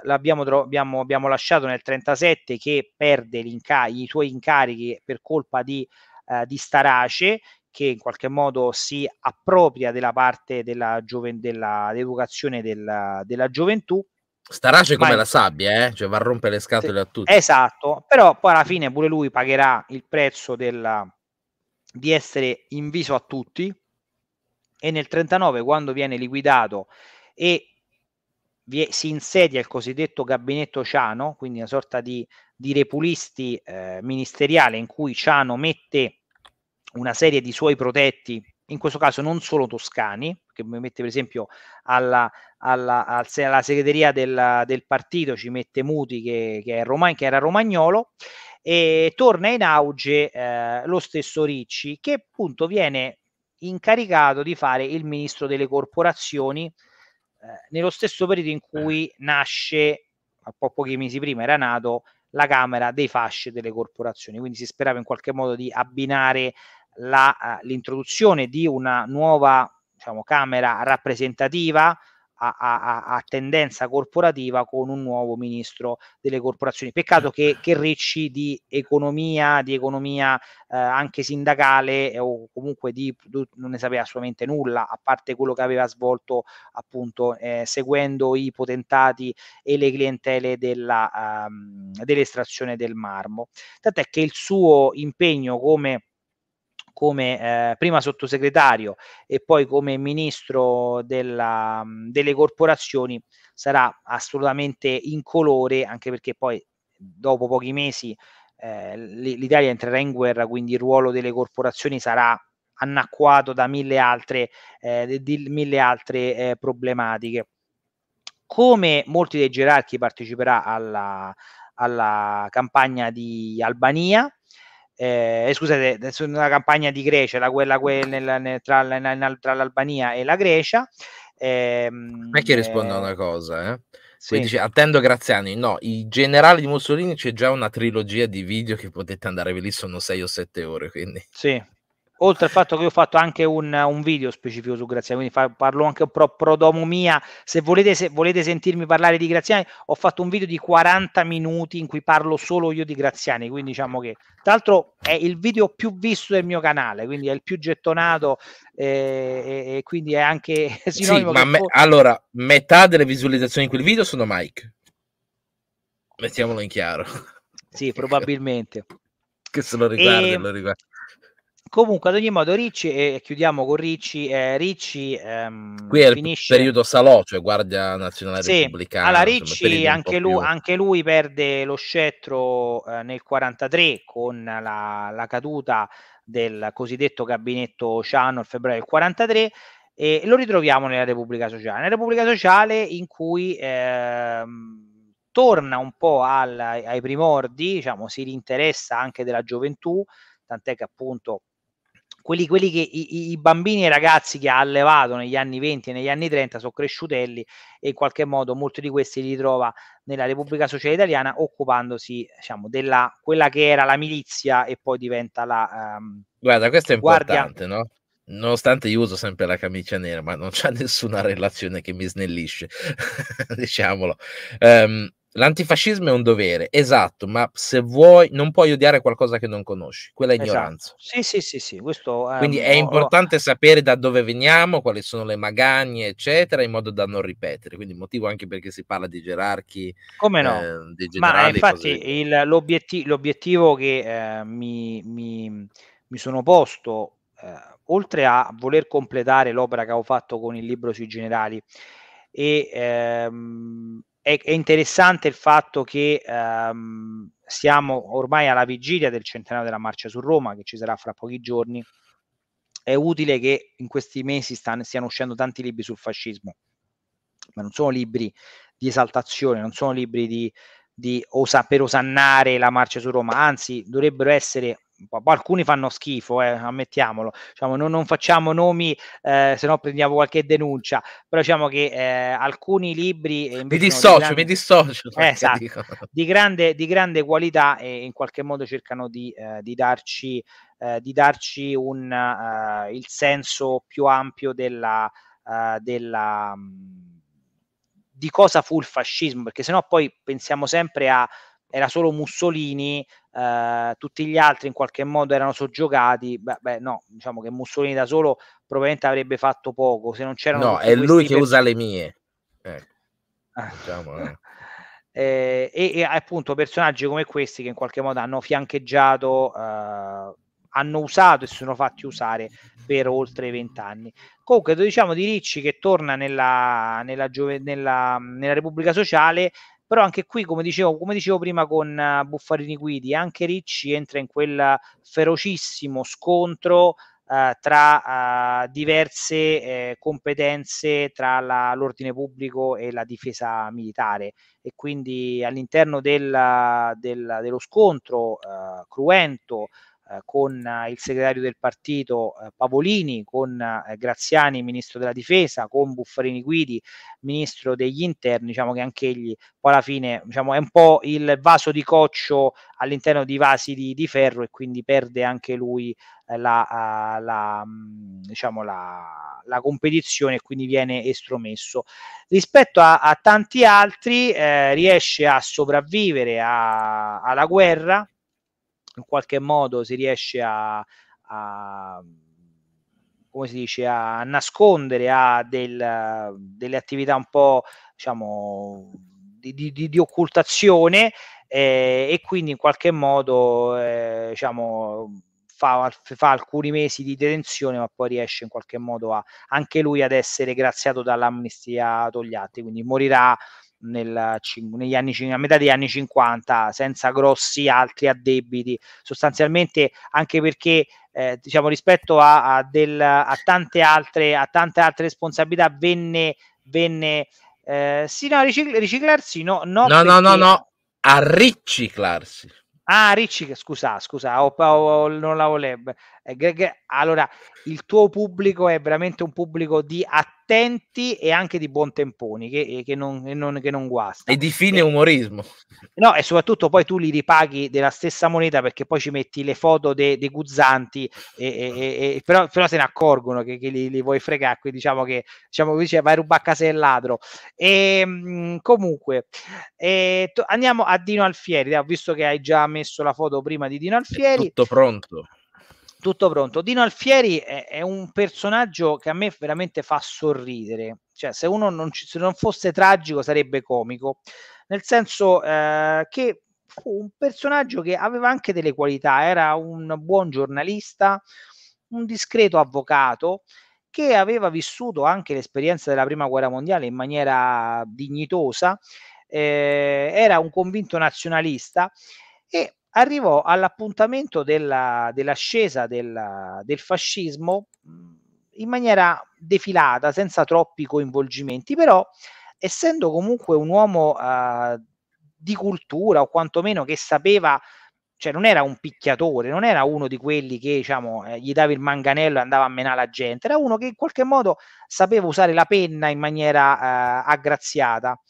Speaker 2: l'abbiamo tro- abbiamo, abbiamo lasciato nel 37 che perde i suoi incarichi per colpa di, eh, di Starace che in qualche modo si appropria della parte della gioven- della, dell'educazione della, della gioventù. Starace come la
Speaker 1: sabbia, eh? cioè va a rompere le scatole a tutti.
Speaker 2: Esatto, però poi alla fine pure lui pagherà il prezzo della, di essere inviso a tutti e nel 39 quando viene liquidato e vi si insedia il cosiddetto gabinetto Ciano, quindi una sorta di, di repulisti eh, ministeriale in cui Ciano mette una serie di suoi protetti, in questo caso non solo toscani, che mi mette per esempio alla, alla, alla segreteria del, del, partito, ci mette Muti che, che, Roma, che era romagnolo, e torna in auge eh, lo stesso Ricci, che appunto viene incaricato di fare il ministro delle corporazioni eh, nello stesso periodo in cui eh. nasce, a po- pochi mesi prima era nato, la Camera dei fasci delle corporazioni, quindi si sperava in qualche modo di abbinare la, eh, l'introduzione di una nuova diciamo, Camera rappresentativa a, a, a, tendenza corporativa con un nuovo ministro delle corporazioni. Peccato che, certo. che Ricci di economia, di economia eh, anche sindacale eh, o comunque di, non ne sapeva assolutamente nulla, a parte quello che aveva svolto appunto eh, seguendo i potentati e le clientele della, ehm, dell'estrazione del marmo. Tant'è che il suo impegno come come eh, prima sottosegretario e poi come ministro della, mm, delle corporazioni sarà assolutamente incolore, anche perché poi dopo pochi mesi eh, l'Italia entrerà in guerra, quindi il ruolo delle corporazioni sarà anacquato da mille altre, eh, di mille altre eh, problematiche. Come molti dei gerarchi parteciperà alla, alla campagna di Albania, eh, eh scusate, una campagna di Grecia, la, quella, quella nel, nel, tra, nel, tra, l'Albania e la Grecia. Ehm, è che risponda eh, a una
Speaker 1: cosa, eh? Sì. Dice, attendo Graziani, no, i generali di Mussolini c'è già una trilogia di video che potete andare lì, sono 6 o 7 ore, quindi...
Speaker 2: Sì, oltre al fatto che io ho fatto anche un, un video specifico su Graziani, quindi fa, parlo anche un po' pro domo mia. Se volete, se volete, sentirmi parlare di Graziani, ho fatto un video di 40 minuti in cui parlo solo io di Graziani, quindi diciamo che tra l'altro è il video più visto del mio canale, quindi è il più gettonato eh, e, e, quindi è anche sinonimo sì, me, po-
Speaker 1: allora, metà delle visualizzazioni in quel video
Speaker 2: sono Mike. Mettiamolo in chiaro. Sì, probabilmente. che se lo riguarda, e... lo riguarda comunque ad ogni modo Ricci e chiudiamo con Ricci eh, Ricci ehm, qui è il periodo
Speaker 1: Salò cioè guardia nazionale sì. repubblicana allora Ricci anche lui,
Speaker 2: anche lui, perde lo scettro eh, nel 43 con la, la, caduta del cosiddetto gabinetto Ciano il febbraio del 43 e lo ritroviamo nella Repubblica Sociale nella Repubblica Sociale in cui ehm, torna un po' al, ai primordi diciamo si rinteressa anche della gioventù tant'è che appunto quelli, quelli che i, i, bambini e i ragazzi che ha allevato negli anni 20 e negli anni 30 sono cresciutelli e in qualche modo molti di questi li trova nella Repubblica Sociale Italiana occupandosi diciamo, della quella che era la milizia e poi diventa la... Um,
Speaker 1: Guarda, questo è importante, no? nonostante io uso sempre la camicia nera, ma non c'è nessuna relazione che mi snellisce, diciamolo. Um, L'antifascismo è un dovere, esatto, ma se vuoi non puoi odiare qualcosa che non conosci, quella è esatto. ignoranza.
Speaker 2: Esatto. Sì, sì, sì, sì, questo, um, Quindi è no, importante
Speaker 1: no. sapere da dove veniamo, quali sono le magagne, eccetera, in modo da non ripetere. Quindi motivo anche perché si parla di gerarchi. Come no? Eh, di ma eh,
Speaker 2: infatti il, l'obiettivo, l'obiettivo che eh, mi, mi, mi, sono posto, eh, oltre a voler completare l'opera che ho fatto con il libro sui generali, e ehm, è, è interessante il fatto che ehm, siamo ormai alla vigilia del centenario della marcia su Roma, che ci sarà fra pochi giorni. È utile che in questi mesi stanno, stiano uscendo tanti libri sul fascismo, ma non sono libri di esaltazione, non sono libri di, di osa, per osannare la marcia su Roma, anzi dovrebbero essere alcuni fanno schifo, eh, ammettiamolo, diciamo, non, non, facciamo nomi eh, se no prendiamo qualche denuncia, però diciamo che eh, alcuni libri... Eh, mi dissocio, grande... mi dissocio. esatto, di grande, di grande, qualità e in qualche modo cercano di, eh, di darci, eh, di darci un, il senso più ampio della, della, mm, di cosa fu il fascismo, perché sennò poi pensiamo sempre a era solo Mussolini, eh, tutti gli altri in qualche modo erano soggiogati. Beh, beh, no, diciamo che Mussolini da solo probabilmente avrebbe fatto poco se non c'erano. No, è lui che per... usa le
Speaker 1: mie. Eh.
Speaker 2: Ah. Diciamo, eh. eh. e, e, appunto personaggi come questi che in qualche modo hanno fiancheggiato, eh, hanno usato e si sono fatti usare per oltre vent'anni. Comunque, diciamo di Ricci che torna nella, nella, giove, nella, nella Repubblica Sociale però anche qui come dicevo, come dicevo prima con eh, Buffarini Guidi anche Ricci entra in quel ferocissimo scontro Uh, tra uh, diverse eh, competenze tra la, l'ordine pubblico e la difesa militare e quindi all'interno del, del, dello scontro uh, cruento eh, con eh, il segretario del partito eh, Pavolini, con Graziani, ministro della difesa, con Buffarini Guidi, ministro degli interni, diciamo che anche egli poi alla fine diciamo, è un po' il vaso di coccio all'interno di vasi di, di ferro e quindi perde anche lui la, la, mm, diciamo, la, la competizione e quindi viene estromesso. Rispetto a, a tanti altri eh, riesce a sopravvivere a, alla guerra, in qualche modo si riesce a, a come si dice, a nascondere a del, delle attività un po' diciamo di, di, di occultazione eh, e quindi in qualche modo eh, diciamo Fa, fa, alcuni mesi di detenzione, ma poi riesce in qualche modo a, anche lui ad essere graziato dall'amnistia Togliatti, quindi morirà nella, negli anni, a metà degli anni 50 senza grossi altri addebiti sostanzialmente anche perché eh, diciamo rispetto a, a, del, a, tante altre, a tante altre responsabilità venne, venne eh, sì no ricicl- riciclarsi no no no, perché... no no no
Speaker 1: a riciclarsi
Speaker 2: Ah, Ricci, scusa, scusa, ho, ho, non la volevo. Eh, Greg, allora il tuo pubblico è veramente un pubblico di attenti e anche di buontemponi che, eh, che, non, che, non, che non guasta.
Speaker 1: E di fine e, umorismo.
Speaker 2: No, e soprattutto poi tu li ripaghi della stessa moneta perché poi ci metti le foto dei de guzzanti, e, e, e però, però, se ne accorgono che, li, li, vuoi fregare, quindi diciamo che diciamo dice, cioè, vai a rubare a casa del ladro. E, ehm, mh, comunque, eh, to- andiamo a Dino Alfieri, ho visto che hai già messo la foto prima di Dino Alfieri. È tutto pronto tutto pronto. Dino Alfieri è, è, un personaggio che a me veramente fa sorridere. Cioè, se uno non, ci, se non fosse tragico sarebbe comico, nel senso eh, che fu un personaggio che aveva anche delle qualità, era un buon giornalista, un discreto avvocato che aveva vissuto anche l'esperienza della prima guerra mondiale in maniera dignitosa, eh, era un convinto nazionalista e arrivò all'appuntamento della, dell'ascesa della, del fascismo mm, in maniera defilata, senza troppi coinvolgimenti, però essendo comunque un uomo eh, di cultura o quantomeno che sapeva, cioè non era un picchiatore, non era uno di quelli che diciamo, eh, gli dava il manganello e andava a menare la gente, era uno che in qualche modo sapeva usare la penna in maniera eh, aggraziata.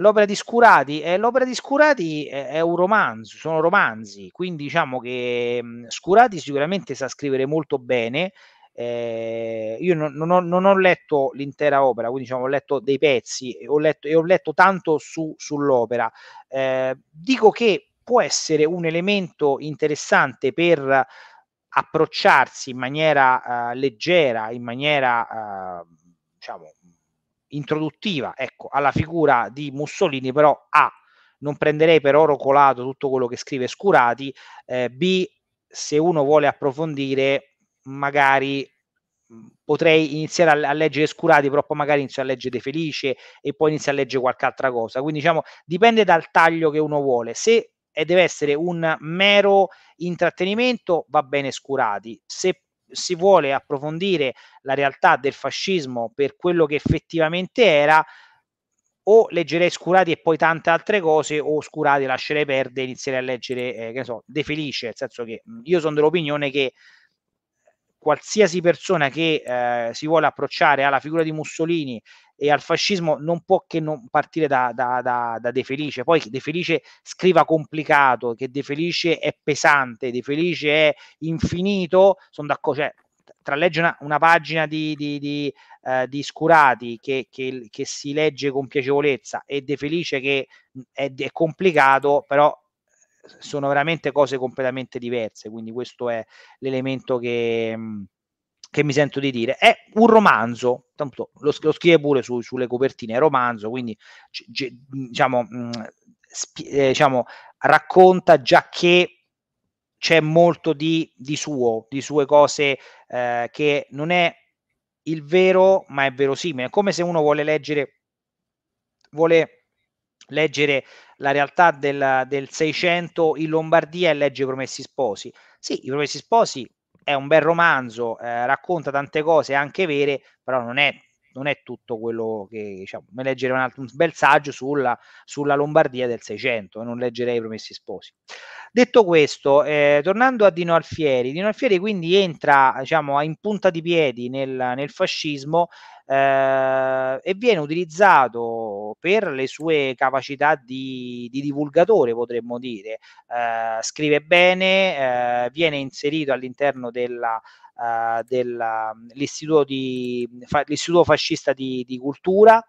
Speaker 2: L'opera di Scurati, eh, l'opera di Scurati è, è, un romanzo, sono romanzi, quindi diciamo che mh, mm, Scurati sicuramente sa scrivere molto bene. Eh, io non, non, ho, non, ho, letto l'intera opera, quindi diciamo, ho letto dei pezzi ho letto, e ho letto tanto su, sull'opera. Eh, dico che può essere un elemento interessante per approcciarsi in maniera uh, leggera, in maniera uh, diciamo introduttiva ecco, alla figura di Mussolini, però A, non prenderei per oro colato tutto quello che scrive Scurati, eh, B, se uno vuole approfondire, magari mm, potrei iniziare a, a, leggere Scurati, però poi magari inizio a leggere De Felice e poi inizio a leggere qualche altra cosa. Quindi diciamo, dipende dal taglio che uno vuole. Se deve essere un mero intrattenimento, va bene Scurati. Se si vuole approfondire la realtà del fascismo per quello che effettivamente era, o leggerei Scurati e poi tante altre cose, o Scurati lascerei perdere e inizierei a leggere, eh, che ne so, De Felice, nel senso che io sono dell'opinione che qualsiasi persona che eh, si vuole approcciare alla figura di Mussolini e al fascismo non può che non partire da, da, da, da De Felice. Poi De Felice scriva complicato, che De Felice è pesante, De Felice è infinito, sono d'accordo. Cioè, tra leggere una, una pagina di, di, di, eh, di Scurati che, che, che, si legge con piacevolezza e De Felice che è, è complicato, però eh, sono veramente cose completamente diverse, quindi questo è l'elemento che... Mh, che mi sento di dire, è un romanzo, tanto lo, lo scrive pure su, sulle copertine, è romanzo, quindi c- c- diciamo, mh, mm, sp- eh, diciamo, racconta già che c'è molto di, di suo, di sue cose eh, che non è il vero, ma è verosimile. È come se uno vuole leggere, vuole leggere la realtà del, del 600 in Lombardia e legge i Promessi Sposi. Sì, i Promessi Sposi è un bel romanzo, eh, racconta tante cose anche vere, però non è, non è tutto quello che diciamo, come leggere un, altro, un bel saggio sulla, sulla Lombardia del Seicento, eh, non leggerei i Promessi Sposi. Detto questo, eh, tornando a Dino Alfieri, Dino Alfieri quindi entra diciamo, in punta di piedi nel, nel fascismo eh, e viene utilizzato per le sue capacità di, di divulgatore, potremmo dire. Eh, scrive bene, eh, viene inserito all'interno della ehm, dell'istituto, di, fa, l'istituto fascista di, di cultura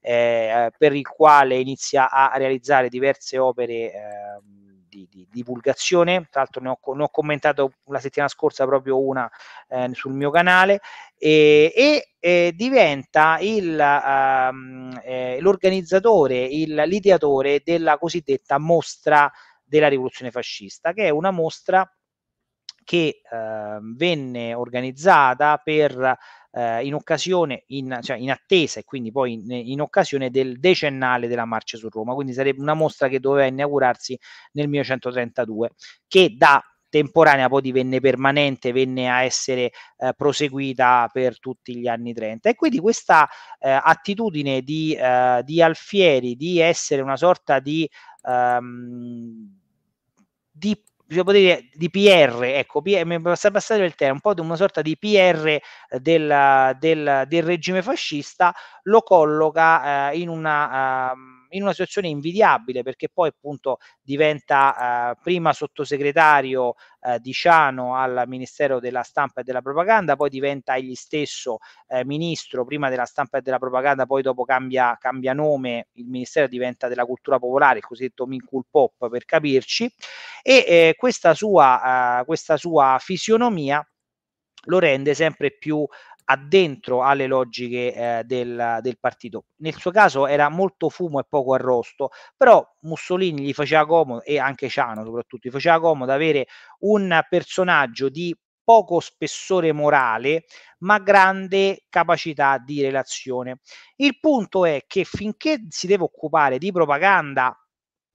Speaker 2: eh, per il quale inizia a realizzare diverse opere eh, di, di divulgazione, tra l'altro ne ho, ne ho, commentato la settimana scorsa proprio una eh, sul mio canale, e, e, e diventa il, um, eh, l'organizzatore, il, l'ideatore della cosiddetta mostra della rivoluzione fascista, che è una mostra che eh, venne organizzata per, eh, in occasione, in, cioè in attesa e quindi poi in, in, occasione del decennale della Marcia su Roma, quindi sarebbe una mostra che doveva inaugurarsi nel 1932, che da temporanea poi divenne permanente, venne a essere eh, proseguita per tutti gli anni 30 e quindi questa eh, attitudine di, eh, di, Alfieri di essere una sorta di... Ehm, di possiamo dire di PR, ecco, PR, mi passa passare il termine, un po' di una sorta di PR della, della, del regime fascista, lo colloca eh, in una... Uh, in una situazione invidiabile perché poi appunto diventa eh, prima sottosegretario eh, di Ciano al Ministero della Stampa e della Propaganda, poi diventa egli stesso eh, ministro prima della Stampa e della Propaganda, poi dopo cambia, cambia nome, il Ministero diventa della Cultura Popolare, il cosiddetto Minkul Pop per capirci, e eh, questa, sua, eh, questa sua fisionomia lo rende sempre più addentro alle logiche eh, del, del, partito. Nel suo caso era molto fumo e poco arrosto, però Mussolini gli faceva comodo, e anche Ciano soprattutto, gli faceva comodo avere un personaggio di poco spessore morale, ma grande capacità di relazione. Il punto è che finché si deve occupare di propaganda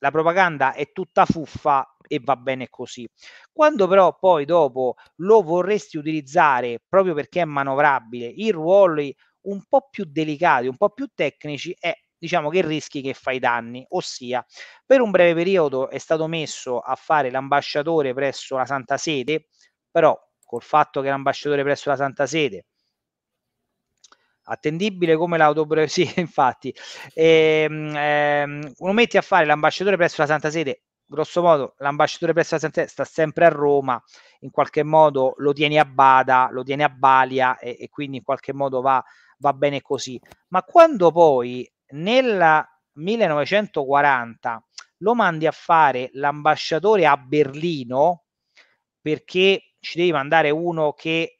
Speaker 2: la propaganda è tutta fuffa e va bene così. Quando però poi dopo lo vorresti utilizzare proprio perché è manovrabile, i ruoli un po' più delicati, un po' più tecnici, è diciamo che rischi che fai danni, ossia per un breve periodo è stato messo a fare l'ambasciatore presso la Santa Sede, però col fatto che l'ambasciatore presso la Santa Sede attendibile come l'autoprevisione, sì, infatti, e, ehm, lo ehm, metti a fare l'ambasciatore presso la Santa Sede, grosso modo l'ambasciatore presso la Santa Sede sta sempre a Roma, in qualche modo lo tieni a bada, lo tieni a balia e, e quindi in qualche modo va, va bene così. Ma quando poi nel 1940 lo mandi a fare l'ambasciatore a Berlino, perché ci devi mandare uno che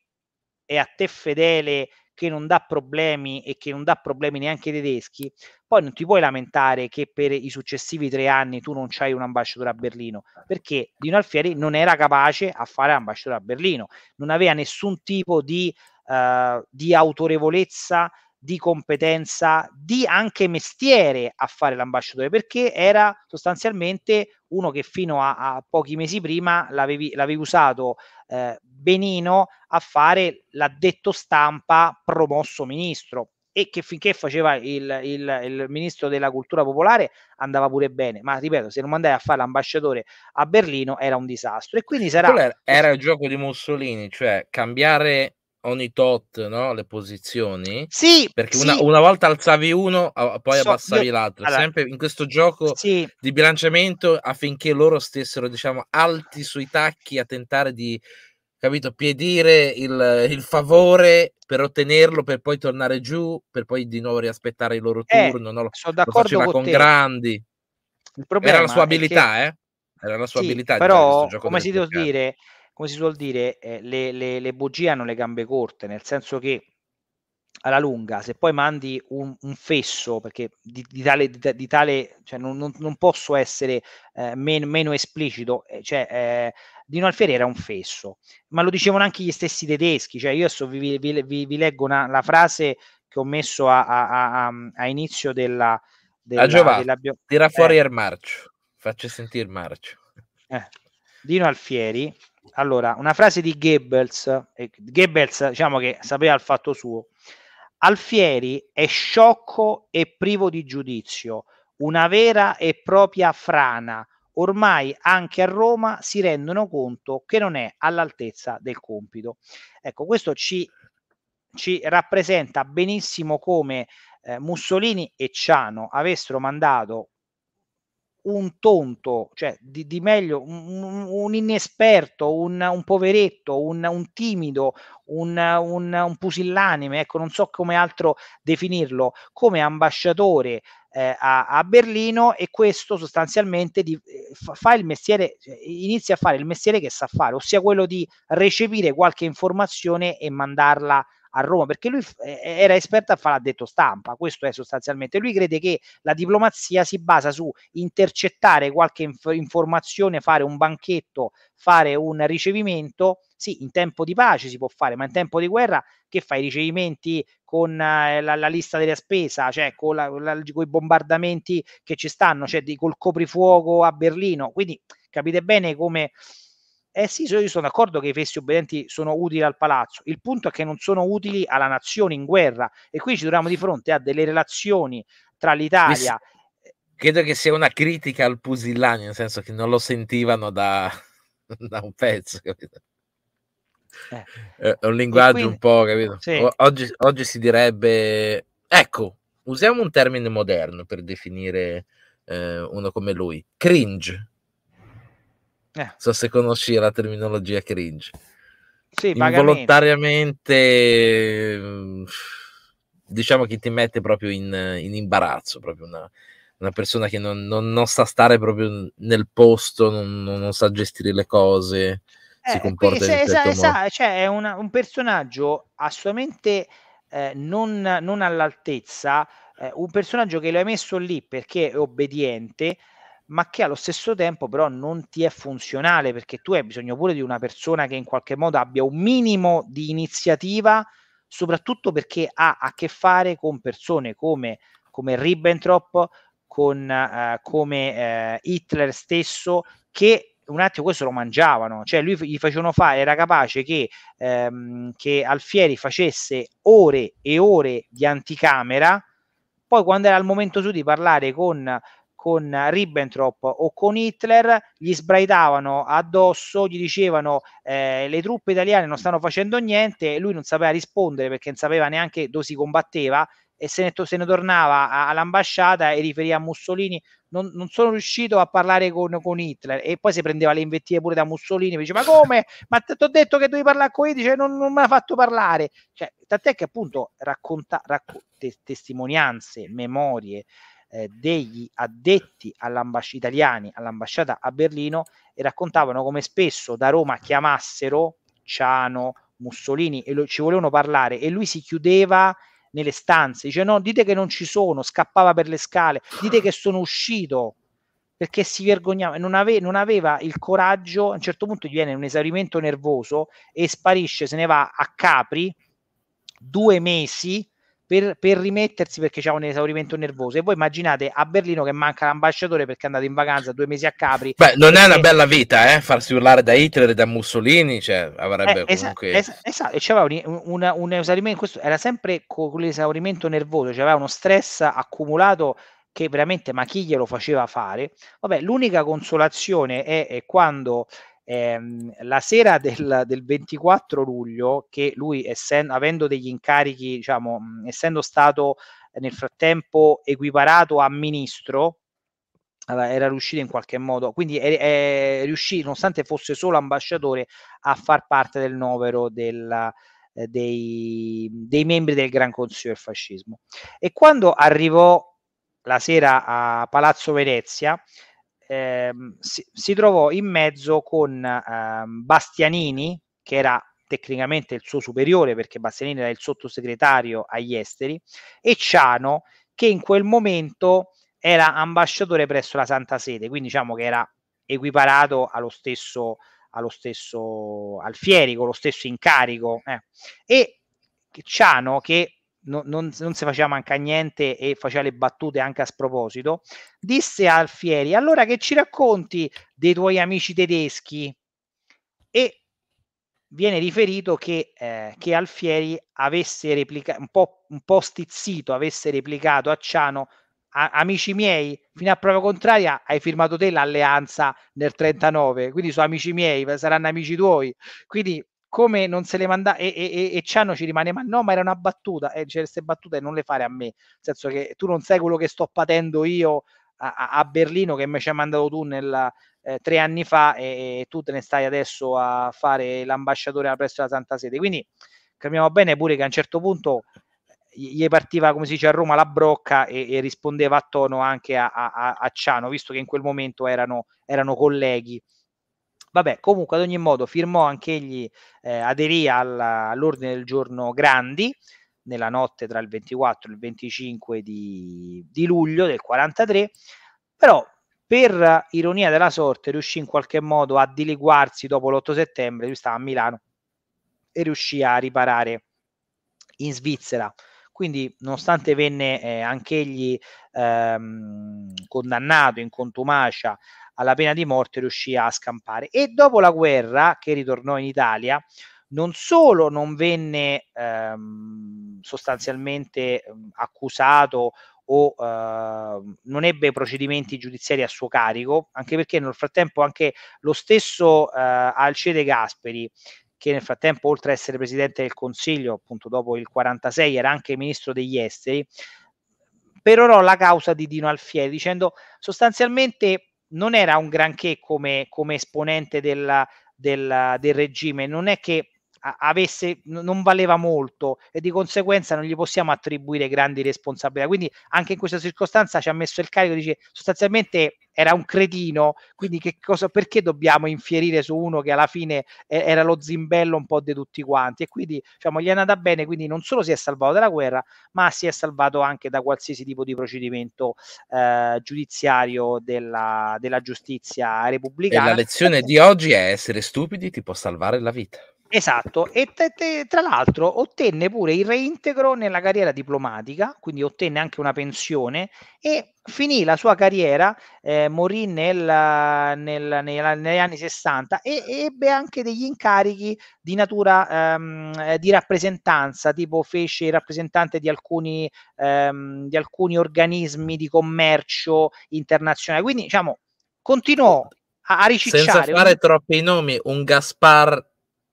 Speaker 2: è a te fedele che non dà problemi e che non dà problemi neanche ai tedeschi, poi non ti puoi lamentare che per i successivi tre anni tu non c'hai un ambasciatore a Berlino, perché Dino Alfieri non era capace a fare ambasciatore a Berlino, non aveva nessun tipo di, uh, di autorevolezza di competenza, di anche mestiere a fare l'ambasciatore, perché era sostanzialmente uno che fino a, a pochi mesi prima l'avevi, l'avevi usato eh, benino a fare l'addetto stampa promosso ministro e che finché faceva il, il, il, ministro della cultura popolare andava pure bene, ma ripeto, se non mandai a fare l'ambasciatore a Berlino era un disastro e quindi sarà...
Speaker 1: era il gioco di Mussolini, cioè cambiare ogni tot no? le posizioni.
Speaker 2: Sì, perché sì. Una, una,
Speaker 1: volta alzavi uno, poi so, abbassavi io, l'altro. Allora, Sempre in questo gioco sì. di bilanciamento affinché loro stessero, diciamo, alti sui tacchi a tentare di capito, piedire il, il favore per ottenerlo, per poi tornare giù, per poi di nuovo riaspettare il loro eh, turno. No? Lo, sono d'accordo lo con, con grandi. Era la sua abilità, che... eh? Era la sua sì, abilità. Però, diciamo, come si
Speaker 2: deve dire? come si suol dire, eh, le, le, le, bugie hanno le gambe corte, nel senso che alla lunga, se poi mandi un, un fesso, perché di, di tale, di, di tale cioè non, non, non, posso essere eh, meno, meno, esplicito, eh, cioè, eh, Dino Alfieri era un fesso, ma lo dicevano anche gli stessi tedeschi, cioè io adesso vi, vi, vi, vi leggo una, la frase che ho messo a, a, a, a inizio della... della, Giovanni, della bio... tira fuori eh. il
Speaker 1: marcio, faccio sentire il marcio.
Speaker 2: Eh. Dino Alfieri allora, una frase di Goebbels, eh, Goebbels diciamo che sapeva il fatto suo, Alfieri è sciocco e privo di giudizio, una vera e propria frana. Ormai anche a Roma si rendono conto che non è all'altezza del compito. Ecco, questo ci, ci rappresenta benissimo come eh, Mussolini e Ciano avessero mandato un tonto, cioè di, di meglio, un, un inesperto, un, un, poveretto, un, un timido, un, pusillanime, ecco, non so come altro definirlo, come ambasciatore eh, a, a, Berlino e questo sostanzialmente di, eh, fa il mestiere, cioè inizia a fare il mestiere che sa fare, ossia quello di recepire qualche informazione e mandarla a a Roma, perché lui eh, eh, era esperto a fare addetto stampa, questo è sostanzialmente. Lui crede che la diplomazia si basa su intercettare qualche inf- informazione, fare un banchetto, fare un ricevimento. Sì, in tempo di pace si può fare, ma in tempo di guerra che fai? I ricevimenti con eh, la, la, lista della spesa, cioè con, la, la, con, i bombardamenti che ci stanno, cioè di, col coprifuoco a Berlino. Quindi capite bene come eh sì, io sono d'accordo che i fessi obbedienti sono utili al palazzo, il punto è che non sono utili alla nazione in guerra e qui ci troviamo di fronte a delle relazioni tra l'Italia.
Speaker 1: Credo che sia una critica al Pusillanio, nel senso che non lo sentivano da, da un pezzo. Capito? Eh. eh è un linguaggio quindi, un po', capito? Sì. Oggi, oggi, si direbbe, ecco, usiamo un termine moderno per definire eh, uno come lui, cringe eh. So se conosci la terminologia cringe. Sì, Involontariamente, mm, diciamo che ti mette proprio in, in imbarazzo, proprio una, una persona che non, non, non, sa stare proprio nel posto, non, non sa gestire le cose. Eh, si comporta se, in sa, certo sa,
Speaker 2: cioè è una, un personaggio assolutamente eh, non, non, all'altezza, eh, un personaggio che lo hai messo lì perché è obbediente, ma che allo stesso tempo però non ti è funzionale perché tu hai bisogno pure di una persona che in qualche modo abbia un minimo di iniziativa, soprattutto perché ha a che fare con persone come, come Ribbentrop, con, eh, come eh, Hitler stesso, che un attimo questo lo mangiavano, cioè lui gli facevano fare, era capace che, ehm, che Alfieri facesse ore e ore di anticamera, poi quando era il momento su di parlare con con Ribbentrop o con Hitler, gli sbraitavano addosso, gli dicevano eh, le truppe italiane non stanno facendo niente, e lui non sapeva rispondere perché non sapeva neanche dove si combatteva e se ne, to- se ne tornava a- all'ambasciata e riferiva a Mussolini non, non, sono riuscito a parlare con, con, Hitler e poi si prendeva le invettive pure da Mussolini mi dice ma come? ma ti ho detto che devi parlare con Hitler cioè, non, non mi ha fatto parlare cioè, tant'è che appunto racconta racco- te- testimonianze, memorie eh, degli addetti all'ambasci- italiani all'ambasciata a Berlino e raccontavano come spesso da Roma chiamassero Ciano, Mussolini e lo- ci volevano parlare e lui si chiudeva nelle stanze, dice no, dite che non ci sono, scappava per le scale, dite che sono uscito perché si vergognava, non, ave- non aveva il coraggio, a un certo punto gli viene un esaurimento nervoso e sparisce, se ne va a Capri due mesi per, per rimettersi perché c'è un esaurimento nervoso. E voi immaginate a Berlino che manca l'ambasciatore perché è andato in vacanza due mesi a Capri. Beh, non è una bella
Speaker 1: vita, eh? Farsi urlare da Hitler e da Mussolini, cioè, avrebbe eh, comunque... Esatto,
Speaker 2: esa, esa, c'era un, un, un, esaurimento, questo era sempre con l'esaurimento nervoso, c'era cioè uno stress accumulato che veramente ma chi glielo faceva fare? Vabbè, l'unica consolazione è, è quando ehm, la sera del, del, 24 luglio, che lui essendo, avendo degli incarichi, diciamo, mh, mm, essendo stato eh, nel frattempo equiparato a ministro, era riuscito in qualche modo, quindi è, è riuscito, nonostante fosse solo ambasciatore, a far parte del novero della, eh, dei, dei, membri del Gran Consiglio del Fascismo. E quando arrivò la sera a Palazzo Venezia, ehm, si, si, trovò in mezzo con ehm, Bastianini, che era tecnicamente il suo superiore perché Bastianini era il sottosegretario agli esteri, e Ciano, che in quel momento era ambasciatore presso la Santa Sede, quindi diciamo che era equiparato allo stesso, allo stesso Alfieri, con lo stesso incarico. Eh. E Ciano, che non, non, si faceva manca niente e faceva le battute anche a sproposito, disse a Alfieri, allora che ci racconti dei tuoi amici tedeschi? E viene riferito che, eh, che Alfieri avesse replicato, un po', un po' stizzito, avesse replicato a Ciano, amici miei, fino a prova contraria hai firmato te l'alleanza nel 39, quindi sono amici miei, saranno amici tuoi. Quindi come non se le manda e, e, e Ciano ci rimane ma no ma era una battuta e eh, cioè, queste battute non le fare a me nel senso che tu non sai quello che sto patendo io a, a Berlino che mi ci hai mandato tu nella, eh, tre anni fa e, e, tu te ne stai adesso a fare l'ambasciatore presso la Santa Sede quindi capiamo bene pure che a un certo punto eh, gli partiva come si dice a Roma la brocca e, e rispondeva a tono anche a, a, a, Ciano visto che in quel momento erano, erano colleghi Vabbè, comunque ad ogni modo firmò anche egli, eh, aderì alla, all'ordine del giorno Grandi nella notte tra il 24 e il 25 di, di luglio del 43, però per ironia della sorte riuscì in qualche modo a dileguarsi dopo l'8 settembre, lui stava a Milano e riuscì a riparare in Svizzera. Quindi, nonostante venne eh, anch'egli ehm, condannato in contumacia alla pena di morte riuscì a scampare. E dopo la guerra, che ritornò in Italia, non solo non venne ehm, sostanzialmente ehm, accusato o eh, non ebbe procedimenti giudiziari a suo carico, anche perché nel frattempo anche lo stesso eh, Alcede Gasperi, che nel frattempo oltre a essere presidente del Consiglio, appunto dopo il 46 era anche ministro degli esteri, perorò la causa di Dino Alfieri dicendo sostanzialmente non era un granché come, come esponente della, della, del regime, non è che avesse, non valeva molto e di conseguenza non gli possiamo attribuire grandi responsabilità. Quindi anche in questa circostanza ci ha messo il carico, dice sostanzialmente era un cretino, quindi che cosa, perché dobbiamo infierire su uno che alla fine era lo zimbello un po' di tutti quanti e quindi diciamo, gli è andata bene, quindi non solo si è salvato dalla guerra, ma si è salvato anche da qualsiasi tipo di procedimento eh, giudiziario della, della giustizia repubblicana. E la lezione
Speaker 1: di oggi è
Speaker 2: essere stupidi ti può salvare la vita. Esatto, e te, te, tra l'altro ottenne pure il reintegro nella carriera diplomatica, quindi ottenne anche una pensione e finì la sua carriera, eh, morì nel, nel, nel, negli anni 60 e, ebbe anche degli incarichi di natura ehm, eh, di rappresentanza, tipo fece il rappresentante di alcuni, ehm, di alcuni organismi di commercio internazionale, quindi diciamo continuò a, a Senza fare un...
Speaker 1: troppi nomi, un Gaspar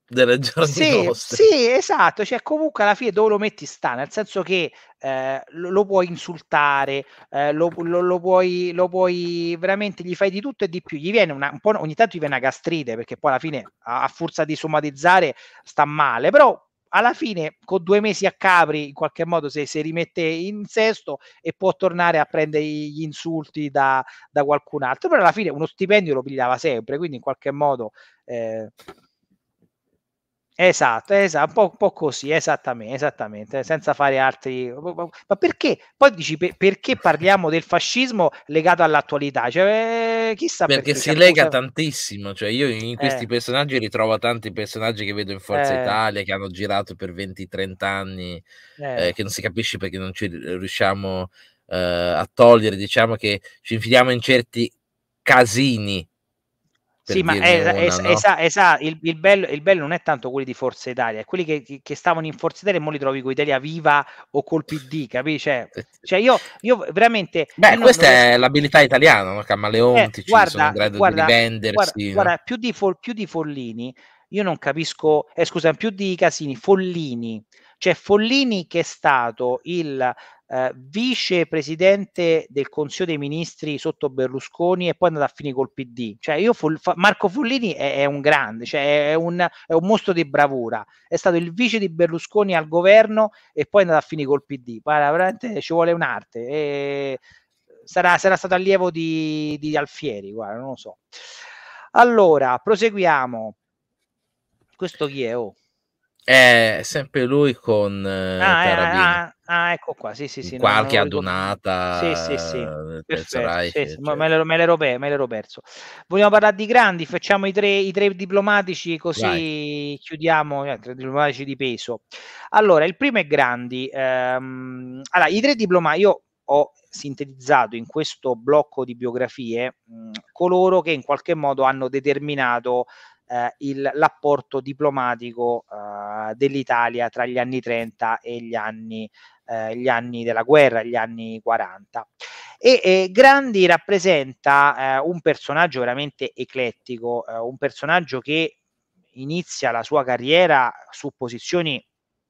Speaker 1: delle giornate nostre. Sì,
Speaker 2: sì, esatto, cioè comunque alla fine dove lo metti sta, nel senso che eh, lo, lo, puoi insultare, eh, lo, lo, puoi, lo, puoi, veramente, gli fai di tutto e di più, gli viene una, un po', ogni tanto gli viene una gastrite perché poi alla fine a, a forza di somatizzare sta male, però alla fine con due mesi a Capri in qualche modo si, si rimette in sesto e può tornare a prendere gli insulti da, da qualcun altro, però alla fine uno stipendio lo pigliava sempre, quindi in qualche modo... Eh, Esatto, esatto, un po', un po', così, esattamente, esattamente, senza fare altri... Ma perché? Poi dici per, perché parliamo del fascismo legato all'attualità? Cioè, eh, chissà perché, perché si cioè, lega cosa...
Speaker 1: tantissimo, cioè io in questi eh. personaggi ritrovo tanti personaggi che vedo in Forza eh. Italia, che hanno girato per 20-30 anni, eh, eh. che non si capisce perché non ci riusciamo eh, a togliere, diciamo che ci infiliamo in certi casini sì, ma es- es- no? es-
Speaker 2: esatto, il, il, bello, il, bello, non è tanto quelli di Forza Italia, è quelli che, che stavano in Forza Italia e mo li trovi con Italia Viva o col PD, capisci? Cioè, eh, cioè io, io, veramente... Beh, io questa dovrei...
Speaker 1: è l'abilità italiana, Camaleonti, eh, guarda, sono in grado guarda, di vendersi. Guarda, no? guarda
Speaker 2: più, di fo- più, di Follini, io non capisco, eh, scusa, più di Casini, Follini, c'è cioè, Follini che è stato il eh, vicepresidente del Consiglio dei Ministri sotto Berlusconi e poi è andato a finire col PD. Cioè io, Fol- Marco Follini è, è un grande, cioè è, un, è, un, mostro di bravura. È stato il vice di Berlusconi al governo e poi è andato a finire col PD. Guarda, veramente ci vuole un'arte. E... Sarà, sarà, stato allievo di, di Alfieri, guarda, non lo so. Allora, proseguiamo. Questo chi è? Oh.
Speaker 1: È sempre lui con eh, ah, eh, ah,
Speaker 2: ah, ecco qua, sì, sì, sì. Qualche no,
Speaker 1: adunata. Sì, sì, sì. Eh, Perfetto, sì, sì. Eh,
Speaker 2: cioè. Me, l'ero, perso. Vogliamo parlare di grandi, facciamo i tre, i tre diplomatici così Vai. chiudiamo, eh, tre diplomatici di peso. Allora, il primo è grandi. Ehm, allora, i tre diplomatici, io ho sintetizzato in questo blocco di biografie mh, mm, coloro che in qualche modo hanno determinato eh, il, l'apporto diplomatico eh, dell'Italia tra gli anni 30 e gli anni, eh, gli anni della guerra, gli anni 40. E, e Grandi rappresenta eh, un personaggio veramente eclettico, eh, un personaggio che inizia la sua carriera su posizioni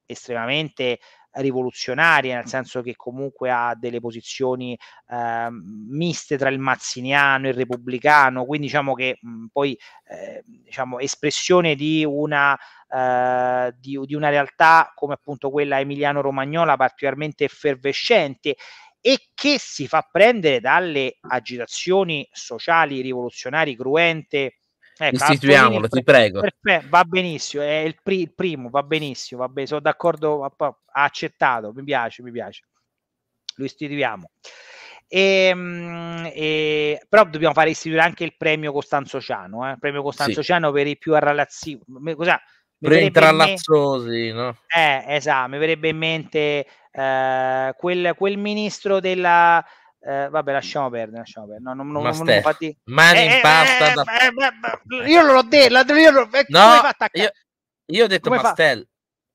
Speaker 2: estremamente rivoluzionaria, nel senso che comunque ha delle posizioni eh, miste tra il mazziniano e il repubblicano, quindi diciamo che mh, mhmm, poi eh, diciamo, espressione di una, eh, di, di una realtà come appunto quella emiliano-romagnola particolarmente effervescente e che si fa prendere dalle agitazioni sociali rivoluzionari cruente Ecco, eh, Istituiamolo, ti prego. Perfetto, va benissimo, è il, pri- il, primo, va benissimo, va bene, sono d'accordo, ha accettato, mi piace, mi piace. Lo istituiamo. E, ehm, e, però dobbiamo fare istituire anche il premio Costanzo Ciano, eh? il premio Costanzo Ciano per i più arralazzi. Cosa? Trallazzosi, me... no? Eh, esatto, mi verrebbe in mente eh, quel, quel, ministro della, eh, vabbè, lasciamo perdere, lasciamo perdere. No, non, non, Master, non fatti... Mani in eh, eh, pasta. Eh, da... Eh, io l'ho detto, io l'ho no, io,
Speaker 1: io, ho detto come Mastel. Fa...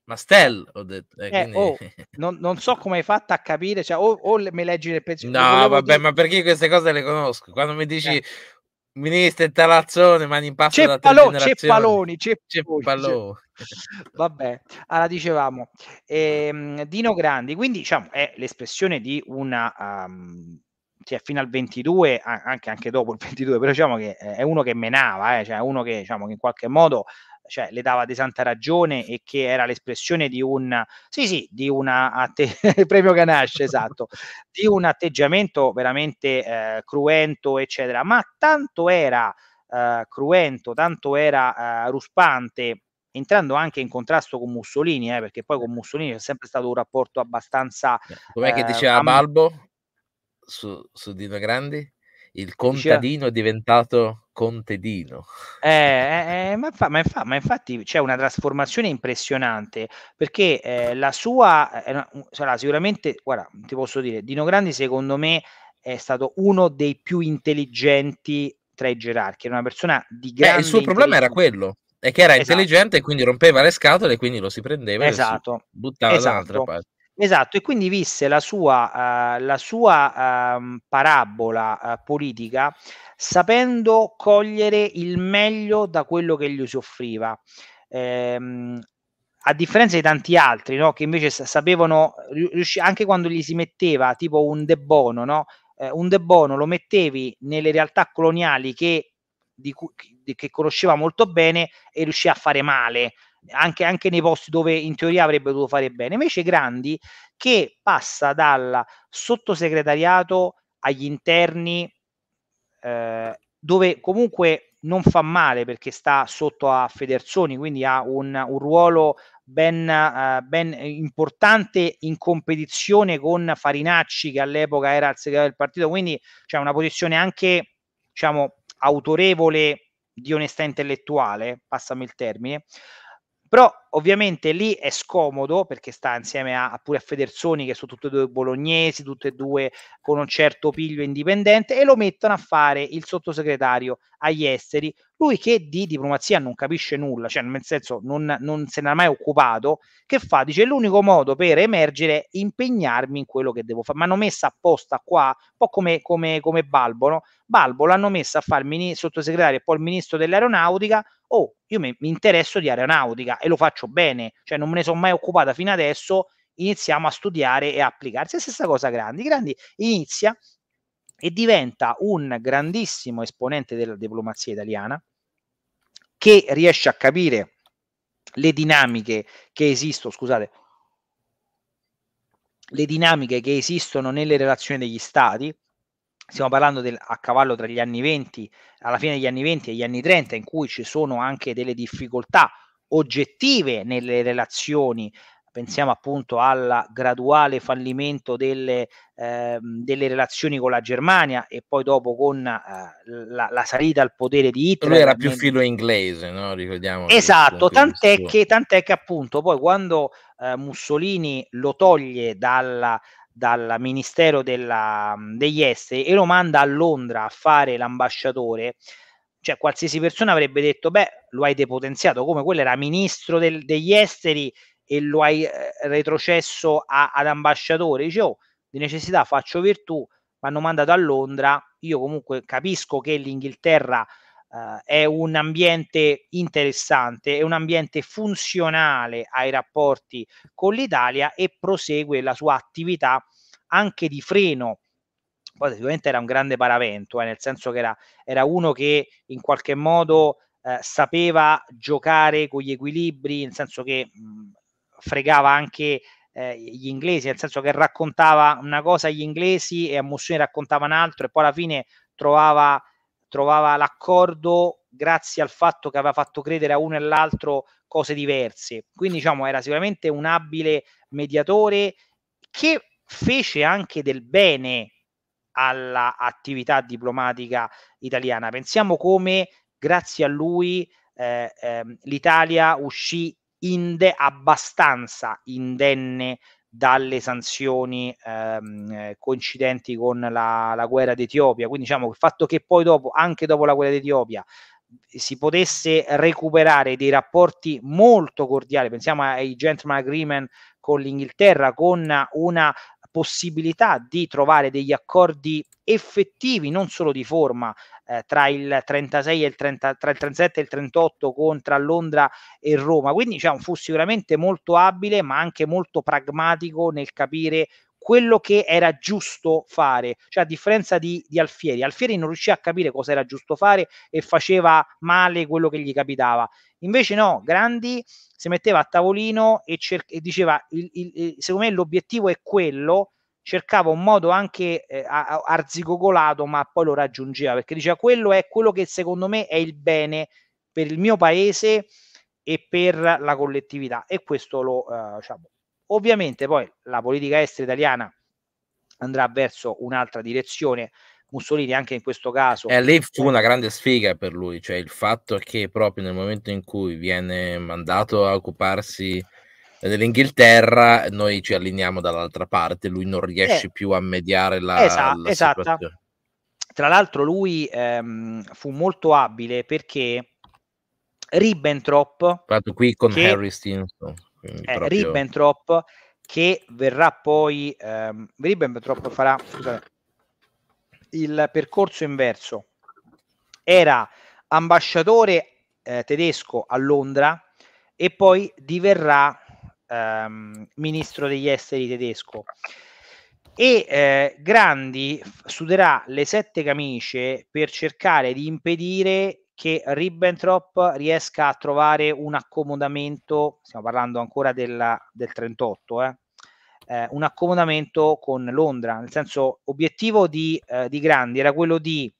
Speaker 1: Mastel, ho detto. Quindi... Oh,
Speaker 2: non, non, so come hai fatto a capire, cioè, o, o mi leggi le pezzo. No, vabbè, dire...
Speaker 1: ma perché queste cose le conosco? Quando mi dici Ministro Talazzone, mani in passo Ceppalo, Ceppaloni, Ceppaloni, Ceppaloni.
Speaker 2: Vabbè, allora dicevamo, ehm, Dino Grandi, quindi diciamo è l'espressione di una... Um, cioè, fino al 22, anche, anche, dopo il 22, però diciamo che è uno che menava, eh, cioè uno che, diciamo, che in qualche modo cioè, le dava di santa ragione e che era l'espressione di un, sì, sì, di una, atte- premio Ganache, esatto, di un atteggiamento veramente eh, cruento, eccetera, ma tanto era eh, cruento, tanto era eh, ruspante, entrando anche in contrasto con Mussolini, eh, perché poi con certo. Mussolini c'è sempre stato un rapporto abbastanza... Com'è che eh, diceva am- Balbo
Speaker 1: su, su Dino Grandi? il ah". contadino è diventato contedino.
Speaker 2: Eh, eh, eh, ma, infa- ma, infa- ma, infatti c'è una trasformazione impressionante perché eh, la sua eh, sarà sicuramente, guarda, ti posso dire, Dino Grandi secondo me è stato uno dei più intelligenti tra i gerarchi, era una persona di grande... il suo problema era quello,
Speaker 1: E che era esatto. intelligente e quindi rompeva le scatole, quindi lo si prendeva esatto. e si buttava esatto. un'altra parte.
Speaker 2: Esatto, e quindi visse la sua, uh, la sua uh, parabola uh, politica sapendo cogliere il meglio da quello che gli si offriva. Ehm, a differenza di tanti altri, no? che invece sapevano, riusci- anche quando gli si metteva tipo un debono, no? eh, un debono lo mettevi nelle realtà coloniali che, di cui, che conosceva molto bene e riuscì a fare male anche, anche nei posti dove in teoria avrebbe dovuto fare bene. Invece Grandi che passa dal sottosegretariato agli interni, eh, dove comunque non fa male perché sta sotto a Federzoni, quindi ha un, un ruolo ben, eh, ben, importante in competizione con Farinacci che all'epoca era il segretario del partito, quindi c'è una posizione anche diciamo, autorevole di onestà intellettuale, passami il termine, però Ovviamente lì è scomodo perché sta insieme a, a pure a Federzoni che sono tutti e due bolognesi, tutti e due con un certo piglio indipendente e lo mettono a fare il sottosegretario agli esteri, lui che di diplomazia non capisce nulla, cioè nel senso non, non se ne è mai occupato, che fa? Dice l'unico modo per emergere è impegnarmi in quello che devo fare, ma hanno messa apposta qua, un po' come, come, come Balbo, no? Balbo l'hanno messa a fare il mini- sottosegretario e poi il ministro dell'aeronautica, oh, io mi, mi interesso di aeronautica e lo faccio faccio bene, cioè non me ne sono mai occupata fino adesso, iniziamo a studiare e applicarsi. stessa cosa Grandi, Grandi inizia e diventa un grandissimo esponente della diplomazia italiana che riesce a capire le dinamiche che esistono, scusate, le dinamiche che esistono nelle relazioni degli stati, stiamo parlando del, a cavallo tra gli anni 20, alla fine degli anni 20 e gli anni 30, in cui ci sono anche delle difficoltà oggettive nelle relazioni pensiamo appunto al graduale fallimento delle, eh, delle, relazioni con la Germania e poi dopo con eh, la, la, salita al potere di Hitler. Lui era più filo inglese, no?
Speaker 1: ricordiamo. Esatto, tant'è che,
Speaker 2: tant'è che, appunto poi quando eh, Mussolini lo toglie dalla, dal Ministero della, degli Esteri e lo manda a Londra a fare l'ambasciatore, cioè qualsiasi persona avrebbe detto, beh, lo hai depotenziato, come quello era ministro del, degli esteri e lo hai eh, retrocesso a, ad ambasciatore, dicevo, oh, di necessità faccio virtù, mi hanno mandato a Londra, io comunque capisco che l'Inghilterra eh, è un ambiente interessante, è un ambiente funzionale ai rapporti con l'Italia e prosegue la sua attività anche di freno poi sicuramente era un grande paravento, eh, nel senso che era, era, uno che in qualche modo eh, sapeva giocare con gli equilibri, nel senso che mh, fregava anche eh, gli inglesi, nel senso che raccontava una cosa agli inglesi e a Mussoni raccontava un'altra e poi alla fine trovava, trovava l'accordo grazie al fatto che aveva fatto credere a uno e all'altro cose diverse. Quindi diciamo era sicuramente un abile mediatore che fece anche del bene all'attività diplomatica italiana. Pensiamo come grazie a lui eh, eh, l'Italia uscì inde, abbastanza indenne dalle sanzioni ehm, coincidenti con la, la guerra d'Etiopia. Quindi diciamo il fatto che poi dopo, anche dopo la guerra d'Etiopia, si potesse recuperare dei rapporti molto cordiali, pensiamo ai gentleman agreement con l'Inghilterra, con una possibilità di trovare degli accordi effettivi, non solo di forma, eh, tra il 36 e il 30, tra il 37 e il 38 contro Londra e Roma. Quindi diciamo, fu sicuramente molto abile, ma anche molto pragmatico nel capire quello che era giusto fare, cioè a differenza di, di Alfieri, Alfieri non riuscì a capire cosa era giusto fare e faceva male quello che gli capitava. Invece no, Grandi si metteva a tavolino e, cer- e diceva, il, il, secondo me l'obiettivo è quello, cercava un modo anche eh, arzigogolato, ma poi lo raggiungeva, perché diceva quello è quello che secondo me è il bene per il mio paese e per la collettività e questo lo, eh, diciamo, Ovviamente poi la politica estera italiana andrà verso un'altra direzione. Mussolini anche in questo caso... E eh, lì fu eh. una
Speaker 1: grande sfiga per lui, cioè il fatto che proprio nel momento in cui viene mandato a occuparsi dell'Inghilterra, noi ci allineiamo dall'altra parte, lui non riesce eh, più a mediare la, esatto, la situazione.
Speaker 2: Tra l'altro lui ehm, fu molto abile perché Ribbentrop...
Speaker 1: Fatto qui con che, Harry Stinson eh, proprio...
Speaker 2: Ribbentrop che verrà poi ehm, Ribbentrop farà scusate, il percorso inverso era ambasciatore eh, tedesco a Londra e poi diverrà ehm, ministro degli esteri tedesco e eh, Grandi suderà le sette camicie per cercare di impedire che Ribbentrop riesca a trovare un accomodamento, stiamo parlando ancora della, del 38, eh, eh, un accomodamento con Londra, nel senso obiettivo di, eh, di Grandi era quello di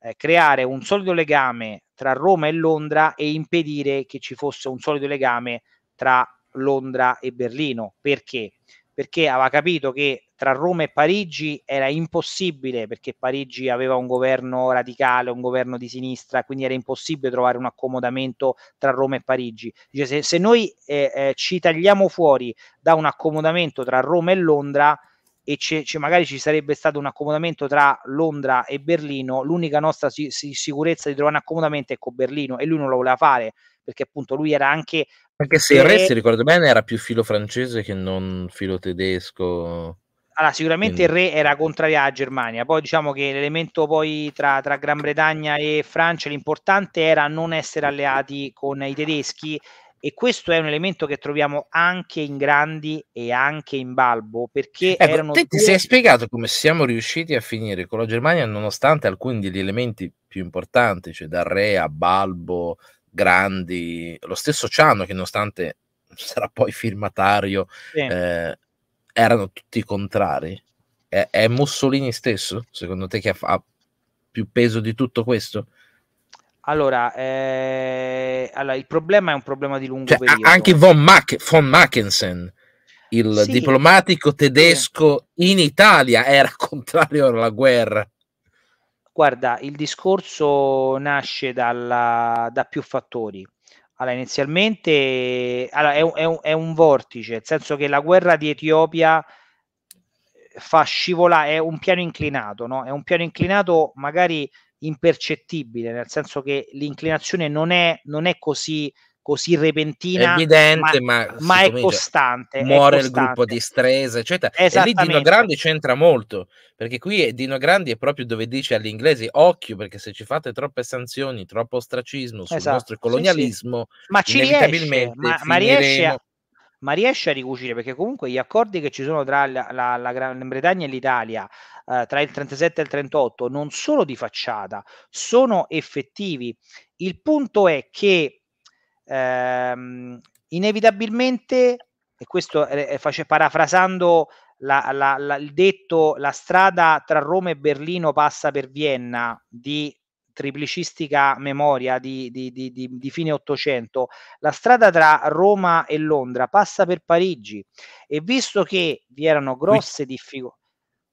Speaker 2: eh, creare un solido legame tra Roma e Londra e impedire che ci fosse un solido legame tra Londra e Berlino. Perché? Perché aveva capito che tra Roma e Parigi era impossibile perché Parigi aveva un governo radicale, un governo di sinistra, quindi era impossibile trovare un accomodamento tra Roma e Parigi. Dice, se, se, noi eh, eh, ci tagliamo fuori da un accomodamento tra Roma e Londra, e c- c- magari ci sarebbe stato un accomodamento tra Londra e Berlino, l'unica nostra si- si- sicurezza di trovare un accomodamento è con Berlino e lui non lo voleva fare perché appunto lui era anche... Anche se il re, se
Speaker 1: ricordo bene, era più filo francese che non filo tedesco.
Speaker 2: Allora, sicuramente Quindi. il re era contrario a Germania, poi diciamo che l'elemento poi tra, tra, Gran Bretagna e Francia, l'importante era non essere alleati con i tedeschi e questo è un elemento che troviamo anche in Grandi e anche in Balbo, perché ecco, erano... Te ti sei
Speaker 1: spiegato come siamo riusciti a finire con la Germania nonostante alcuni degli elementi più importanti, cioè dal re a Balbo, Grandi, lo stesso Ciano che nonostante sarà poi firmatario... Sì. Eh, erano tutti contrari. È, è Mussolini stesso, secondo te, che ha, più peso di tutto questo?
Speaker 2: Allora, eh, allora, il problema è un problema di lungo cioè, periodo. Anche
Speaker 1: von, Mac- von Mackensen, il sì. diplomatico tedesco in Italia, era contrario alla guerra.
Speaker 2: Guarda, il discorso nasce dalla, da più fattori. Allora, inizialmente allora, è, un, è, è, un, vortice, nel senso che la guerra di Etiopia eh, fa scivolare, è un piano inclinato, no? è un piano inclinato magari impercettibile, nel senso che l'inclinazione non è, non è così così repentina, è evidente, ma, ma, ma è costante. Muore è costante. il gruppo di
Speaker 1: Stresa, eccetera. E lì Dino Grandi c'entra molto, perché qui Dino Grandi è proprio dove dice agli inglesi, occhio, perché se ci fate troppe sanzioni, troppo ostracismo sul esatto. nostro colonialismo, sì, sì. ma ci riesce, ma, ma riesce a
Speaker 2: ma riesce a ricucire perché comunque gli accordi che ci sono tra la, la, la Gran Bretagna e l'Italia eh, tra il 37 e il 38 non sono di facciata, sono effettivi. Il punto è che ehm, inevitabilmente, e questo è, parafrasando la, la, la, il detto, la strada tra Roma e Berlino passa per Vienna di triplicistica memoria di, di, di, di, fine 800, la strada tra Roma e Londra passa per Parigi e visto che vi erano grosse difficoltà...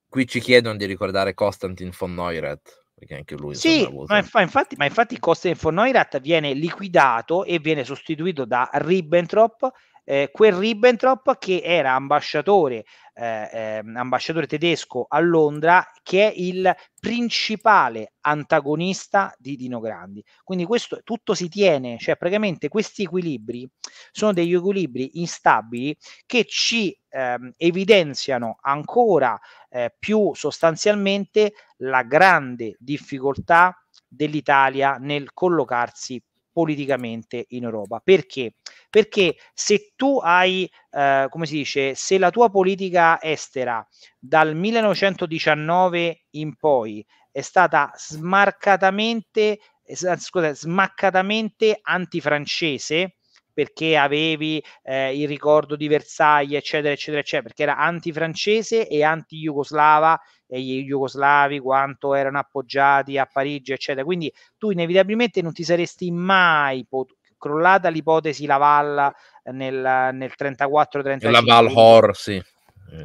Speaker 1: Qui ci chiedono di ricordare Konstantin von Neurath perché anche lui sì,
Speaker 2: ma, inf- infatti, ma infatti Kostenfo Neurath viene liquidato e viene sostituito da Ribbentrop eh, quel Ribbentrop che era ambasciatore eh, eh, ambasciatore tedesco a Londra, che è il principale antagonista di Dino Grandi. Quindi questo tutto si tiene, cioè praticamente questi equilibri sono degli equilibri instabili che ci eh, evidenziano ancora eh, più sostanzialmente la grande difficoltà dell'Italia nel collocarsi politicamente in Europa. Perché? Perché se tu hai, eh, come si dice, se la tua politica estera dal 1919 in poi è stata smarcatamente, scusa, smaccatamente antifrancese, perché avevi eh, il ricordo di Versailles, eccetera, eccetera, eccetera, perché era antifrancese e anti-jugoslava e gli jugoslavi quanto erano appoggiati a Parigi, eccetera. Quindi tu inevitabilmente non ti saresti mai pot- crollata l'ipotesi Lavalla nel, nel 34-35. La Valhor, sì.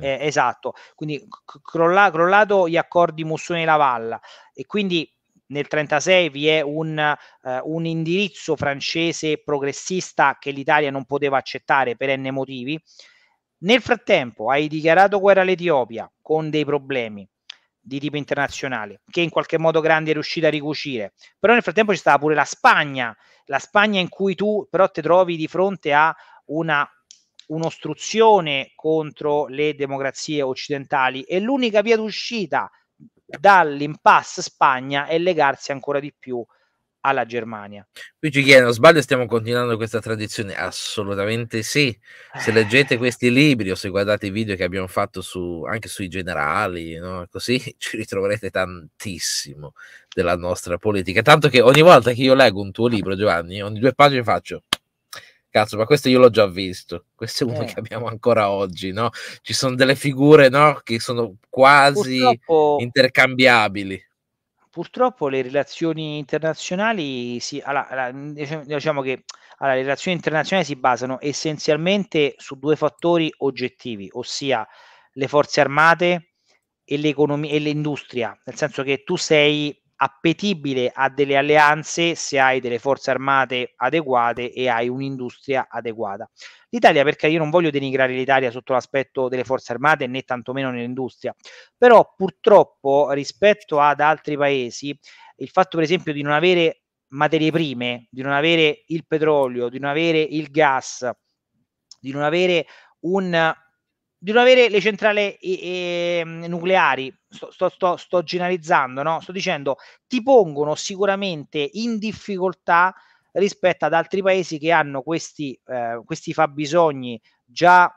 Speaker 2: Eh, esatto, quindi crolla- crollato gli accordi Mussone-Lavalla e quindi nel 1936 vi è un, eh, un, indirizzo francese progressista che l'Italia non poteva accettare per n motivi. Nel frattempo hai dichiarato guerra all'Etiopia con dei problemi, di tipo internazionale che in qualche modo grande è riuscita a ricucire però nel frattempo ci stava pure la Spagna la Spagna in cui tu però ti trovi di fronte a una un'ostruzione contro le democrazie occidentali e l'unica via d'uscita dall'impasse Spagna è legarsi ancora di più alla Germania.
Speaker 1: Qui ci chiedono, sbaglio, stiamo continuando questa tradizione? Assolutamente sì. Se leggete questi libri o se guardate i video che abbiamo fatto su, anche sui generali, no? così ci ritroverete tantissimo della nostra politica. Tanto che ogni volta che io leggo un tuo libro, Giovanni, ogni due pagine faccio cazzo, ma questo io l'ho già visto. Questo è uno eh. che abbiamo ancora oggi, no? Ci sono delle figure, no? Che sono quasi Purtroppo, intercambiabili.
Speaker 2: Purtroppo le relazioni internazionali, si, alla, alla, diciamo che alla, le relazioni internazionali si basano essenzialmente su due fattori oggettivi, ossia le forze armate e l'economia e l'industria, nel senso che tu sei appetibile a delle alleanze se hai delle forze armate adeguate e hai un'industria adeguata. L'Italia, perché io non voglio denigrare l'Italia sotto l'aspetto delle forze armate né tantomeno nell'industria, però purtroppo rispetto ad altri paesi, il fatto per esempio di non avere materie prime, di non avere il petrolio, di non avere il gas, di non avere un di non avere le centrali eh, nucleari, sto, sto, sto, sto generalizzando, no? sto dicendo, ti pongono sicuramente in difficoltà rispetto ad altri paesi che hanno questi, eh, questi fabbisogni già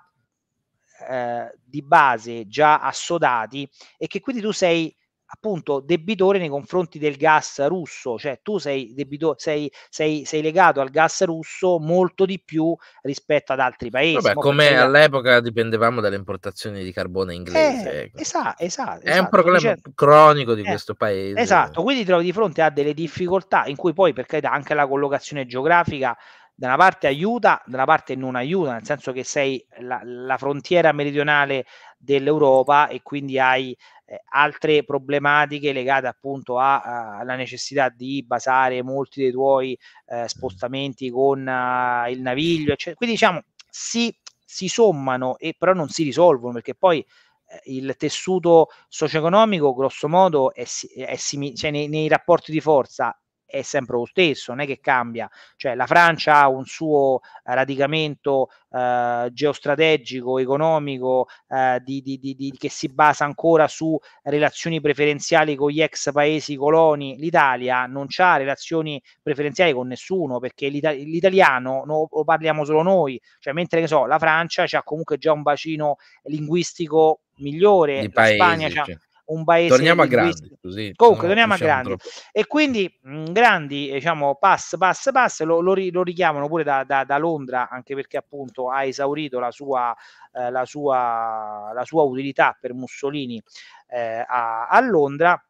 Speaker 2: eh, di base, già assodati e che quindi tu sei appunto debitore nei confronti del gas russo, cioè tu sei, debito, sei, sei, sei legato al gas russo molto di più rispetto ad altri paesi. Vabbè, come perché...
Speaker 1: all'epoca dipendevamo dalle importazioni di carbone inglese. Eh, ecco.
Speaker 2: esatto, esatto, È esatto, un problema certo.
Speaker 1: cronico di eh, questo paese.
Speaker 2: Esatto, quindi ti trovi di fronte a delle difficoltà in cui poi, per carità, anche la collocazione geografica da una parte aiuta, da una parte non aiuta, nel senso che sei la, la frontiera meridionale dell'Europa e quindi hai eh, altre problematiche legate appunto a, a, alla necessità di basare molti dei tuoi eh, spostamenti con uh, il naviglio, eccetera. Quindi diciamo si, si sommano e però non si risolvono perché poi eh, il tessuto socio-economico grosso modo è, è simile, cioè nei, nei rapporti di forza è sempre lo stesso, non è che cambia. Cioè, la Francia ha un suo eh, radicamento eh, geostrategico, economico, eh, di, di, di, che si basa ancora su relazioni preferenziali con gli ex paesi coloni. L'Italia non ha relazioni preferenziali con nessuno perché l'itali- l'italiano no, lo parliamo solo noi. Cioè, mentre che so, la Francia ha comunque già un bacino linguistico migliore, Di la paesi, Spagna cioè un paese... Torniamo a grandi,
Speaker 1: così. Comunque, no, torniamo a grandi. Troppo.
Speaker 2: E quindi mh, grandi, eh, diciamo, pass, pass, pass, lo, lo, lo richiamano pure da, da, da, Londra, anche perché appunto ha esaurito la sua, eh, la sua, la sua utilità per Mussolini eh, a, a Londra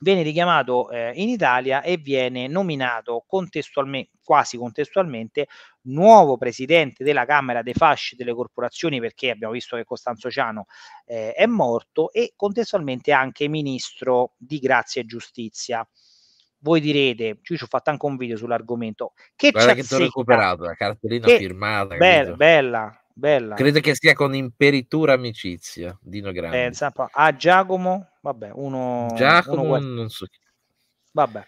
Speaker 2: viene richiamato eh, in Italia e viene nominato contestualmente, quasi contestualmente nuovo presidente della Camera dei Fasci delle Corporazioni perché abbiamo visto che Costanzo Ciano eh, è morto e contestualmente anche ministro di Grazia e Giustizia voi direte, ci ho fatto anche un video sull'argomento, che Guarda che ti ho recuperato, la cartellina che... firmata. Be- bella, bella. Credo
Speaker 1: che sia con imperitura amicizia, Dino Grande. Pensa,
Speaker 2: a Giacomo vabbè, uno... Giacomo, uno... non so Vabbè.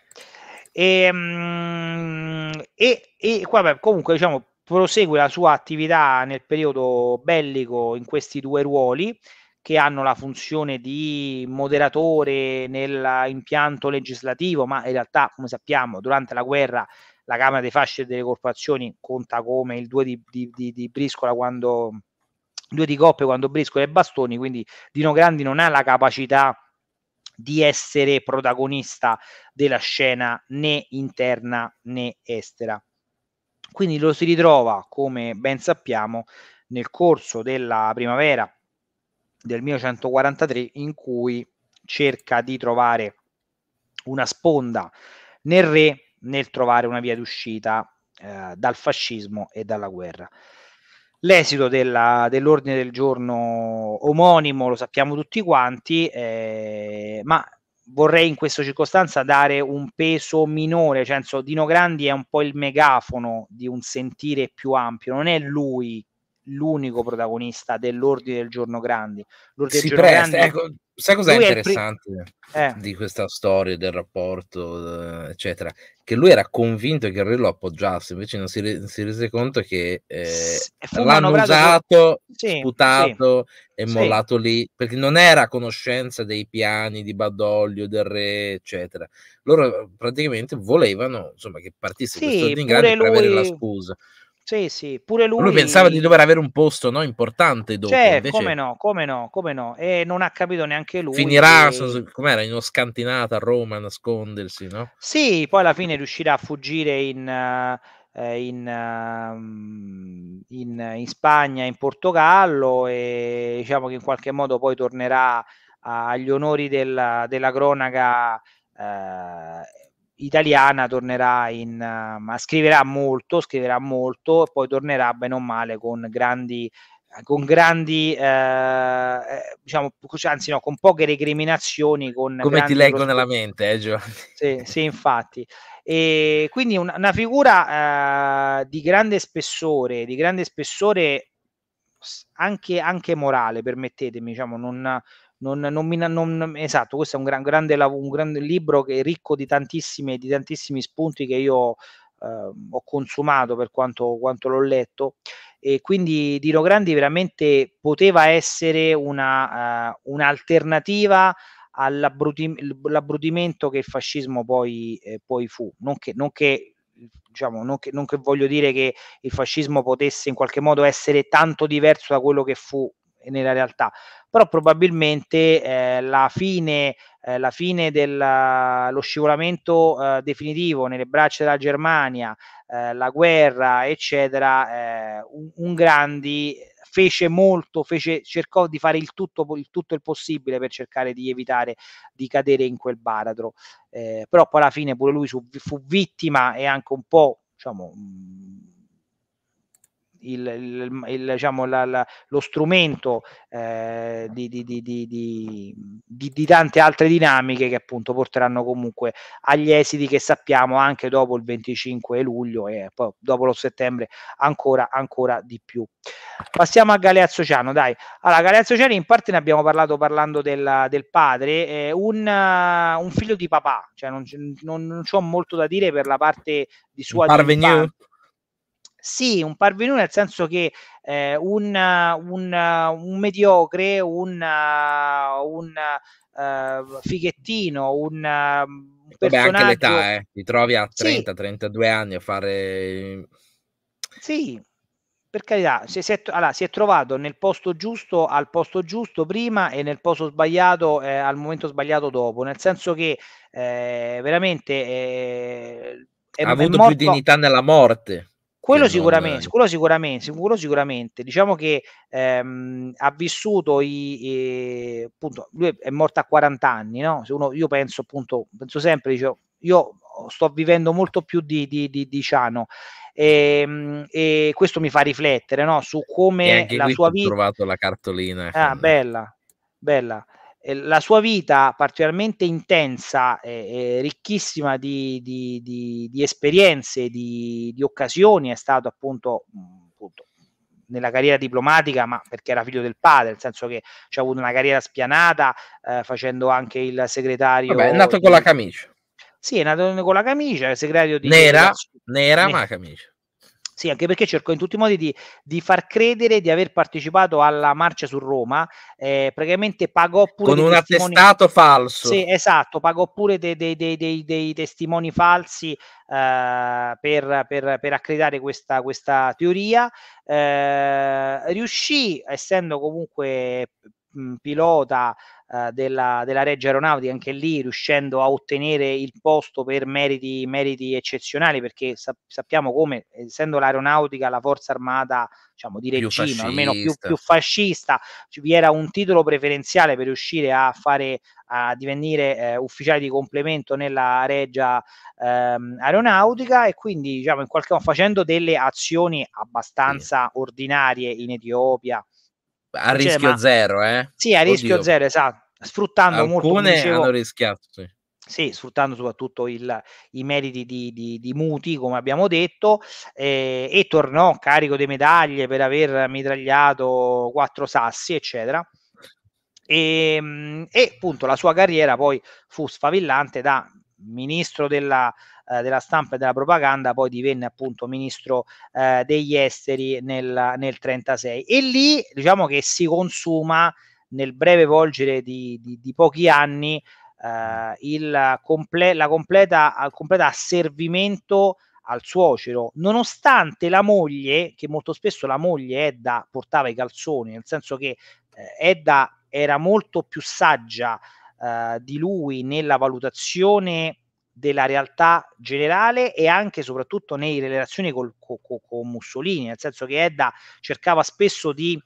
Speaker 2: Ehm, e, e, e vabbè, comunque diciamo, prosegue la sua attività nel periodo bellico in questi due ruoli che hanno la funzione di moderatore nell'impianto legislativo, ma in realtà, come sappiamo, durante la guerra la Camera dei Fasci e delle Corporazioni conta come il 2 di, di, di, di Briscola quando due di coppe quando briscola e bastoni, quindi Dino Grandi non ha la capacità di essere protagonista della scena né interna né estera. Quindi lo si ritrova, come ben sappiamo, nel corso della primavera del 1943 in cui cerca di trovare una sponda nel re nel trovare una via d'uscita eh, dal fascismo e dalla guerra. L'esito della, dell'ordine del giorno omonimo lo sappiamo tutti quanti, eh, ma vorrei in questa circostanza dare un peso minore, cioè Dino Grandi è un po' il megafono di un sentire più ampio, non è lui l'unico protagonista dell'ordine del giorno Grandi. L'ordine si del giorno presta, Grandi... ecco, Sai cos'è lui interessante
Speaker 1: prim- eh. di questa storia del rapporto, eh, eccetera? Che lui era convinto che il re lo appoggiasse, invece non si, re- si rese conto che eh, l'hanno usato,
Speaker 2: che... Sì, sputato
Speaker 1: sì, e mollato sì. lì, perché non era a conoscenza dei piani di Badoglio, del re, eccetera. Loro eh, praticamente volevano insomma, che partisse questo Dingrani lui... per avere la scusa.
Speaker 2: Sì, sì, pure lui. Lui pensava di
Speaker 1: dover avere un posto no, importante dopo. Cioè, invece... come no,
Speaker 2: come no, come no. E non ha capito neanche lui. Finirà, che... so,
Speaker 1: com'era, in uno scantinato a Roma a nascondersi, no?
Speaker 2: Sì, poi alla fine riuscirà a fuggire in... Uh... In, ehm, in, in, Spagna, in Portogallo e diciamo che in qualche modo poi tornerà agli onori della, della cronaca eh, italiana tornerà in uh, scriverà molto, scriverà molto e poi tornerà bene o male con grandi con grandi eh, eh diciamo anzi no con poche recriminazioni con come ti leggo nella mente eh, Giovanni sì, sì infatti e quindi una, una figura eh, di grande spessore di grande spessore anche, anche morale permettetemi diciamo non non, non mi, non, esatto, questo è un, gran, grande, un grande libro che è ricco di, di tantissimi spunti che io eh, ho consumato per quanto, quanto, l'ho letto e quindi Dino Grandi veramente poteva essere una, uh, un'alternativa all'abbrutimento che il fascismo poi, eh, poi fu, non che, non che Diciamo, non, che, non, che, voglio dire che il fascismo potesse in qualche modo essere tanto diverso da quello che fu nella realtà. Però probabilmente eh, la fine, eh, la fine dello scivolamento eh, definitivo nelle braccia della Germania, eh, la guerra, eccetera, eh, un, un, grandi fece molto, fece, cercò di fare il tutto, il tutto, il possibile per cercare di evitare di cadere in quel baratro. Eh, però poi alla fine pure lui su, fu vittima e anche un po' diciamo, mm, il, il, il, diciamo, la, la, lo strumento eh, di, di, di, di, tante altre dinamiche che appunto porteranno comunque agli esiti che sappiamo anche dopo il 25 luglio e poi dopo lo settembre ancora, ancora di più. Passiamo a Galeazzo Ciano, dai. Allora, Galeazzo Ciano in parte ne abbiamo parlato parlando del, del padre, eh, un, uh, un, figlio di papà, cioè non, non, non ho molto da dire per la parte di sua... Parvenu? Sì, un parvenu nel senso che eh, un, un, un, mediocre, un, un uh, fighettino, un, un personaggio... Vabbè, anche l'età, eh.
Speaker 1: ti trovi a 30-32 anni a fare...
Speaker 2: Sì, per carità, si è, allora, si è, trovato nel posto giusto al posto giusto prima e nel posto sbagliato eh, al momento sbagliato dopo, nel senso che eh, veramente... Eh, è, ha avuto morto... più dignità
Speaker 1: nella morte
Speaker 2: quello sicuramente, quello sicuramente, quello sicuramente, Diciamo che ehm, ha vissuto, i, i, appunto, lui è morto a 40 anni, no? uno, io penso appunto, penso sempre, dicevo, io sto vivendo molto più di, di, di, di Ciano e, ehm, e, questo mi fa riflettere no? su come la sua vita... Ho trovato
Speaker 1: la cartolina. Ah,
Speaker 2: eh. bella, bella la sua vita particolarmente intensa e, e ricchissima di, di, di, di esperienze, di, occasioni, è stato appunto, appunto, nella carriera diplomatica, ma perché era figlio del padre, nel senso che ci ha avuto una carriera spianata, eh, facendo anche il segretario. Vabbè, è nato con la camicia. Sì, è nato con la camicia, il segretario di... Nera,
Speaker 1: nera, nera ma camicia
Speaker 2: sì, anche perché cerco in tutti i modi di, di far credere di aver partecipato alla marcia su Roma, eh, praticamente pagò pure... Con un testimoni... attestato falso. Sì, esatto, pagò pure dei, dei, dei, dei testimoni falsi eh, per, per, per, accreditare questa, questa teoria. Eh, riuscì, essendo comunque pilota eh, della, della Regia Aeronautica, anche lì riuscendo a ottenere il posto per meriti, meriti eccezionali, perché sa- sappiamo come, essendo l'Aeronautica la forza armata diciamo, di regime, almeno più, più fascista, vi era un titolo preferenziale per riuscire a fare a divenire eh, ufficiale di complemento nella Reggia ehm, aeronautica e quindi diciamo in qualche modo facendo delle azioni abbastanza sì. ordinarie in Etiopia a cioè, rischio ma... zero,
Speaker 1: eh? Sì, a rischio zero,
Speaker 2: esatto. Sfruttando Alcune molto, dicevo, hanno
Speaker 1: rischiato, sì.
Speaker 2: Sì, sfruttando soprattutto il, i meriti di, di, di, Muti, come abbiamo detto, eh, e tornò carico di medaglie per aver mitragliato quattro sassi, eccetera. E, ehm, e appunto la sua carriera poi fu sfavillante da ministro della eh, della stampa e della propaganda, poi divenne appunto ministro eh, degli esteri nel, nel 36 e lì diciamo che si consuma nel breve volgere di, di, di pochi anni eh, il comple- la completa, al completa asservimento al suocero, nonostante la moglie, che molto spesso la moglie Edda portava i calzoni, nel senso che eh, Edda era molto più saggia eh, di lui nella valutazione della realtà generale e anche e soprattutto nelle relazioni col, co, co, con Mussolini, nel senso che Edda cercava spesso di,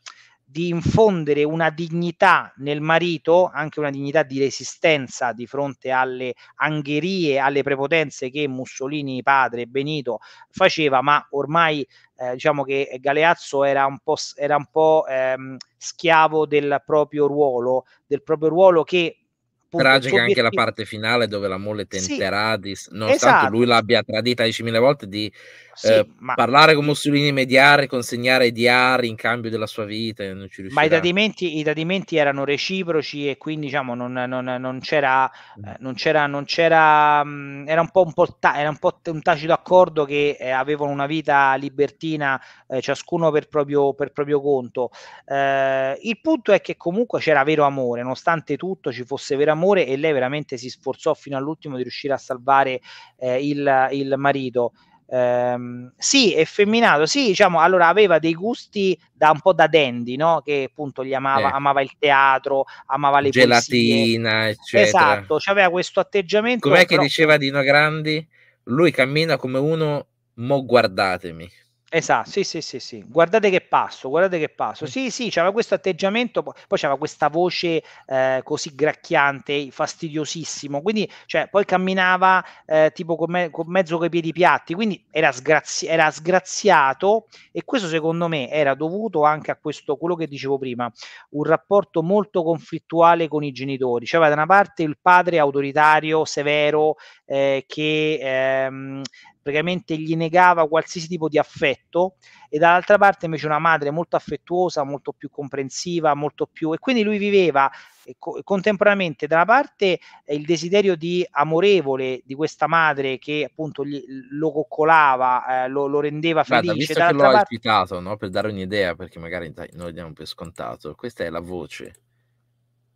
Speaker 2: di, infondere una dignità nel marito, anche una dignità di resistenza di fronte alle angherie, alle prepotenze che Mussolini padre Benito faceva, ma ormai eh, diciamo che Galeazzo era un po', era un po' ehm, schiavo del proprio ruolo, del proprio ruolo che Appunto, Tragica anche la parte
Speaker 1: finale dove la moglie tenterà sì, di, nonostante esatto. lui l'abbia tradita 10.000 volte, di sì, eh, ma... parlare con Mussolini, mediare, consegnare i diari in cambio della sua vita. ma i
Speaker 2: tradimenti, i tradimenti, erano reciproci e quindi diciamo non, non, non c'era, mm. eh, non c'era, non c'era mm, era un po', un, po ta- era un, po un tacito accordo che eh, avevano una vita libertina eh, ciascuno per proprio, per proprio conto. Eh, il punto è che comunque c'era vero amore, nonostante tutto ci fosse vero amore amore e lei veramente si sforzò fino all'ultimo di riuscire a salvare eh, il, il marito. Um, sì, effeminato, sì, diciamo, allora aveva dei gusti da un po' da dandy, no? Che appunto gli amava, eh. amava il teatro, amava le gelatina, eccetera. Esatto, aveva questo atteggiamento. Com'è però... che diceva
Speaker 1: Dino Grandi? Lui cammina come uno, mo guardatemi.
Speaker 2: Esatto, sì, sì, sì, sì, Guardate che passo, guardate che passo. Sì, sì, c'era questo atteggiamento, poi c'era questa voce eh, così gracchiante, fastidiosissimo. Quindi, cioè, poi camminava eh, tipo con, me- con mezzo coi piedi piatti, quindi era, sgrazi- era, sgraziato e questo secondo me era dovuto anche a questo, quello che dicevo prima, un rapporto molto conflittuale con i genitori. Cioè, da una parte il padre autoritario, severo, eh, che ehm, praticamente gli negava qualsiasi tipo di affetto e dall'altra parte invece una madre molto affettuosa, molto più comprensiva, molto più e quindi lui viveva eh, co- contemporaneamente da una parte eh, il desiderio di amorevole di questa madre che appunto gli, lo coccolava, eh, lo, lo, rendeva felice. Guarda, visto che l'ho parte...
Speaker 1: citato, no? per dare un'idea, perché magari noi diamo per scontato, questa è la voce,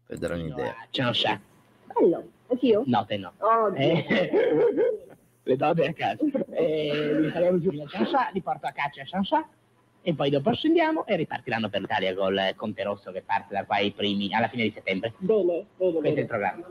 Speaker 1: per dare un'idea. No, ciao, ciao.
Speaker 2: Bello, anch'io? No, te no. Oh, le date a casa. E mi faremo giù a Sansa, li porto a caccia a Sansa e poi dopo scendiamo e ripartiranno per l'Italia col Conte Rosso che parte da qua ai primi, alla fine di settembre. Bene, bene. Questo bene. è il programma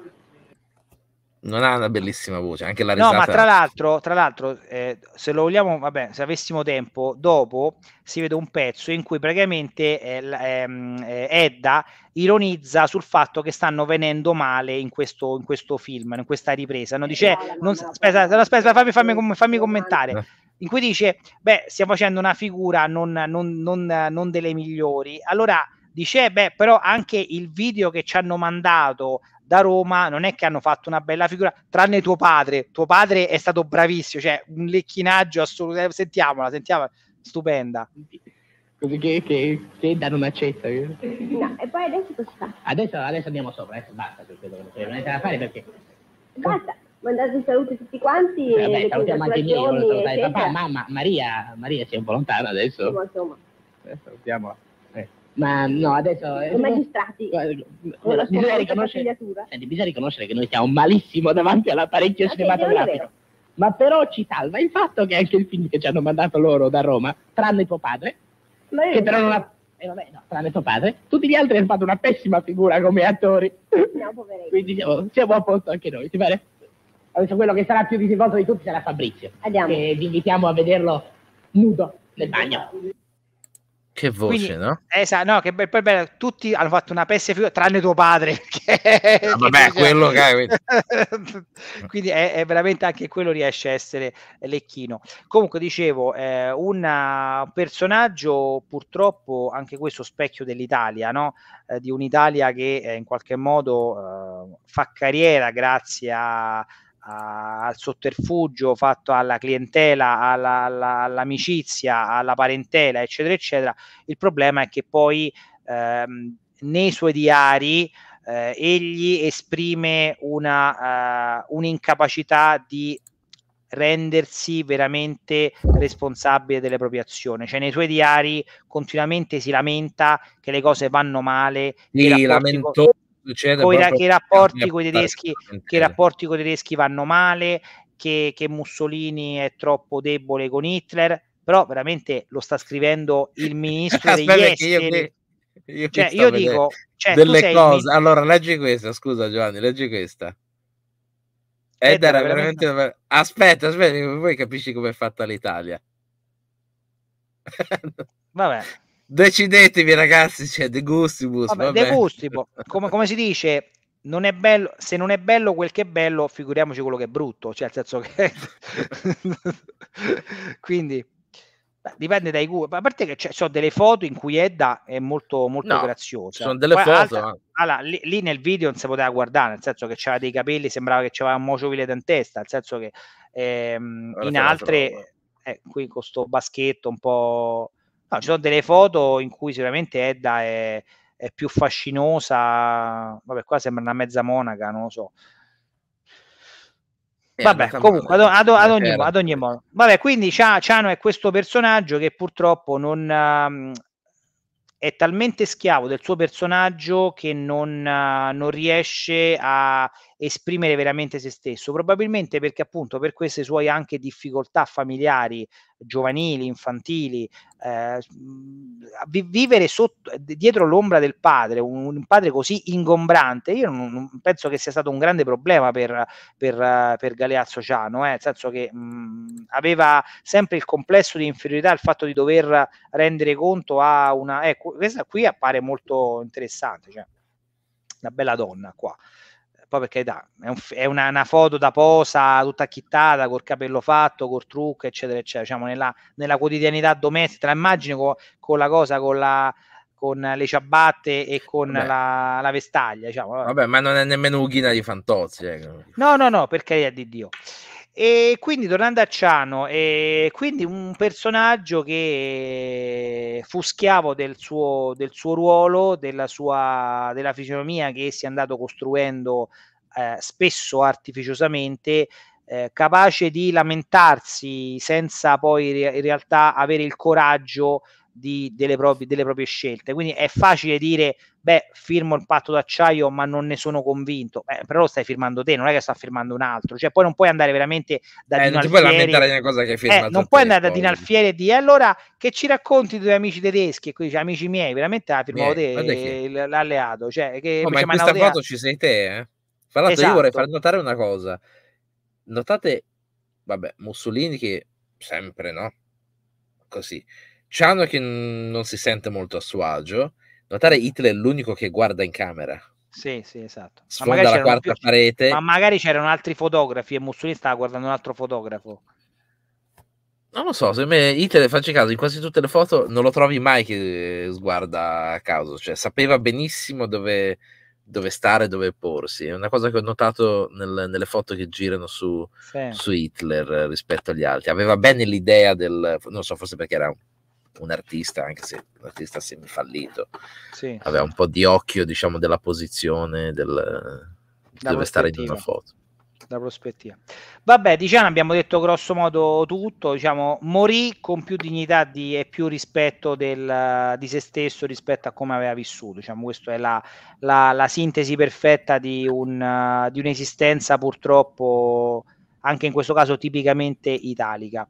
Speaker 1: non ha una bellissima voce, anche la risata. No, ma tra
Speaker 2: l'altro, tra l'altro eh, se lo vogliamo, vabbè, se avessimo tempo, dopo si vede un pezzo in cui praticamente eh, ehm, eh, Edda ironizza sul fatto che stanno venendo male in questo, in questo film, in questa ripresa. No? Dice, non, aspetta, aspetta, fammi, fammi, fammi commentare. Eh. In cui dice, beh, stiamo facendo una figura non, non, non, non delle migliori. Allora dice, beh, però anche il video che ci hanno mandato da Roma non è che hanno fatto una bella figura, tranne tuo padre. Tuo padre è stato bravissimo, cioè un lecchinaggio assoluto. Eh, sentiamola, sentiamola, stupenda. Così che, che, che da non eh.
Speaker 1: No, e poi adesso cosa fa?
Speaker 2: Adesso, adesso andiamo sopra, adesso basta, perché non c'è da fare perché...
Speaker 1: Basta, mandate un saluto a tutti quanti. Eh, vabbè, salutiamo anche i salutare papà,
Speaker 2: mamma, Maria, Maria si è volontara adesso. Insomma, insomma. Eh, salutiamola.
Speaker 1: Ma no, adesso... I magistrati. Cioè, bisogna, bisogna riconoscere, senti, bisogna riconoscere che noi siamo malissimo davanti all'apparecchio ma cinematografico. Ma però ci salva il fatto che anche il film che ci hanno mandato loro da Roma, tranne tuo padre, ma che però non ha... Eh, vabbè, no, tranne tuo padre, tutti gli altri hanno fatto una pessima figura come attori. No, Quindi siamo, siamo a posto anche noi, ti pare? Adesso
Speaker 2: quello che sarà più disinvolto di tutti sarà Fabrizio. Andiamo. E vi invitiamo a vederlo nudo nel bagno. Che voce, Quindi, no? Esatto, no, che be- poi bello, tutti hanno fatto una pessima figura, tranne tuo padre. Che... No, ah, vabbè, quello che... Quindi è, è, veramente anche quello riesce a essere lecchino. Comunque, dicevo, eh, un personaggio purtroppo, anche questo specchio dell'Italia, no? Eh, di un'Italia che eh, in qualche modo eh, fa carriera grazie a al sotterfugio fatto alla clientela, alla, alla, all'amicizia, alla parentela, eccetera, eccetera. Il problema è che poi ehm, nei suoi diari eh, egli esprime una, uh, un'incapacità di rendersi veramente responsabile delle proprie azioni. Cioè, nei suoi diari continuamente si lamenta che le cose vanno male. Sì, lamentò.
Speaker 1: Con succede coi, che i rapporti con i
Speaker 2: tedeschi che i rapporti con i tedeschi vanno male che, che Mussolini è troppo debole con Hitler però veramente lo sta scrivendo il ministro degli esteri io, cioè, io dico cioè, delle cose. Mi...
Speaker 1: Allora, leggi questa. Scusa, Giovanni, leggi questa. ed era veramente... veramente. Aspetta, aspetta, voi capisci come è fatta l'Italia.
Speaker 2: Vabbè decidetevi ragazzi c'è cioè, De Gustibus vabbè, vabbè. De Gustibus come, come si dice non è bello, se non è bello quel che è bello, figuriamoci quello che è brutto, cioè nel senso che... Quindi beh, dipende dai gusti, a parte che ci sono delle foto in cui Edda è molto, molto no, graziosa. Sono delle Poi, foto. Altra, eh. allora, lì, lì, nel video non si poteva guardare, nel senso che c'era dei capelli, sembrava che c'era un mociovile in testa, nel senso che ehm, in altre... Eh, qui con questo baschetto un po' No, ci sono delle foto in cui sicuramente Edda è, è più fascinosa, vabbè qua sembra una mezza monaca, non lo so.
Speaker 1: Eh, vabbè, comunque, ad, ad, ad, eh, ogni, ad,
Speaker 2: ogni, modo. Vabbè, quindi Ciano è questo personaggio che purtroppo non um, è talmente schiavo del suo personaggio che non, uh, non riesce a esprimere veramente se stesso, probabilmente perché appunto per queste sue anche difficoltà familiari, giovanili, infantili, eh, mhmm, vivere sotto, eh, dietro l'ombra del padre, un, un padre così ingombrante, io non, non, penso che sia stato un grande problema per, per, per Galeazzo Ciano, eh, nel senso che mh, mhmm, aveva sempre il complesso di inferiorità, il fatto di dover rendere conto a una... Eh, questa qui appare molto interessante, cioè, una bella donna qua poi perché da, è, un, è una, una, foto da posa tutta acchittata, col capello fatto, col trucco, eccetera, eccetera, diciamo nella, nella quotidianità domestica, la immagino co, con la cosa, con la, con le ciabatte e con la, la, vestaglia. Diciamo. Vabbè, ma
Speaker 1: non è nemmeno Ughina di Fantozzi. Eh.
Speaker 2: No, no, no, per carità di Dio. E quindi tornando a Ciano, eh, quindi un personaggio che fu schiavo del suo, del suo ruolo, della sua della fisionomia che si è andato costruendo eh, spesso artificiosamente, eh, capace di lamentarsi senza poi re- in realtà avere il coraggio di, delle, proprie, delle, proprie, scelte. Quindi è facile dire, beh, firmo il patto d'acciaio ma non ne sono convinto, eh, però lo stai firmando te, non è che sta firmando un altro. Cioè poi non puoi andare veramente da eh, Dino non Alfieri. Eh, non puoi andare da Dino Alfieri e dire, allora che ci racconti dei tuoi amici tedeschi? E qui dice, amici miei, veramente ha firmato te che... l'alleato. Cioè, che, no, ma in questa foto
Speaker 1: ci sei te, eh?
Speaker 2: Tra l'altro esatto. io vorrei far esatto.
Speaker 1: notare una cosa. Notate, vabbè, Mussolini che sempre, no? Così Chan che non si sente molto a suo agio. Notare Hitler è l'unico che guarda in camera.
Speaker 2: Sì, sì, esatto. Sfonda ma la quarta più... parete. Ma
Speaker 1: magari c'erano
Speaker 2: altri fotografi e Mussolini stava guardando un altro fotografo.
Speaker 1: Non lo so, se me Hitler, facci caso, in quasi tutte le foto non lo trovi mai che sguarda a caso, cioè sapeva benissimo dove, dove stare, dove porsi. È una cosa che ho notato nel, nelle foto che girano su, sì. su Hitler eh, rispetto agli altri. Aveva bene l'idea del, non so, forse perché era un un artista, anche se un artista semifallito, sì. aveva un po' di occhio, diciamo, della posizione, del, dove stare in una foto
Speaker 2: la prospettiva. Vabbè, diciamo, abbiamo detto grosso modo tutto. Diciamo, morì con più dignità di, e più rispetto del, di se stesso rispetto a come aveva vissuto. Diciamo, questa è la, la, la sintesi perfetta di, un, di un'esistenza purtroppo, anche in questo caso, tipicamente italica.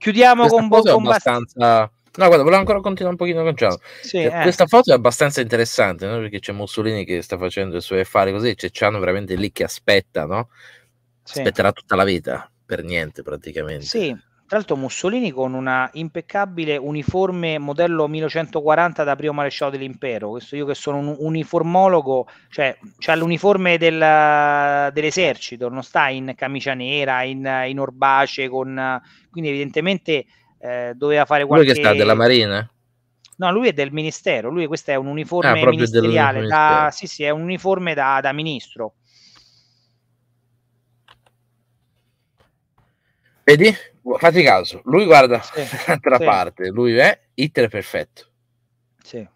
Speaker 2: Chiudiamo con, Questa con Bob
Speaker 1: abbastanza... No, guarda, volevo ancora continuare un pochino con Ciano. Sì, eh, eh. Questa foto è abbastanza interessante, no? perché c'è Mussolini che sta facendo i suoi affari così, c'è Ciano veramente lì che aspetta, no? Aspetterà tutta la vita, per niente praticamente.
Speaker 2: Sì, tra l'altro Mussolini con una impeccabile uniforme modello 1140 da primo maresciallo dell'impero, questo io che sono un uniformologo, cioè c'ha l'uniforme del, dell'esercito, non sta in camicia nera, in, in orbace, con, quindi evidentemente eh, doveva fare qualcosa... Lui che sta della Marina? No, lui è del ministero, lui questo è un uniforme ah, ministeriale, da, sì sì, è un uniforme da, da ministro.
Speaker 1: Vedi? fate caso, lui guarda sì, l'altra sì. parte, lui è Hitler perfetto. Sì.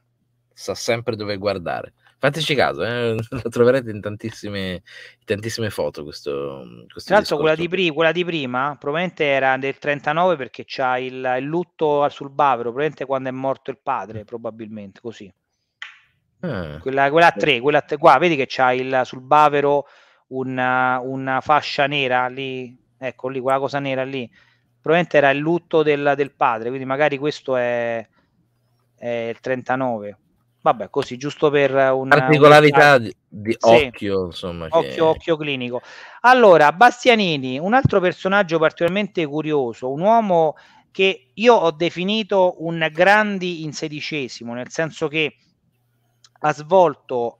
Speaker 1: Sa sempre dove guardare. Fateci caso, eh? lo troverete in tantissime, in tantissime foto. Questo, questo Tra l'altro, quella
Speaker 2: di, quella di, prima probabilmente era del 39 perché c'ha il, il, lutto sul bavero, probabilmente quando è morto il padre, eh. probabilmente così. Ah. Quella, quella a 3, quella a 3, qua vedi che c'ha il, sul bavero una, una fascia nera lì, ecco lì, quella cosa nera lì probabilmente era il lutto del, del padre, quindi magari questo è, è, il 39. Vabbè, così giusto per una particolarità una... di, occhio,
Speaker 1: sì. insomma, occhio, che...
Speaker 2: occhio clinico. Allora, Bastianini, un altro personaggio particolarmente curioso, un uomo che io ho definito un grandi in sedicesimo, nel senso che ha svolto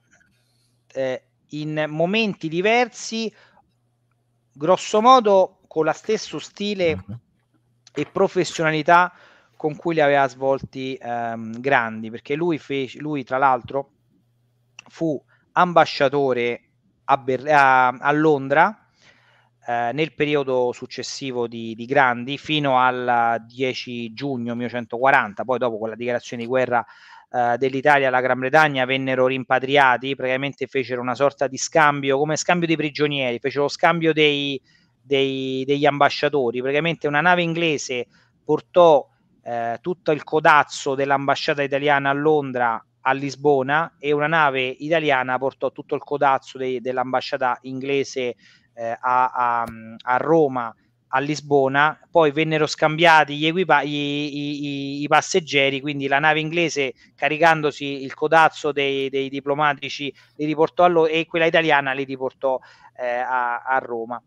Speaker 2: eh, in momenti diversi, grosso modo con lo stesso stile mhm e professionalità con cui li aveva svolti ehm, grandi, perché lui, fece, lui tra l'altro fu ambasciatore a, Ber- a, a Londra eh, nel periodo successivo di, di, Grandi fino al 10 giugno 1940, poi dopo con la dichiarazione di guerra eh, dell'Italia alla Gran Bretagna vennero rimpatriati, praticamente fecero una sorta di scambio, come scambio dei prigionieri, fecero lo scambio dei, dei, degli ambasciatori. Praticamente una nave inglese portò eh, tutto il codazzo dell'ambasciata italiana a Londra, a Lisbona, e una nave italiana portò tutto il codazzo dei, dell'ambasciata inglese eh, a, a, a, Roma, a Lisbona. Poi vennero scambiati gli equipa- i, i, i, i, passeggeri, quindi la nave inglese caricandosi il codazzo dei, dei diplomatici li riportò a Londra e quella italiana li riportò eh, a, a Roma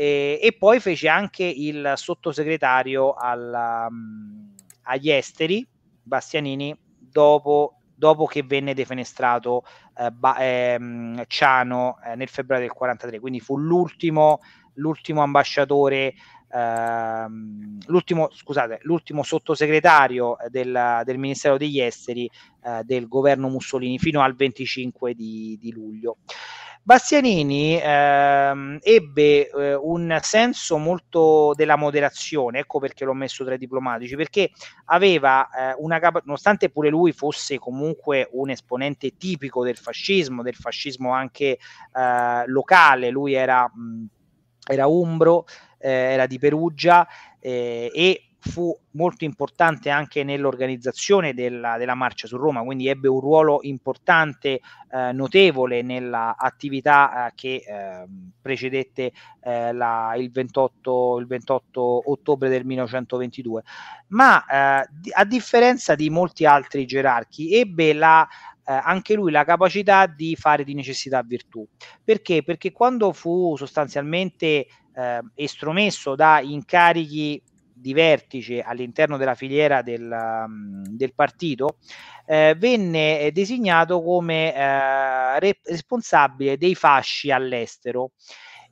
Speaker 2: eh, e poi fece anche il sottosegretario alla, mh, mm, agli esteri, Bastianini, dopo dopo che venne defenestrato eh, ba, ehm, Ciano eh, nel febbraio del 43, quindi fu l'ultimo, l'ultimo ambasciatore, ehm, l'ultimo, scusate, l'ultimo sottosegretario del, del Ministero degli Esteri eh, del governo Mussolini fino al 25 di, di luglio. Bastianini ehm, ebbe eh, un senso molto della moderazione, ecco perché l'ho messo tra i diplomatici, perché aveva eh, una capacità, nonostante pure lui fosse comunque un esponente tipico del fascismo, del fascismo anche eh, locale, lui era, mh, era umbro, eh, era di Perugia eh, e fu molto importante anche nell'organizzazione della, della marcia su Roma, quindi ebbe un ruolo importante, eh, notevole nell'attività eh, che ehm, eh, precedette la, il, 28, il, 28, ottobre del 1922. Ma eh, a differenza di molti altri gerarchi, ebbe la, eh, anche lui la capacità di fare di necessità virtù. Perché? Perché quando fu sostanzialmente ehm, estromesso da incarichi di vertice all'interno della filiera del, mm, del partito, eh, venne eh, designato come eh, re- responsabile dei fasci all'estero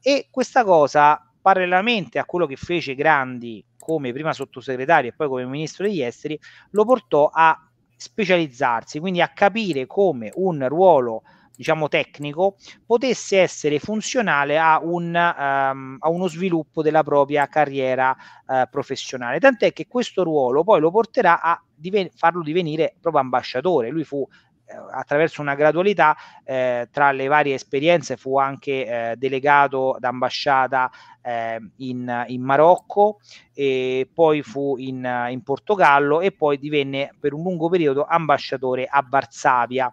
Speaker 2: e questa cosa parallelamente a quello che fece Grandi come prima sottosegretario e poi come ministro degli esteri, lo portò a specializzarsi, quindi a capire come un ruolo diciamo tecnico potesse essere funzionale a, un, um, a uno sviluppo della propria carriera uh, professionale. Tant'è che questo ruolo poi lo porterà a diven- farlo divenire proprio ambasciatore. Lui fu eh, attraverso una gradualità eh, tra le varie esperienze fu anche eh, delegato d'ambasciata eh, in, in, Marocco poi fu in, in, Portogallo e poi divenne per un lungo periodo ambasciatore a Varsavia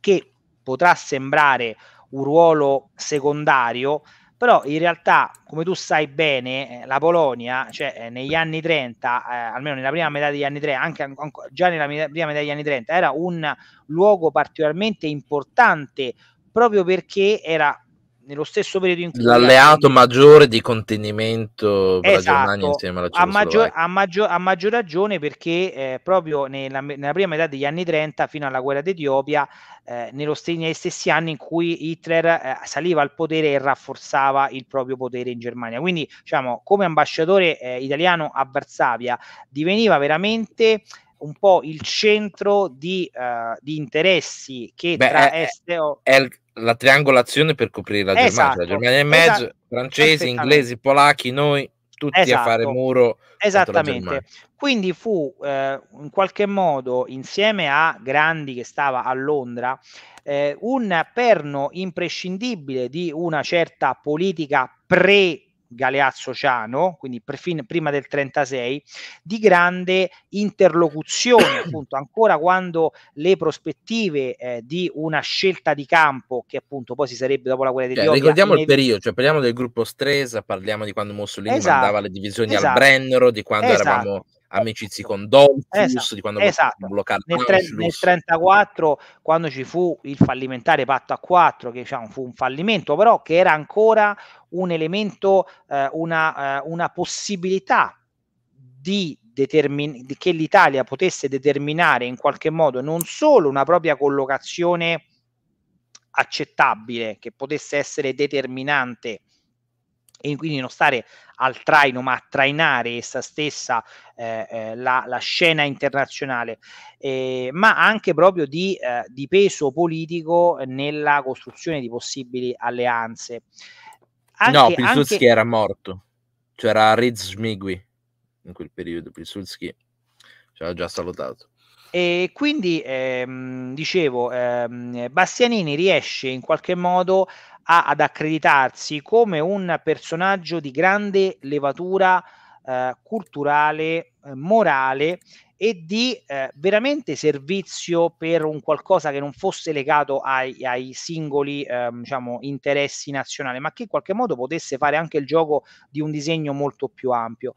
Speaker 2: che potrà sembrare un ruolo secondario, però in realtà, come tu sai bene, eh, la Polonia, cioè eh, negli anni 30, eh, almeno nella prima metà degli anni 30, anche, anche già nella met- prima metà degli anni 30, era un luogo particolarmente importante proprio perché era nello stesso periodo in cui l'alleato
Speaker 1: quindi... maggiore di contenimento per esatto, la Germania insieme alla Cina. A,
Speaker 2: maggior, a, maggior, ragione perché eh, proprio nella, nella, prima metà degli anni 30 fino alla guerra d'Etiopia eh, nello st- negli stessi anni in cui Hitler eh, saliva al potere e rafforzava il proprio potere in Germania quindi diciamo come ambasciatore eh, italiano a Varsavia diveniva veramente un po' il centro di, uh, di interessi che Beh, tra è, est e o...
Speaker 1: è la triangolazione per coprire la cioè esatto, Germania, la Germania e mezzo, esatto, francesi, inglesi, polacchi, noi tutti esatto, a fare esatto, muro. Esattamente.
Speaker 2: Quindi fu eh, in qualche modo, insieme a Grandi che stava a Londra, eh, un perno imprescindibile di una certa politica pre Galeazzo Ciano, quindi perfino prima del 36, di grande interlocuzione, appunto, ancora quando le prospettive eh, di una scelta di campo che appunto poi si sarebbe dopo la guerra di cioè, Ricordiamo il periodo,
Speaker 1: cioè parliamo del gruppo Stresa, parliamo di quando Mussolini esatto, mandava le divisioni esatto, al Brennero, di quando esatto. eravamo amicizie con Dolphus, esatto, di quando esatto. bloccato nel, tre, nel
Speaker 2: 34 quando ci fu il fallimentare patto a 4 che diciamo, fu un fallimento però che era ancora un elemento eh, una, eh, una possibilità di determin- che l'Italia potesse determinare in qualche modo non solo una propria collocazione accettabile che potesse essere determinante e quindi non stare al traino ma a trainare essa stessa eh, eh la, la, scena internazionale, eh, ma anche proprio di, eh, di peso politico nella costruzione di possibili alleanze. Anche, no, Pilsudski anche...
Speaker 1: era morto, c'era Riz Smigui in quel periodo, Pilsudski ci aveva già salutato.
Speaker 2: E quindi ehm, dicevo, ehm, Bastianini riesce in qualche modo ha ad accreditarsi come un personaggio di grande levatura eh, culturale, eh, morale e di eh, veramente servizio per un qualcosa che non fosse legato ai, ai singoli eh, diciamo, interessi nazionali, ma che in qualche modo potesse fare anche il gioco di un disegno molto più ampio.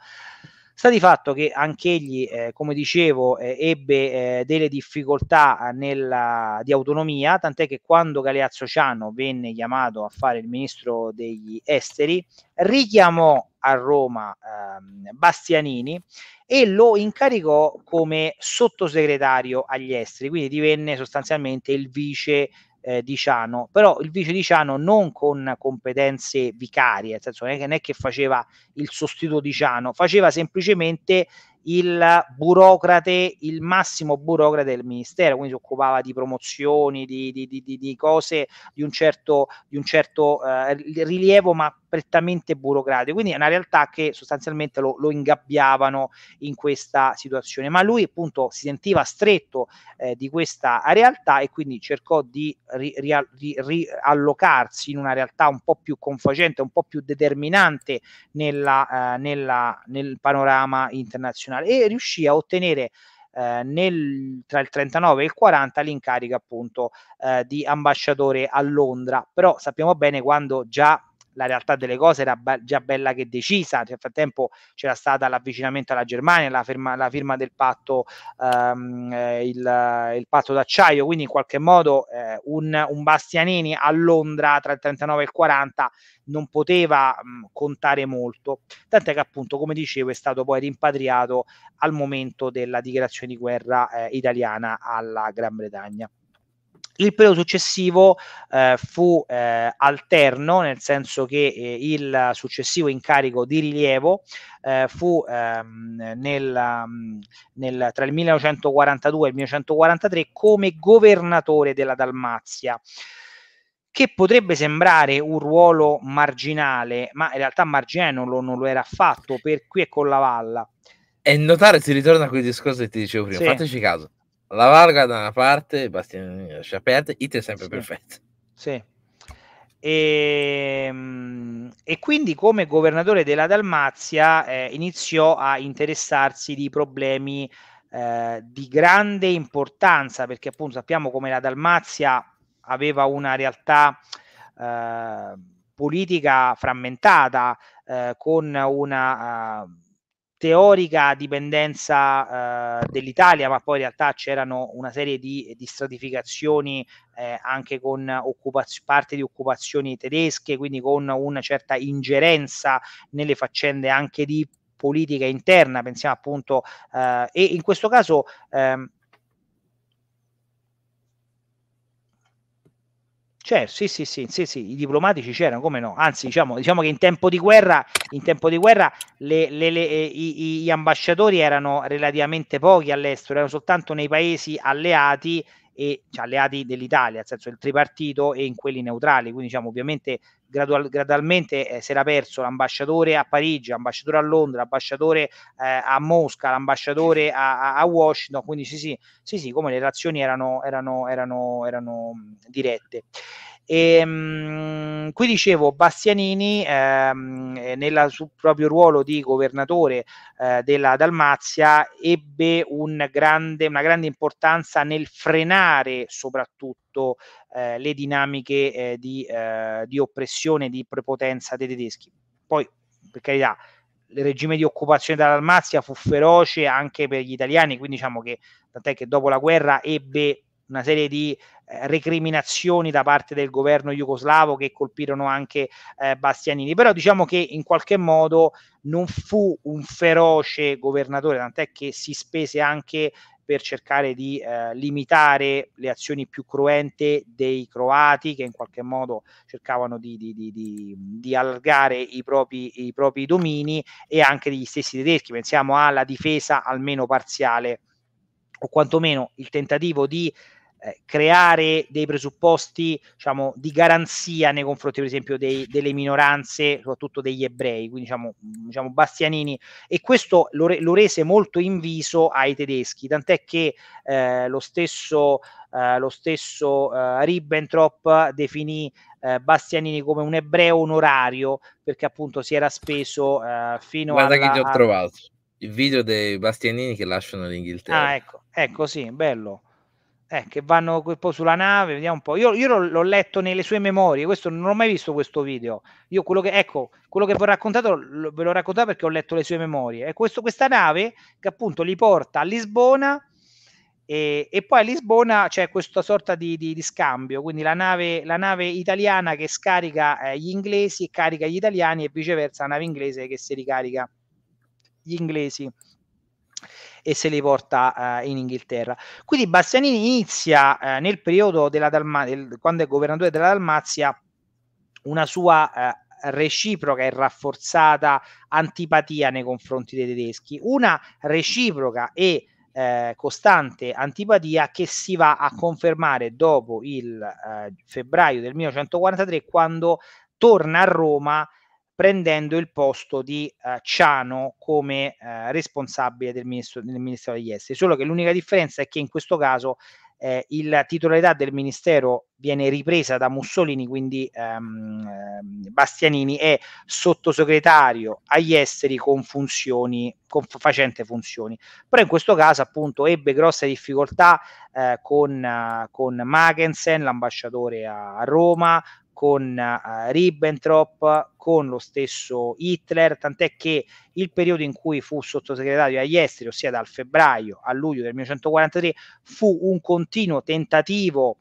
Speaker 2: Sta di fatto che anch'egli, eh, come dicevo, eh, ebbe eh, delle difficoltà eh, nella, di autonomia, tant'è che quando Galeazzo Ciano venne chiamato a fare il ministro degli esteri, richiamò a Roma ehm, Bastianini e lo incaricò come sottosegretario agli esteri, quindi divenne sostanzialmente il vice eh, di però il vice di Ciano non con competenze vicarie, nel senso non è che, non è che faceva il sostituto di Ciano, faceva semplicemente il burocrate, il massimo burocrate del ministero, quindi si occupava di promozioni, di, di, di, di cose di un certo, un certo eh, rilievo, ma prettamente burocratico. Quindi è una realtà che sostanzialmente lo, lo, ingabbiavano in questa situazione. Ma lui appunto si sentiva stretto eh, di questa realtà e quindi cercò di riallocarsi ri, ri, in una realtà un po' più confacente, un po' più determinante nella, eh, nella, nel panorama internazionale nazionale e riuscì a ottenere eh, nel, tra il 39 e il 40 l'incarica appunto eh, di ambasciatore a Londra, però sappiamo bene quando già la realtà delle cose era be- già bella che decisa, nel frattempo c'era stato l'avvicinamento alla Germania, la firma, la firma del patto, ehm, eh, il, il, patto d'acciaio, quindi in qualche modo eh, un, un, Bastianini a Londra tra il 39 e il 40 non poteva mh, mm, contare molto, tant'è che appunto come dicevo è stato poi rimpatriato al momento della dichiarazione di guerra eh, italiana alla Gran Bretagna. Il periodo successivo eh, fu eh, alterno, nel senso che eh, il successivo incarico di rilievo eh, fu ehm, nel, mm, nel, tra il 1942 e il 1943 come governatore della Dalmazia che potrebbe sembrare un ruolo marginale, ma in realtà marginale non lo, non lo era affatto per qui e con la Valla.
Speaker 1: E notare, si ritorna a quel discorso che ti dicevo prima, sì. fateci caso la Varga da una parte, Bastianini lascia aperte, IT è sempre sì. perfetto.
Speaker 2: Sì. E, ehm, e, quindi come governatore della Dalmazia eh, iniziò a interessarsi di problemi eh, di grande importanza, perché appunto sappiamo come la Dalmazia aveva una realtà eh, politica frammentata, eh, con una teorica dipendenza eh, dell'Italia, ma poi in realtà c'erano una serie di, di stratificazioni eh, anche con occupaz- parte di occupazioni tedesche, quindi con una certa ingerenza nelle faccende anche di politica interna, pensiamo appunto, eh, e in questo caso ehm, Certo, sì, sì, sì, sì, sì, i diplomatici c'erano, come no? Anzi, diciamo, diciamo che in tempo di guerra, in tempo di guerra le, le, le, eh, i, gli ambasciatori erano relativamente pochi all'estero, erano soltanto nei paesi alleati e cioè, alleati dell'Italia, nel senso il tripartito e in quelli neutrali. Quindi diciamo ovviamente gradual, gradualmente eh, si era perso l'ambasciatore a Parigi, l'ambasciatore a Londra, l'ambasciatore eh, a Mosca, l'ambasciatore a, a, a, Washington. Quindi sì, sì, sì, sì come le relazioni erano, erano, erano, erano dirette. E, ehm, mh, qui dicevo, Bastianini ehm, eh, nel proprio ruolo di governatore eh, della Dalmazia ebbe un grande, una grande importanza nel frenare soprattutto eh, le dinamiche eh, di, eh, di oppressione, di prepotenza dei tedeschi. Poi, per carità, il regime di occupazione della Dalmazia fu feroce anche per gli italiani, quindi diciamo che, tant'è che dopo la guerra ebbe una serie di eh, recriminazioni da parte del governo jugoslavo che colpirono anche eh, Bastianini, però diciamo che in qualche modo non fu un feroce governatore, tant'è che si spese anche per cercare di eh, limitare le azioni più cruente dei croati che in qualche modo cercavano di, di, di, di allargare i propri, i propri, domini e anche degli stessi tedeschi. Pensiamo alla difesa almeno parziale o quantomeno il tentativo di eh, creare dei presupposti diciamo, di garanzia nei confronti per esempio dei, delle minoranze, soprattutto degli ebrei, quindi diciamo, mm, diciamo Bastianini, e questo lo, re, lo, rese molto inviso ai tedeschi, tant'è che eh, lo stesso, eh, lo stesso eh, Ribbentrop definì eh, Bastianini come un ebreo onorario perché appunto si era speso fino a... Guarda alla, che ti ho trovato,
Speaker 1: il video dei Bastianini che lasciano l'Inghilterra.
Speaker 2: Ah ecco, ecco sì, bello eh, che vanno un po' sulla nave, vediamo un po'. Io, io l'ho, l'ho, letto nelle sue memorie, questo non ho mai visto questo video. Io quello che, ecco, quello che vi ho raccontato lo, ve l'ho raccontato perché ho letto le sue memorie. È questo, questa nave che appunto li porta a Lisbona e, e poi a Lisbona c'è questa sorta di, di, di scambio, quindi la nave, la nave, italiana che scarica eh, gli inglesi, carica gli italiani e viceversa la nave inglese che si ricarica gli inglesi e se li porta eh, in Inghilterra. Quindi Bastianini inizia eh, nel periodo della Dalmazia, del, quando è governatore della Dalmazia, una sua eh, reciproca e rafforzata antipatia nei confronti dei tedeschi, una reciproca e eh, costante antipatia che si va a confermare dopo il eh, febbraio del 1943 quando torna a Roma prendendo il posto di eh, Ciano come eh, responsabile del, ministro, del Ministero degli Esteri. Solo che l'unica differenza è che in questo caso eh, la titolarità del Ministero viene ripresa da Mussolini, quindi ehm, ehm Bastianini è sottosegretario agli esteri con funzioni, con facente funzioni. Però in questo caso appunto ebbe grosse difficoltà eh, con, eh, con Magensen, l'ambasciatore a, a Roma, con eh, Ribbentrop, con lo stesso Hitler, tant'è che il periodo in cui fu sottosegretario agli esteri, ossia dal febbraio a luglio del 1943, fu un continuo tentativo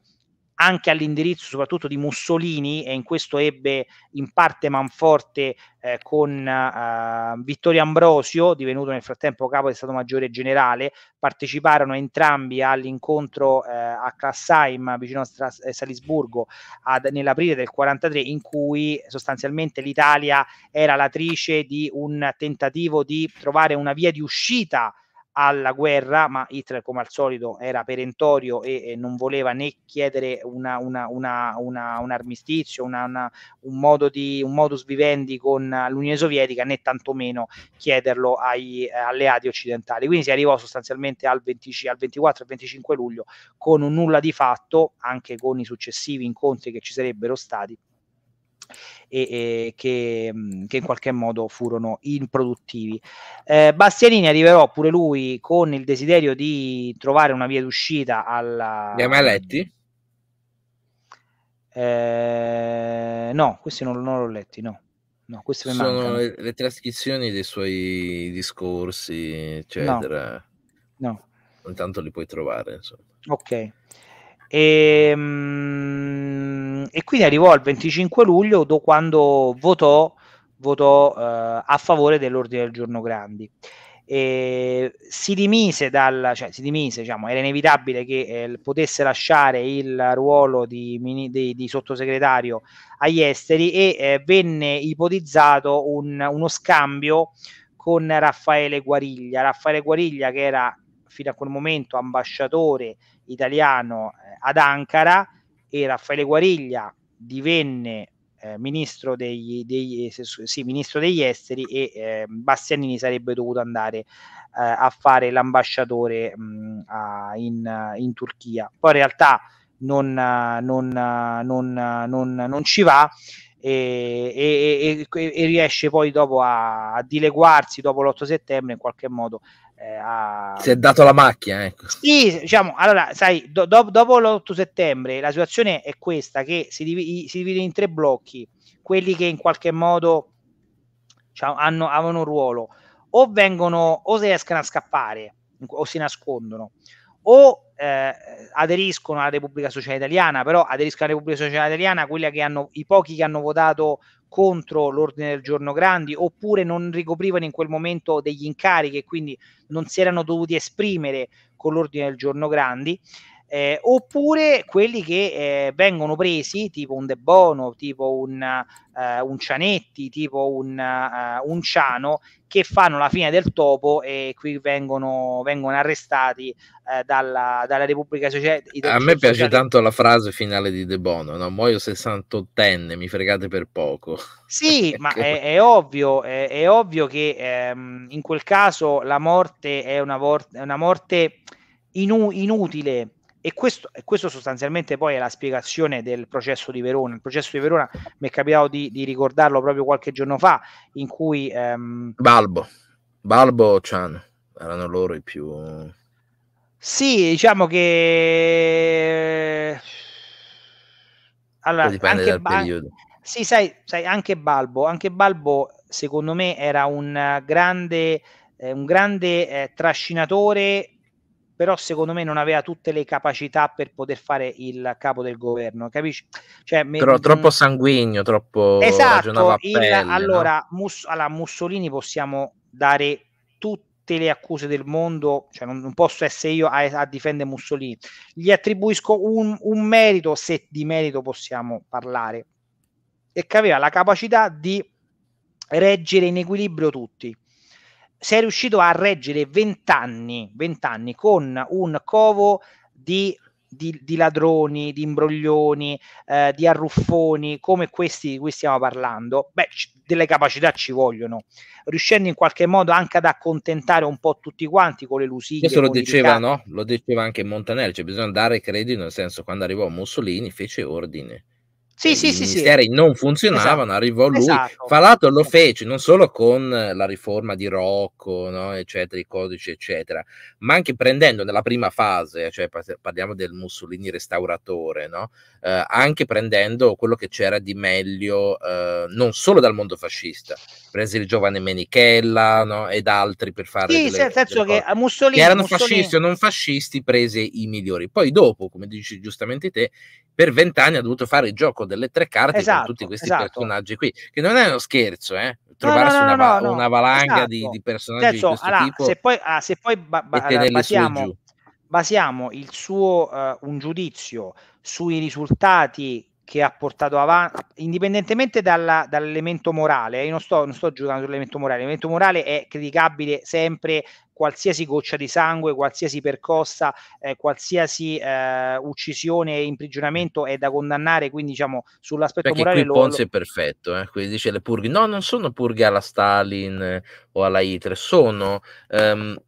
Speaker 2: anche all'indirizzo soprattutto di Mussolini e in questo ebbe in parte manforte eh, con eh, Vittorio Ambrosio, divenuto nel frattempo capo di Stato Maggiore Generale, parteciparono entrambi all'incontro eh, a Klassheim vicino a Stras- eh, Salisburgo ad, nell'aprile del 43 in cui sostanzialmente l'Italia era l'attrice di un tentativo di trovare una via di uscita alla guerra, ma Hitler come al solito era perentorio e, e non voleva né chiedere una, una, una, un armistizio, un, modo di, un modus vivendi con l'Unione Sovietica, né tantomeno chiederlo agli eh, alleati occidentali. Quindi si arrivò sostanzialmente al, 20, al 24 e 25 luglio con un nulla di fatto, anche con i successivi incontri che ci sarebbero stati e, e che, che, in qualche modo furono improduttivi. Eh, Bastianini arriverò pure lui con il desiderio di trovare una via d'uscita alla... Li hai mai letti? Eh, no, questi non, non ho letti, no. No, queste sono le,
Speaker 1: le, trascrizioni dei suoi discorsi, eccetera. No, no. Non li puoi trovare, insomma.
Speaker 2: Ok. E, ehm, e quindi arrivò al 25 luglio quando votò, votò eh, a favore dell'ordine del giorno Grandi. E si dimise dal, cioè, si dimise, diciamo, era inevitabile che eh, potesse lasciare il ruolo di, mini, di, di sottosegretario agli esteri e eh, venne ipotizzato un, uno scambio con Raffaele Guariglia. Raffaele Guariglia che era fino a quel momento ambasciatore italiano eh, ad Ankara e Raffaele Guariglia divenne eh, ministro, degli, degli, eh, sì, ministro, degli, esteri e eh, Bastianini sarebbe dovuto andare eh, a fare l'ambasciatore mh, a, in, in, Turchia. Poi in realtà non, non, non, non ci va. E, e, e, e, riesce poi dopo a, a dileguarsi dopo l'8 settembre in qualche modo eh, ha... Si è dato
Speaker 1: la macchina, ecco.
Speaker 2: Sì, diciamo, allora, sai, do, do, dopo l'8 settembre la situazione è questa, che si, div- si divide in tre blocchi, quelli che in qualche modo diciamo, hanno, avevano un ruolo, o vengono, o si riescono a scappare, o si nascondono, o eh, aderiscono alla Repubblica Sociale Italiana, però aderiscono alla Repubblica Sociale Italiana quella che hanno, i pochi che hanno votato contro l'ordine del giorno Grandi oppure non ricoprivano in quel momento degli incarichi e quindi non si erano dovuti esprimere con l'ordine del giorno Grandi eh, oppure quelli che eh, vengono presi, tipo un De Bono, tipo un, eh, un Cianetti, tipo un, uh, un, Ciano, che fanno la fine del topo e qui vengono, vengono arrestati eh, dalla, dalla, Repubblica Sociale. A me piace
Speaker 1: tanto la frase finale di De Bono, no? muoio 68enne, mi fregate per poco.
Speaker 2: Sì, ma ecco. è, è, ovvio, è, è ovvio che ehm, in quel caso la morte è una, vor- una morte inu- inutile e questo, e questo, sostanzialmente poi è la spiegazione del processo di Verona. Il processo di Verona mi è capitato di, di ricordarlo proprio qualche giorno fa, in cui... Ehm...
Speaker 1: Balbo, Balbo Ciano, erano loro i più...
Speaker 2: Sì, diciamo che... Allora, dipende anche dal ba... periodo. Sì, sai, sai, anche Balbo, anche Balbo secondo me era un grande, eh, un grande eh, trascinatore però secondo me non aveva tutte le capacità per poter fare il capo del governo, capisci? Cioè, però me... troppo
Speaker 1: sanguigno, troppo... Esatto, il, pelle, allora,
Speaker 2: no? Mus- alla Mussolini possiamo dare tutte le accuse del mondo, cioè non, non posso essere io a, a, difendere Mussolini, gli attribuisco un, un, merito, se di merito possiamo parlare, e che aveva la capacità di reggere in equilibrio tutti sei riuscito a reggere 20 anni, 20 anni con un covo di, di, di ladroni, di imbroglioni, eh, di arruffoni come questi di cui stiamo parlando, beh, c- delle capacità ci vogliono, riuscendo in qualche modo anche ad accontentare un po' tutti quanti con le lusighe. Questo lo diceva, no?
Speaker 1: lo diceva anche Montanelli, cioè bisogna dare credito, nel senso quando arrivò Mussolini fece ordine sì, sì, sì, ministeri sì. non funzionavano, esatto. arrivò lui. Esatto. Falato lo esatto. fece non solo con la riforma di Rocco, no, eccetera, i codici, eccetera, ma anche prendendo nella prima fase, cioè parliamo del Mussolini restauratore, no? eh, anche prendendo quello che c'era di meglio eh, non solo dal mondo fascista, prese il giovane Menichella no? ed altri per fare... Sì, delle, nel senso che
Speaker 2: a Mussolini... Che erano Mussolini... fascisti o
Speaker 1: non fascisti, prese i migliori. Poi dopo, come dici giustamente te, per vent'anni ha dovuto fare il gioco delle tre carte esatto, con tutti esatto, questi esatto. personaggi qui, che non è uno scherzo, eh? trovarsi no, no, no, una, una, valanga esatto. di, di, personaggi Adesso, di questo allora, tipo se
Speaker 2: poi, ah, se poi ba- ba- basiamo, basiamo, il suo uh, un giudizio sui risultati che ha portato avanti, indipendentemente dalla, dall'elemento morale, eh, io non sto, non sto giudicando sull'elemento morale, l'elemento morale è criticabile sempre qualsiasi goccia di sangue, qualsiasi percossa, eh, qualsiasi eh, uccisione e imprigionamento è da condannare, quindi diciamo sull'aspetto Perché morale... Perché qui Ponzi lo...
Speaker 1: è perfetto, eh? quindi dice le purghe, no, non sono purghe alla Stalin eh, o alla Hitler, sono ehm,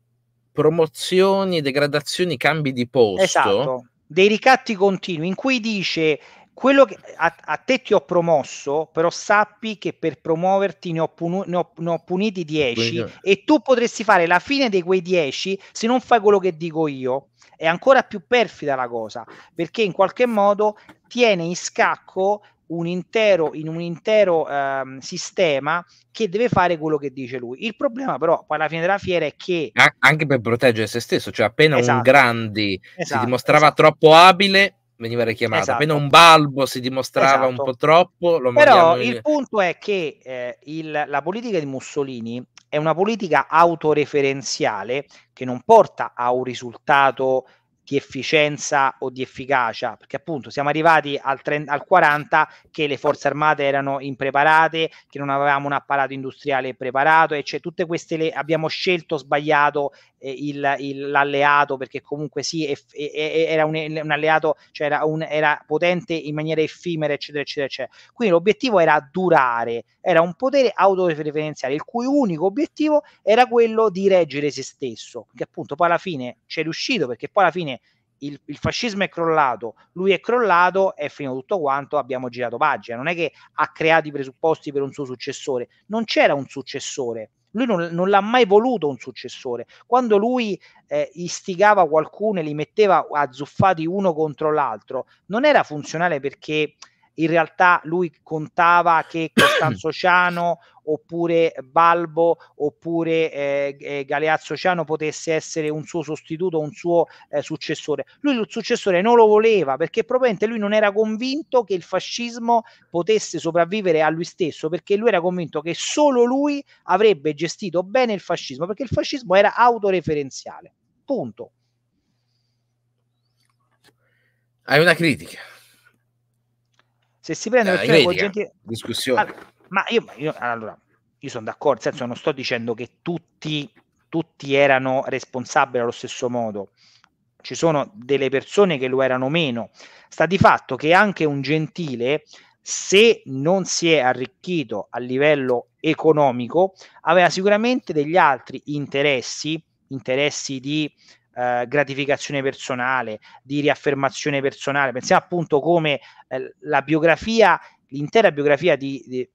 Speaker 1: promozioni, degradazioni, cambi di posto. Esatto,
Speaker 2: dei ricatti continui in cui dice quello che a, a, te ti ho promosso, però sappi che per promuoverti ne ho, punu, ne ho, ne ho puniti 10 e tu potresti fare la fine di quei 10 se non fai quello che dico io. È ancora più perfida la cosa, perché in qualche modo tiene in scacco un intero, in un intero ehm, sistema che deve fare quello che dice lui. Il problema però poi alla fine della fiera è che...
Speaker 1: Anche per proteggere se stesso, cioè appena esatto. un Grandi esatto, si dimostrava esatto. troppo abile, veniva richiamato. Esatto. Appena un balbo si dimostrava esatto. un po' troppo, lo Però in... il
Speaker 2: punto è che eh, il, la politica di Mussolini è una politica autoreferenziale che non porta a un risultato di efficienza o di efficacia, perché appunto siamo arrivati al, 30, al 40 che le forze armate erano impreparate, che non avevamo un apparato industriale preparato e c'è tutte queste le abbiamo scelto sbagliato il, il, l'alleato, perché comunque sì, è, era un, un, alleato, cioè era, un, era, potente in maniera effimera, eccetera, eccetera, eccetera. Quindi l'obiettivo era durare, era un potere autoreferenziale, il cui unico obiettivo era quello di reggere se stesso, che appunto poi alla fine ci è riuscito, perché poi alla fine il, il, fascismo è crollato, lui è crollato e fino a tutto quanto abbiamo girato pagina. Non è che ha creato i presupposti per un suo successore, non c'era un successore. Lui non, non l'ha mai voluto un successore. Quando lui eh, istigava qualcuno e li metteva azzuffati uno contro l'altro, non era funzionale perché in realtà lui contava che Costanzo Ciano oppure Balbo oppure eh, eh, Galeazzo Ciano potesse essere un suo sostituto, un suo eh, successore. Lui il successore non lo voleva perché probabilmente lui non era convinto che il fascismo potesse sopravvivere a lui stesso perché lui era convinto che solo lui avrebbe gestito bene il fascismo perché il fascismo era autoreferenziale. Punto. Hai una critica. Se si prende eh, critica, gente...
Speaker 1: discussione. Allora,
Speaker 2: ma io, io, allora, io sono d'accordo, nel senso non sto dicendo che tutti, tutti erano responsabili allo stesso modo, ci sono delle persone che lo erano meno, sta di fatto che anche un gentile, se non si è arricchito a livello economico, aveva sicuramente degli altri interessi, interessi di eh, gratificazione personale, di riaffermazione personale. Pensiamo appunto come eh, la biografia, l'intera biografia di, di,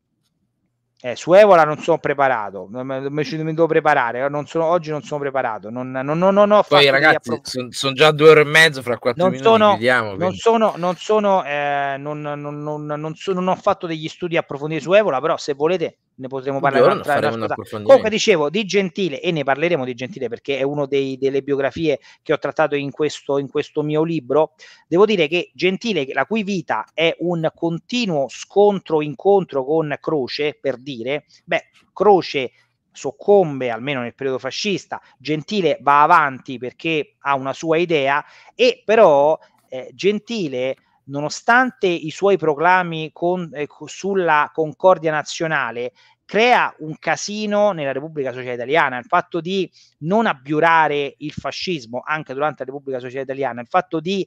Speaker 2: eh, su Evola non sono preparato, mi, devo preparare, non sono, oggi non sono preparato. Non, non, non, non ho Poi ragazzi, approv-
Speaker 1: sono son già due ore e mezzo, fra quattro non minuti sono, chiudiamo. Non quindi.
Speaker 2: sono, non sono, eh, non, non, so, non, ho fatto degli studi approfonditi su Evola, però se volete ne potremo parlare un'altra, un'altra Comunque dicevo, di Gentile, e ne parleremo di Gentile perché è una delle biografie che ho trattato in questo, in questo mio libro, devo dire che Gentile, la cui vita è un continuo scontro, incontro con Croce, per dire, Gentile, beh, Croce soccombe almeno nel periodo fascista, Gentile va avanti perché ha una sua idea e però eh, Gentile nonostante i suoi proclami con, eh, sulla concordia nazionale crea un casino nella Repubblica Sociale Italiana, il fatto di non abbiurare il fascismo anche durante la Repubblica Sociale Italiana, il fatto di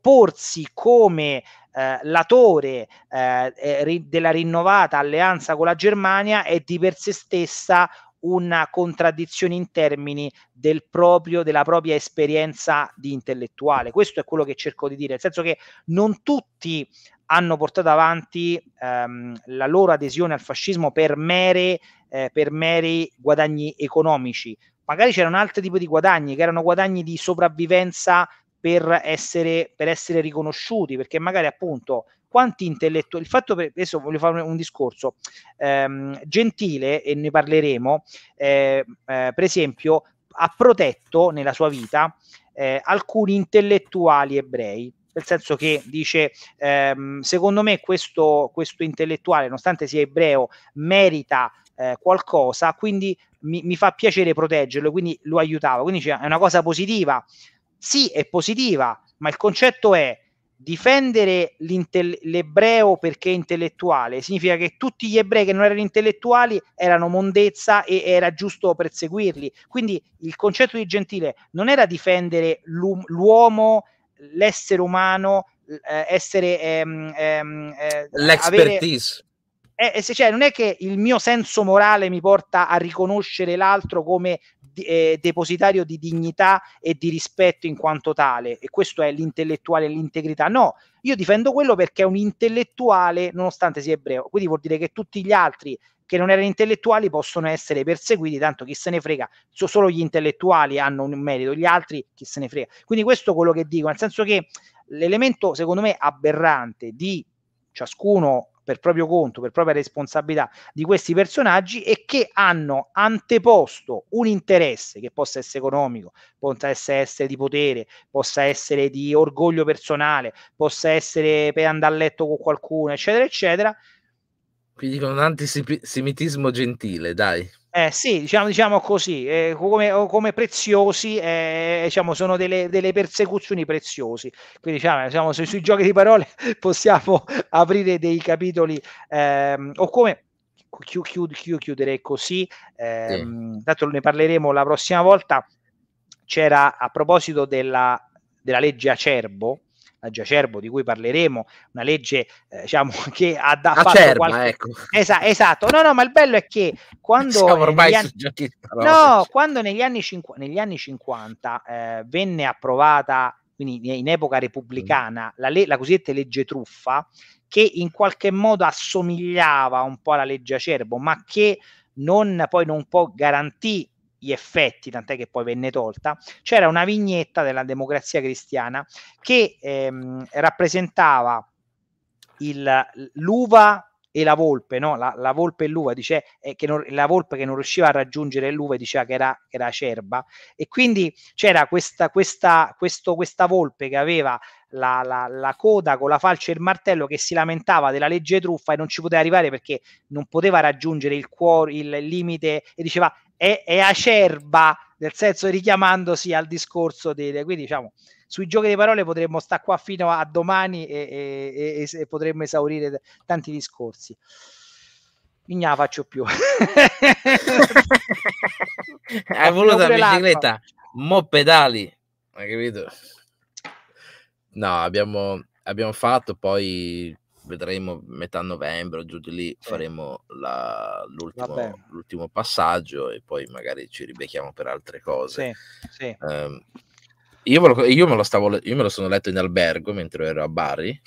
Speaker 2: porsi come eh, latore eh, eh, ri- della rinnovata alleanza con la Germania è di per sé stessa una contraddizione in termini del proprio, della propria esperienza di intellettuale. Questo è quello che cerco di dire, nel senso che non tutti hanno portato avanti ehm, la loro adesione al fascismo per, mere, eh, per meri guadagni economici. Magari c'erano altri tipi di guadagni, che erano guadagni di sopravvivenza per essere, per essere riconosciuti, perché magari appunto quanti intellettuali, il fatto per, adesso voglio fare un, discorso, ehm, Gentile, e ne parleremo, eh, eh, per esempio, ha protetto nella sua vita eh, alcuni intellettuali ebrei, nel senso che dice ehm, secondo me questo, questo, intellettuale nonostante sia ebreo merita eh, qualcosa quindi mi, mi, fa piacere proteggerlo quindi lo aiutava quindi cioè, è una cosa positiva sì, è positiva, ma il concetto è difendere l'ebreo perché è intellettuale significa che tutti gli ebrei che non erano intellettuali erano mondezza e era giusto perseguirli. Quindi il concetto di gentile non era difendere l'uomo, l'essere umano, eh, essere ehm, ehm, eh, l'expertise è, cioè, non è che il mio senso morale mi porta a riconoscere l'altro come eh, depositario di dignità e di rispetto in quanto tale, e questo è l'intellettuale e l'integrità. No, io difendo quello perché è un intellettuale nonostante sia ebreo, quindi vuol dire che tutti gli altri che non erano intellettuali possono essere perseguiti, tanto chi se ne frega, solo gli intellettuali hanno un merito, gli altri chi se ne frega. Quindi questo è quello che dico, nel senso che l'elemento secondo me aberrante di ciascuno per proprio conto, per propria responsabilità di questi personaggi e che hanno anteposto un interesse che possa essere economico, possa essere di potere, possa essere di orgoglio personale, possa essere per andare a letto con qualcuno, eccetera, eccetera.
Speaker 1: Quindi con un antisemitismo gentile, dai
Speaker 2: eh, sì, diciamo, diciamo così, eh, come, come, preziosi, eh, diciamo, sono delle, delle, persecuzioni preziosi. Quindi diciamo, diciamo su, sui giochi di parole possiamo aprire dei capitoli ehm, o come chi, chi, chi, chiudere così, ehm, sì. tanto ne parleremo la prossima volta. C'era a proposito della, della legge Acerbo, Giacerbo di cui parleremo, una legge eh, diciamo, che ha da fare qualche... ecco. Esa- esatto, no no ma il bello è che quando, negli anni... No, quando negli, anni cinqu- negli anni 50 eh, venne approvata quindi in epoca repubblicana, mm. la, le- la, cosiddetta legge truffa, che in qualche modo assomigliava un po' alla legge acerbo, ma che non, poi non può garantire gli effetti, tant'è che poi venne tolta, c'era una vignetta della democrazia cristiana che ehm, rappresentava il, l'uva e la volpe, no? la, la volpe e l'uva, dice, eh, che non, la volpe che non riusciva a raggiungere l'uva diceva che era, che era acerba e quindi c'era questa, questa, questo, questa volpe che aveva la, la, la, coda con la falce e il martello che si lamentava della legge truffa e non ci poteva arrivare perché non poteva raggiungere il cuore, il limite e diceva è, è acerba, nel senso richiamandosi al discorso dei... Quindi diciamo, sui giochi di parole potremmo stare qua fino a domani e, e, e, e potremmo esaurire tanti discorsi. Quindi ne la faccio più. Hai voluto la bicicletta, l'acqua.
Speaker 1: mo pedali, hai capito? No, abbiamo, abbiamo fatto poi vedremo metà novembre, giù di lì faremo la, l'ultimo, l'ultimo, passaggio e poi magari ci ribecchiamo per altre cose. Sì, sì. Um, io, me lo, io, me stavo, io, me lo, sono letto in albergo mentre ero a Bari,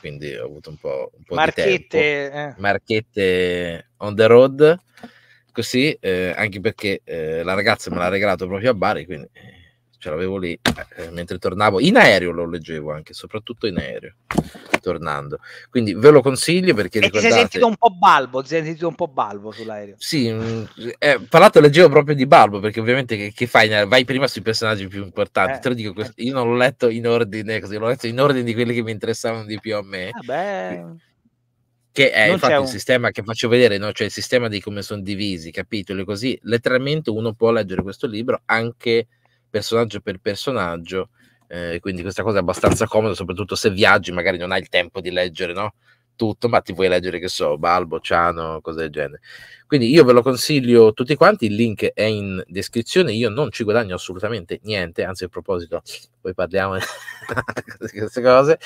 Speaker 1: quindi ho avuto un po', un po Marchette, di tempo. Eh. Marchette on the road, così, eh, anche perché eh, la ragazza me l'ha regalato proprio a Bari, quindi eh, ce l'avevo lì eh, mentre tornavo in aereo lo leggevo anche soprattutto in aereo tornando quindi ve lo consiglio perché e ricordate... ti sei sentito un
Speaker 2: po' balbo ti sei sentito un po' balbo sull'aereo
Speaker 1: sì mm, eh, parlato leggevo proprio di balbo perché ovviamente che, che fai vai prima sui personaggi più importanti eh. te lo dico questo, io non l'ho letto in ordine così l'ho letto in ordine di quelli che mi interessavano di più a me
Speaker 2: Vabbè ah,
Speaker 1: che è non infatti un... sistema che faccio vedere, no? cioè il sistema di come sono divisi, i capitoli così, letteralmente uno può leggere questo libro anche personaggio per personaggio, eh, quindi questa cosa è abbastanza comoda, soprattutto se viaggi, magari non hai il tempo di leggere no? tutto, ma ti vuoi leggere, che so, Balbo, Ciano, cose del genere. Quindi io ve lo consiglio tutti quanti, il link è in descrizione, io non ci guadagno assolutamente niente, anzi a proposito, poi parliamo di queste cose.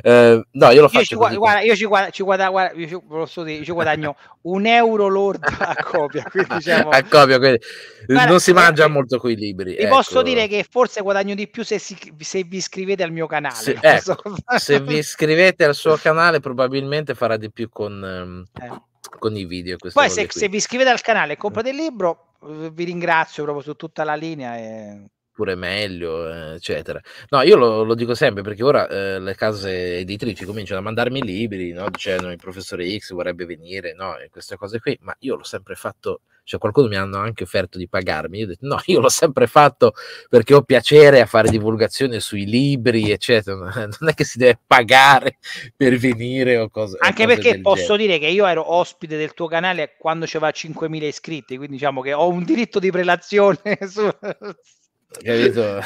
Speaker 1: Eh, no, io lo faccio.
Speaker 2: Io ci, guadagno un euro lordo a copia. diciamo... a copia,
Speaker 1: quindi guarda, non si eh, mangia eh, molto quei libri. Vi ecco. posso dire
Speaker 2: che forse guadagno di più se, si, se vi iscrivete al mio canale. Se, ecco, so.
Speaker 1: se vi iscrivete al suo canale probabilmente farà di più con... Ehm, eh con i video. Poi se, se, vi
Speaker 2: iscrivete al canale e comprate eh. il libro, eh, vi ringrazio proprio su tutta la linea. E...
Speaker 1: Pure meglio, eh, eccetera. No, io lo, lo dico sempre perché ora eh, le case editrici cominciano a mandarmi libri, no? dicendo il professore X vorrebbe venire, no? e queste cose qui, ma io l'ho sempre fatto cioè qualcuno mi hanno anche offerto di pagarmi, io ho detto no, io l'ho sempre fatto perché ho piacere a fare divulgazione sui libri, eccetera, non è che si deve pagare per venire o cose. Anche cose perché posso
Speaker 2: genere. dire che io ero ospite del tuo canale quando c'era 5.000 iscritti, quindi diciamo che ho un diritto di prelazione su
Speaker 1: capito?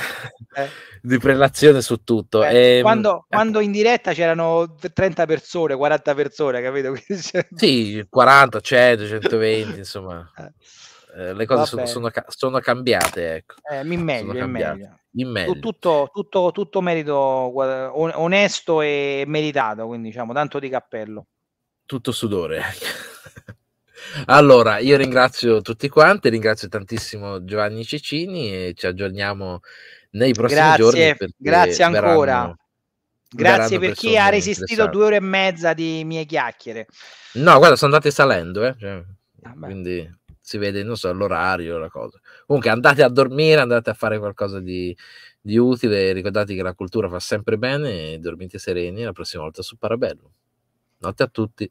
Speaker 1: Eh. di prelazione su tutto. Eh, e, ehm, quando,
Speaker 2: ecco. quando, in diretta c'erano 30 persone, 40 persone, capito?
Speaker 1: sì, 40, 100, 120, insomma. Eh. Eh, le cose sono, sono, sono, cambiate, ecco.
Speaker 2: in meglio, sono cambiate. in meglio. Tutto, tutto, tutto merito onesto e meritato, quindi diciamo, tanto di cappello.
Speaker 1: Tutto sudore. Ecco. Allora, io ringrazio tutti quanti, ringrazio tantissimo Giovanni Cecini e ci aggiorniamo nei prossimi grazie, giorni. Grazie ancora. Verranno, grazie per chi ha resistito due ore
Speaker 2: e mezza di mie chiacchiere.
Speaker 1: No, guarda, sono andate salendo, eh? cioè, ah, quindi si vede, non so, l'orario, la cosa. Comunque andate a dormire, andate a fare qualcosa di, di utile, ricordate che la cultura fa sempre bene e dormite sereni la prossima volta su Parabello. Notte a tutti.